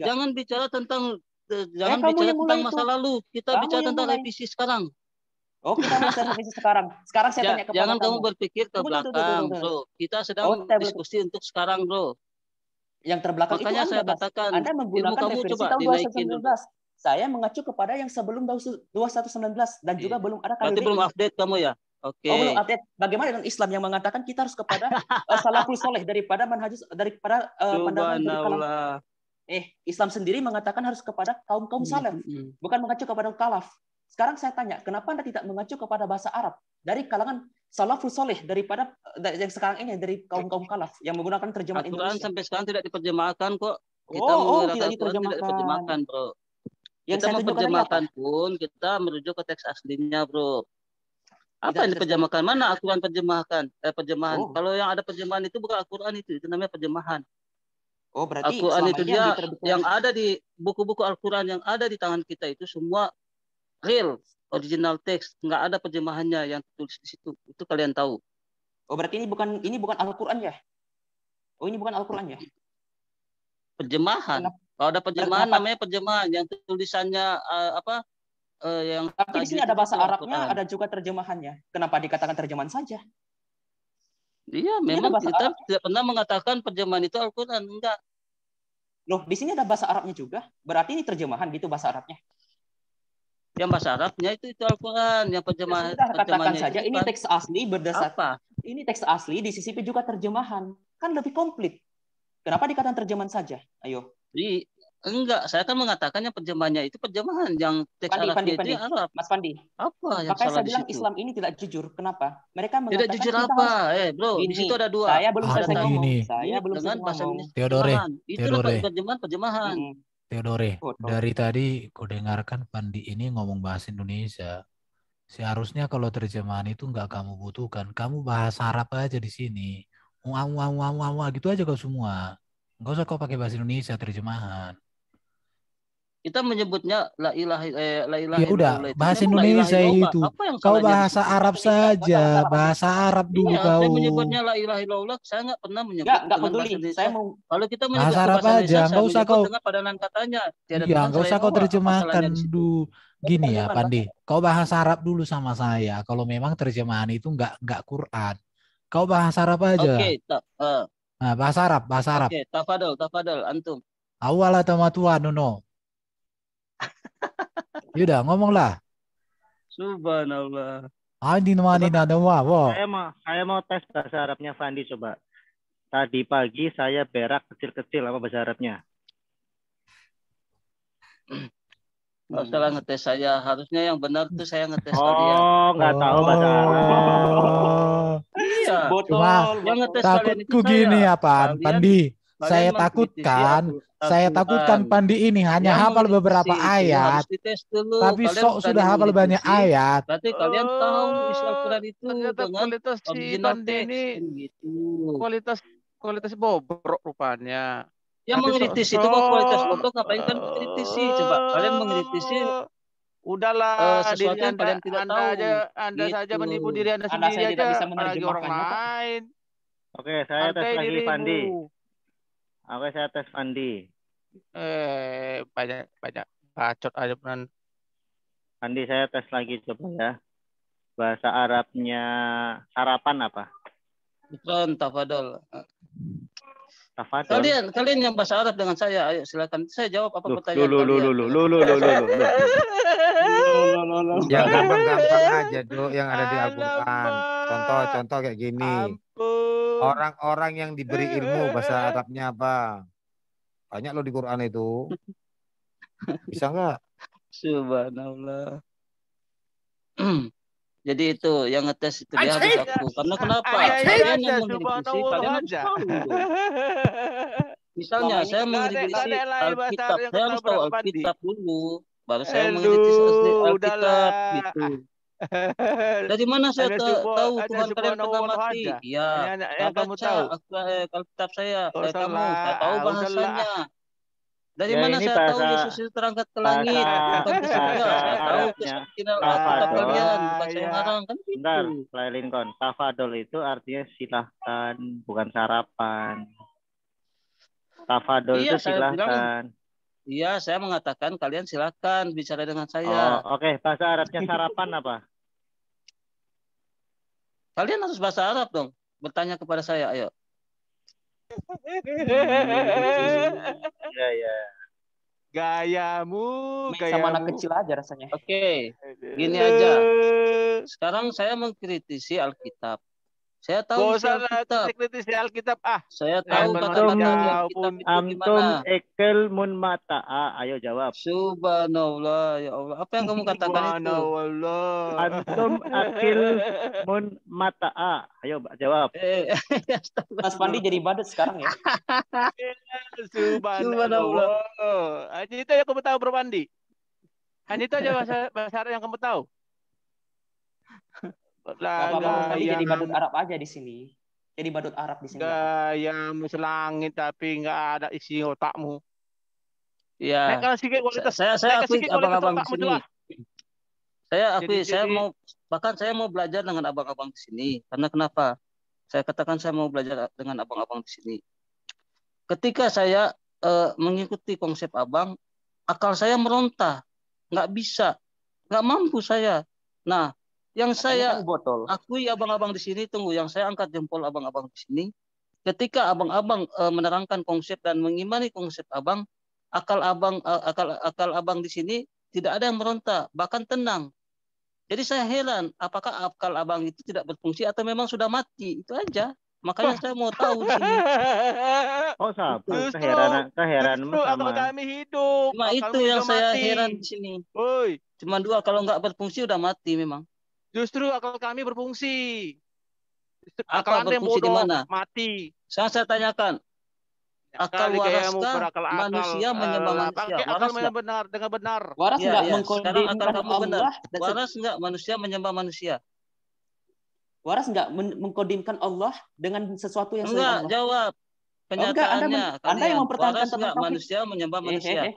[SPEAKER 4] 1993. Jangan bicara tentang eh, eh, jangan bicara tentang masa lalu. Kita kamu bicara tentang revisi sekarang.
[SPEAKER 8] Oh, kita masih revisi sekarang. Sekarang saya ya, tanya kepada Jangan kamu, kamu berpikir ke belakang, Bro. Kita sedang oh, diskusi untuk sekarang, Bro. Yang terbelakang Makanya itu saya Anda, katakan, Anda menggunakan referensi coba tahun 2019. Dinaikin.
[SPEAKER 4] Saya mengacu kepada yang sebelum 2019 dan iya. juga belum ada KBBI. Berarti belum update kamu ya? Oke. Okay. Oh, belum update. Bagaimana dengan Islam yang mengatakan kita harus kepada uh, [laughs] salafus soleh daripada manhajus daripada uh, eh, pandangan Eh, Islam sendiri mengatakan harus kepada kaum kaum hmm, salaf, hmm, hmm. bukan mengacu kepada kalaf. Sekarang saya tanya, kenapa Anda tidak mengacu kepada bahasa Arab dari kalangan salafus soleh daripada yang sekarang ini dari kaum-kaum kalaf yang menggunakan terjemahan Aturan
[SPEAKER 8] Indonesia. sampai sekarang tidak diterjemahkan kok. Kita oh, oh tidak diterjemahkan. tidak diterjemahkan, Bro.
[SPEAKER 4] Yang kita menerjemahkan
[SPEAKER 8] pun kita merujuk ke teks aslinya, Bro. Apa tidak, yang diterjemahkan? Mana aturan terjemahan? Eh, terjemahan. Oh. Kalau yang ada terjemahan itu bukan Al-Qur'an itu, itu namanya terjemahan. Oh, berarti Al-Qur'an itu dia yang ada di buku-buku Al-Qur'an yang ada di tangan kita itu semua real original text, nggak ada perjemahannya yang tertulis di situ. Itu kalian tahu. Oh, berarti ini bukan ini bukan Al-Qur'an ya? Oh, ini bukan Al-Qur'an ya? Terjemahan. Kalau ada terjemahan namanya penjemahan yang tulisannya uh, apa? Uh, yang Tapi di sini ada bahasa Arabnya, ada
[SPEAKER 4] juga terjemahannya. Kenapa dikatakan terjemahan saja?
[SPEAKER 8] Iya, memang kita Arab. tidak pernah mengatakan penjemahan itu Al-Qur'an, enggak. Loh, di sini ada bahasa
[SPEAKER 4] Arabnya juga. Berarti ini terjemahan gitu bahasa Arabnya yang bahasa Arabnya itu itu Al-Qur'an, yang terjemah, ya, katakan saja ini kan teks asli berdasar apa? Ini teks asli di sisi juga terjemahan. Kan lebih komplit. Kenapa dikatakan terjemahan saja? Ayo. Di
[SPEAKER 8] Enggak, saya kan mengatakan yang terjemahannya itu terjemahan yang teks Pandi, Arabnya Pandi, Arab. Mas Pandi.
[SPEAKER 4] Apa yang Makanya salah saya bilang Islam ini tidak jujur. Kenapa? Mereka mengatakan Tidak jujur apa? Harus... Eh, Bro, ini, di situ ada dua. Saya belum
[SPEAKER 8] selesai ngomong. Saya belum selesai ngomong. Teodore. Itu
[SPEAKER 4] terjemahan, terjemahan.
[SPEAKER 7] Hmm. Theodore, dari tadi kudengarkan Pandi ini ngomong bahasa Indonesia. Seharusnya kalau terjemahan itu nggak kamu butuhkan. Kamu bahasa Arab aja di sini. Wah, wah, wah, wah, wah, gitu aja kau semua. Nggak usah kau pakai bahasa Indonesia terjemahan.
[SPEAKER 8] Kita menyebutnya la ilaha eh, la ilaha Ya udah, bahasa Indonesia itu.
[SPEAKER 7] Apa yang kau bahasa Arab saja, bahasa Arab dulu ya, kau. Saya menyebutnya
[SPEAKER 8] la ilaha illallah, saya nggak pernah menyebut. Enggak, enggak peduli. Saya mau kalau kita menyebut bahasa Arab bahasa aja, enggak usah kau dengan padanan katanya. Tiada ya, enggak usah kau terjemahkan
[SPEAKER 7] dulu. Gini ya, Pandi. Kau bahasa Arab dulu sama saya. Kalau memang terjemahan itu enggak enggak Quran. Kau bahasa Arab aja. Oke,
[SPEAKER 8] eh.
[SPEAKER 7] Nah, bahasa Arab, bahasa Arab. Oke, okay,
[SPEAKER 8] tafadol, tafadol, antum.
[SPEAKER 7] Awal atau matua, no. Yuda, ngomonglah.
[SPEAKER 1] Subhanallah.
[SPEAKER 7] Andi namani nadawa. Wow. Saya
[SPEAKER 1] mau saya mau tes bahasa Arabnya Fandi coba. Tadi pagi saya berak kecil-kecil apa bahasa Arabnya?
[SPEAKER 8] Kalau hmm. salah ngetes saya. Harusnya yang benar tuh saya ngetes oh, kalian. Oh, nggak tahu bahasa Arab.
[SPEAKER 7] Iya.
[SPEAKER 1] Botol. Cuma yang ngetes takutku gini
[SPEAKER 7] saya. apaan, Pandi. saya takut kan saya takutkan Pandi ini hanya hafal beberapa ayat,
[SPEAKER 8] dulu. tapi kalian sok sudah hafal banyak ayat.
[SPEAKER 6] Berarti kalian oh, tahu isi Al-Quran itu dengan kualitas si Pandi ini gitu. kualitas kualitas bobrok rupanya. Yang mengkritisi so, itu kok kualitas bobrok
[SPEAKER 8] ngapain kan mengkritisi? Coba kalian mengkritisi eh, udahlah uh, sesuatu yang anda, kalian tidak anda tahu. Aja, anda gitu. saja menipu diri anda sendiri anda saya aja, tidak bisa menerjemahkan orang lain.
[SPEAKER 1] Oke, saya terus tes lagi Pandi. Oke, saya tes Andi. Eh, banyak banyak bacot aja benar. Andi, saya tes lagi coba ya. Bahasa Arabnya sarapan apa? Bukan
[SPEAKER 8] tafadol.
[SPEAKER 1] Tafadol. Kalian,
[SPEAKER 8] kalian yang bahasa Arab dengan saya, ayo silakan. Saya jawab apa Loh, pertanyaan lu,
[SPEAKER 1] lu,
[SPEAKER 3] Yang
[SPEAKER 5] gampang-gampang aja, Dok, yang ada di Al-Qur'an. Contoh-contoh kayak gini. Ampun. Orang-orang yang eh, diberi eh, ilmu eh, bahasa Arabnya apa? Banyak loh di Quran itu.
[SPEAKER 8] [laughs] Bisa nggak? Subhanallah. [clears throat] Jadi itu yang ngetes itu dia harus aku. Karena kenapa? Kalian yang mengkritisi, kalian harus tahu. [laughs] Misalnya saya mengkritisi Alkitab, saya harus tahu Alkitab dulu. Baru saya mengkritisi Alkitab gitu. [laughs] Dari mana saya tahu Tuhan kalian pernah mati? Ya, yang kamu tahu. Eh, kalau kitab saya, eh, kamu tahu bahasanya. Dari ya, mana saya tahu Yesus itu terangkat ke langit? Bukan ke surga. Saya tahu kitab kalian,
[SPEAKER 1] bukan iya. saya ngarang. Kan gitu. Bentar, Pak Lincoln. Tafadol itu artinya silahkan,
[SPEAKER 8] bukan sarapan. Tafadol iya, itu silahkan. Iya, saya mengatakan kalian silakan bicara dengan saya. Oh, Oke, okay. bahasa Arabnya sarapan apa? Kalian harus bahasa Arab dong. Bertanya kepada saya,
[SPEAKER 4] ayo.
[SPEAKER 3] Gaya. Iya.
[SPEAKER 4] Gayamu, gaya sama anak kecil aja rasanya. Oke, okay. gini aja.
[SPEAKER 8] Sekarang saya mengkritisi Alkitab. Saya tahu Bosan Alkitab. kritis di Alkitab ah. Saya tahu kata-kata ya pun. Antum
[SPEAKER 1] ekel mun mata. Ah, ayo jawab. Subhanallah ya Allah. Apa yang kamu katakan itu?
[SPEAKER 2] Subhanallah.
[SPEAKER 1] Antum akil mun mata. Ah, ayo jawab. Eh, eh [laughs]
[SPEAKER 4] Mas Pandi jadi badut sekarang ya. [laughs]
[SPEAKER 6] Subhanallah.
[SPEAKER 4] Hanya itu yang kamu tahu Bro Pandi. Hanya itu aja bahasa bahasa yang kamu tahu
[SPEAKER 6] lah gak jadi badut Arab
[SPEAKER 4] aja di sini. Jadi badut
[SPEAKER 6] Arab di sini. Gayamu selangit tapi nggak ada isi otakmu.
[SPEAKER 8] Ya. Naikkan sedikit kualitas. Saya saya akui abang-abang di sini. Juga. Saya aku jadi, saya jadi... mau bahkan saya mau belajar dengan abang-abang di sini. Karena kenapa? Saya katakan saya mau belajar dengan abang-abang di sini. Ketika saya uh, mengikuti konsep abang, akal saya meronta, nggak bisa, nggak mampu saya. Nah, yang nah, saya kan botol. akui abang-abang di sini tunggu yang saya angkat jempol abang-abang di sini ketika abang-abang e, menerangkan konsep dan mengimani konsep abang akal abang e, akal akal abang di sini tidak ada yang meronta bahkan tenang jadi saya heran apakah akal abang itu tidak berfungsi atau memang sudah mati itu aja makanya saya mau tahu di sini. [laughs] oh heran, keheranan
[SPEAKER 1] keheranan sama kami
[SPEAKER 8] hidup cuma akal itu yang saya mati. heran di sini cuma dua kalau nggak berfungsi udah mati memang Justru akal kami berfungsi. Akal Apa anda yang bodoh dimana? mati. Saya saya tanyakan. Akal waraskah manusia eh, menyembah uh, manusia? Akal waras benar dengan benar. Waras ya, enggak ya. mengkondisikan akal kamu benar. Waras enggak manusia
[SPEAKER 4] menyembah manusia? Waras enggak mengkondimkan Allah dengan sesuatu yang enggak Allah. jawab. Oh, Kenyataannya, oh, enggak, anda, anda yang mempertahankan waras enggak manusia menyembah manusia.
[SPEAKER 8] Eh, eh, eh.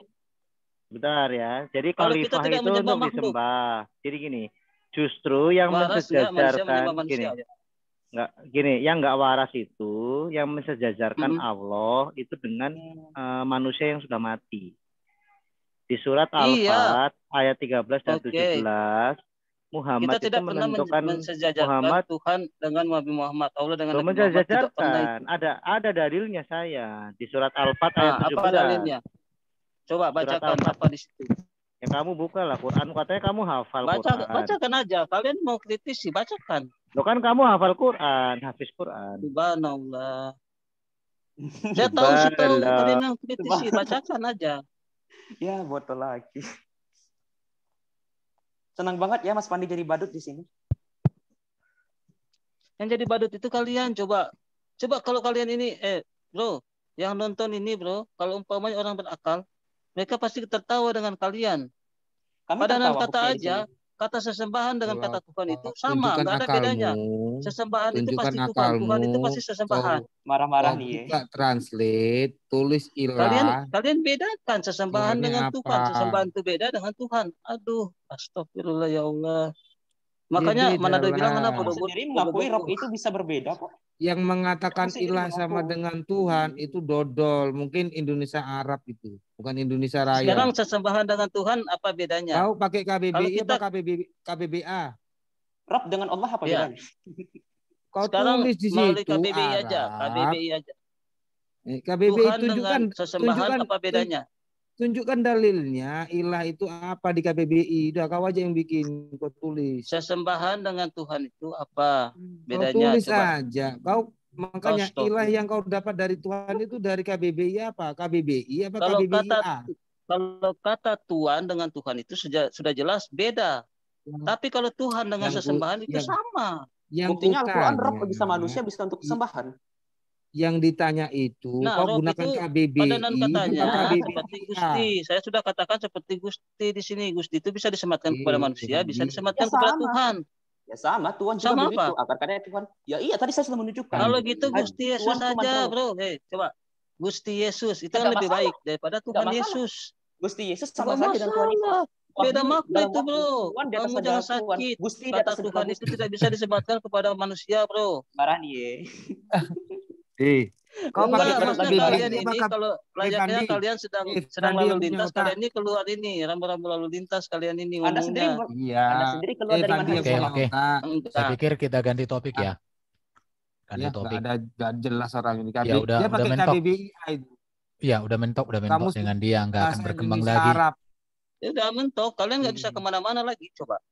[SPEAKER 1] Bentar ya. Jadi kalau kita tidak itu menyembah makhluk. disembah. Jadi gini, Justru yang waras mensejajarkan gini. Manusia. Ya? Enggak, gini, yang nggak waras itu yang mensejajarkan hmm. Allah itu dengan uh, manusia yang sudah mati. Di surat iya. Al-Fat iya. ayat 13 dan okay. 17
[SPEAKER 8] Muhammad kita tidak pernah menentukan mensejajarkan Muhammad Tuhan dengan Nabi Muhammad Allah dengan Nabi Muhammad tidak pernah
[SPEAKER 1] ada ada dalilnya saya
[SPEAKER 8] di surat Al-Fat ah, ayat nah, 17. Apa dalilnya?
[SPEAKER 1] Coba bacakan apa di situ. Ya kamu bukalah Quran katanya kamu hafal Baca, Quran. Bacakan
[SPEAKER 8] aja. Kalian mau kritisi bacakan. Lo kan kamu hafal Quran, hafiz Quran. Subhanallah. [laughs] Saya tahu sih kalian yang kritisi bacakan
[SPEAKER 4] aja. [laughs] Ya buat lagi. Senang banget ya Mas Pandi jadi
[SPEAKER 8] badut di sini. Yang jadi badut itu kalian coba coba kalau kalian ini eh bro yang nonton ini bro kalau umpamanya orang berakal mereka pasti tertawa dengan kalian. Kami Padahal kata aja, kata sesembahan dengan kata Tuhan itu sama, nggak ada bedanya. Sesembahan itu pasti akalmu, Tuhan, Tuhan itu pasti sesembahan. Marah-marah nih.
[SPEAKER 5] Ya. translate, tulis ilah. Kalian,
[SPEAKER 8] kalian bedakan sesembahan dengan Tuhan, sesembahan itu beda dengan Tuhan. Aduh, astagfirullah ya Allah.
[SPEAKER 5] Makanya mana ada bilang kenapa sendiri mengakui Rob
[SPEAKER 4] itu bisa berbeda kok.
[SPEAKER 8] Yang mengatakan
[SPEAKER 5] ilah sama dengan Tuhan itu dodol, mungkin Indonesia Arab itu, bukan Indonesia Raya. Sekarang
[SPEAKER 8] sesembahan dengan Tuhan apa bedanya? Tahu pakai KBBI kita... apa KBB, KBBA?
[SPEAKER 4] Rob dengan Allah apa ya. bedanya? Kau Sekarang tulis di situ KBBI aja, KBBI aja. Eh, KBBI Tuhan itu dengan sesembahan tunjukkan, apa bedanya?
[SPEAKER 5] Tunjukkan dalilnya ilah itu apa di KBBI. Udah kau aja yang bikin, kau tulis.
[SPEAKER 8] Sesembahan dengan Tuhan itu apa hmm. bedanya? Kau tulis coba. aja.
[SPEAKER 5] Kau makanya kau ilah yang kau dapat dari Tuhan itu dari KBBI apa? KBBI apa kalau KBBI? Kata,
[SPEAKER 8] kalau kata Tuhan dengan Tuhan itu sudah sudah jelas beda. Ya. Tapi kalau Tuhan dengan yang sesembahan yang, itu sama.
[SPEAKER 4] Yang Buktinya Al-Quran bisa manusia bisa untuk sesembahan
[SPEAKER 5] yang ditanya itu nah, kau gunakan itu, KBBI katanya, KBBI seperti Gusti
[SPEAKER 8] saya sudah katakan seperti Gusti di sini Gusti itu bisa disematkan kepada iya, manusia bisa disematkan ya, kepada Tuhan ya sama Tuhan juga sama apa? akar ah, karya Tuhan ya
[SPEAKER 4] iya tadi saya sudah menunjukkan
[SPEAKER 8] kalau gitu Gusti Yesus Tuhan saja, Tuhan. bro Hei, coba Gusti Yesus itu kan lebih baik daripada Tuhan Tidak Yesus masalah. Gusti Yesus sama Tidak saja masalah. dengan Tuhan Yesus beda makna itu bro Tuhan di atas kamu jangan sakit Gusti kata Tuhan itu tidak bisa disematkan kepada manusia bro marah nih [laughs]
[SPEAKER 7] Eh, kau pakai kalau kalian ini kalau layaknya kalian sedang sedang lalu
[SPEAKER 8] lintas kalian ini keluar ini rambu-rambu lalu lintas kalian ini Anda sendiri
[SPEAKER 7] iya Anda sendiri keluar eh, dari mana? Oke, oke. Saya pikir kita ganti topik ya. Ah. Ganti iya, topik.
[SPEAKER 8] Ada gak jelas orang ini kan.
[SPEAKER 7] Ya, udah, udah mentok. Iya, Ya, udah mentok, udah mentok dengan dia nggak akan berkembang lagi.
[SPEAKER 8] Ya, udah mentok, kalian nggak bisa hmm. kemana-mana lagi coba.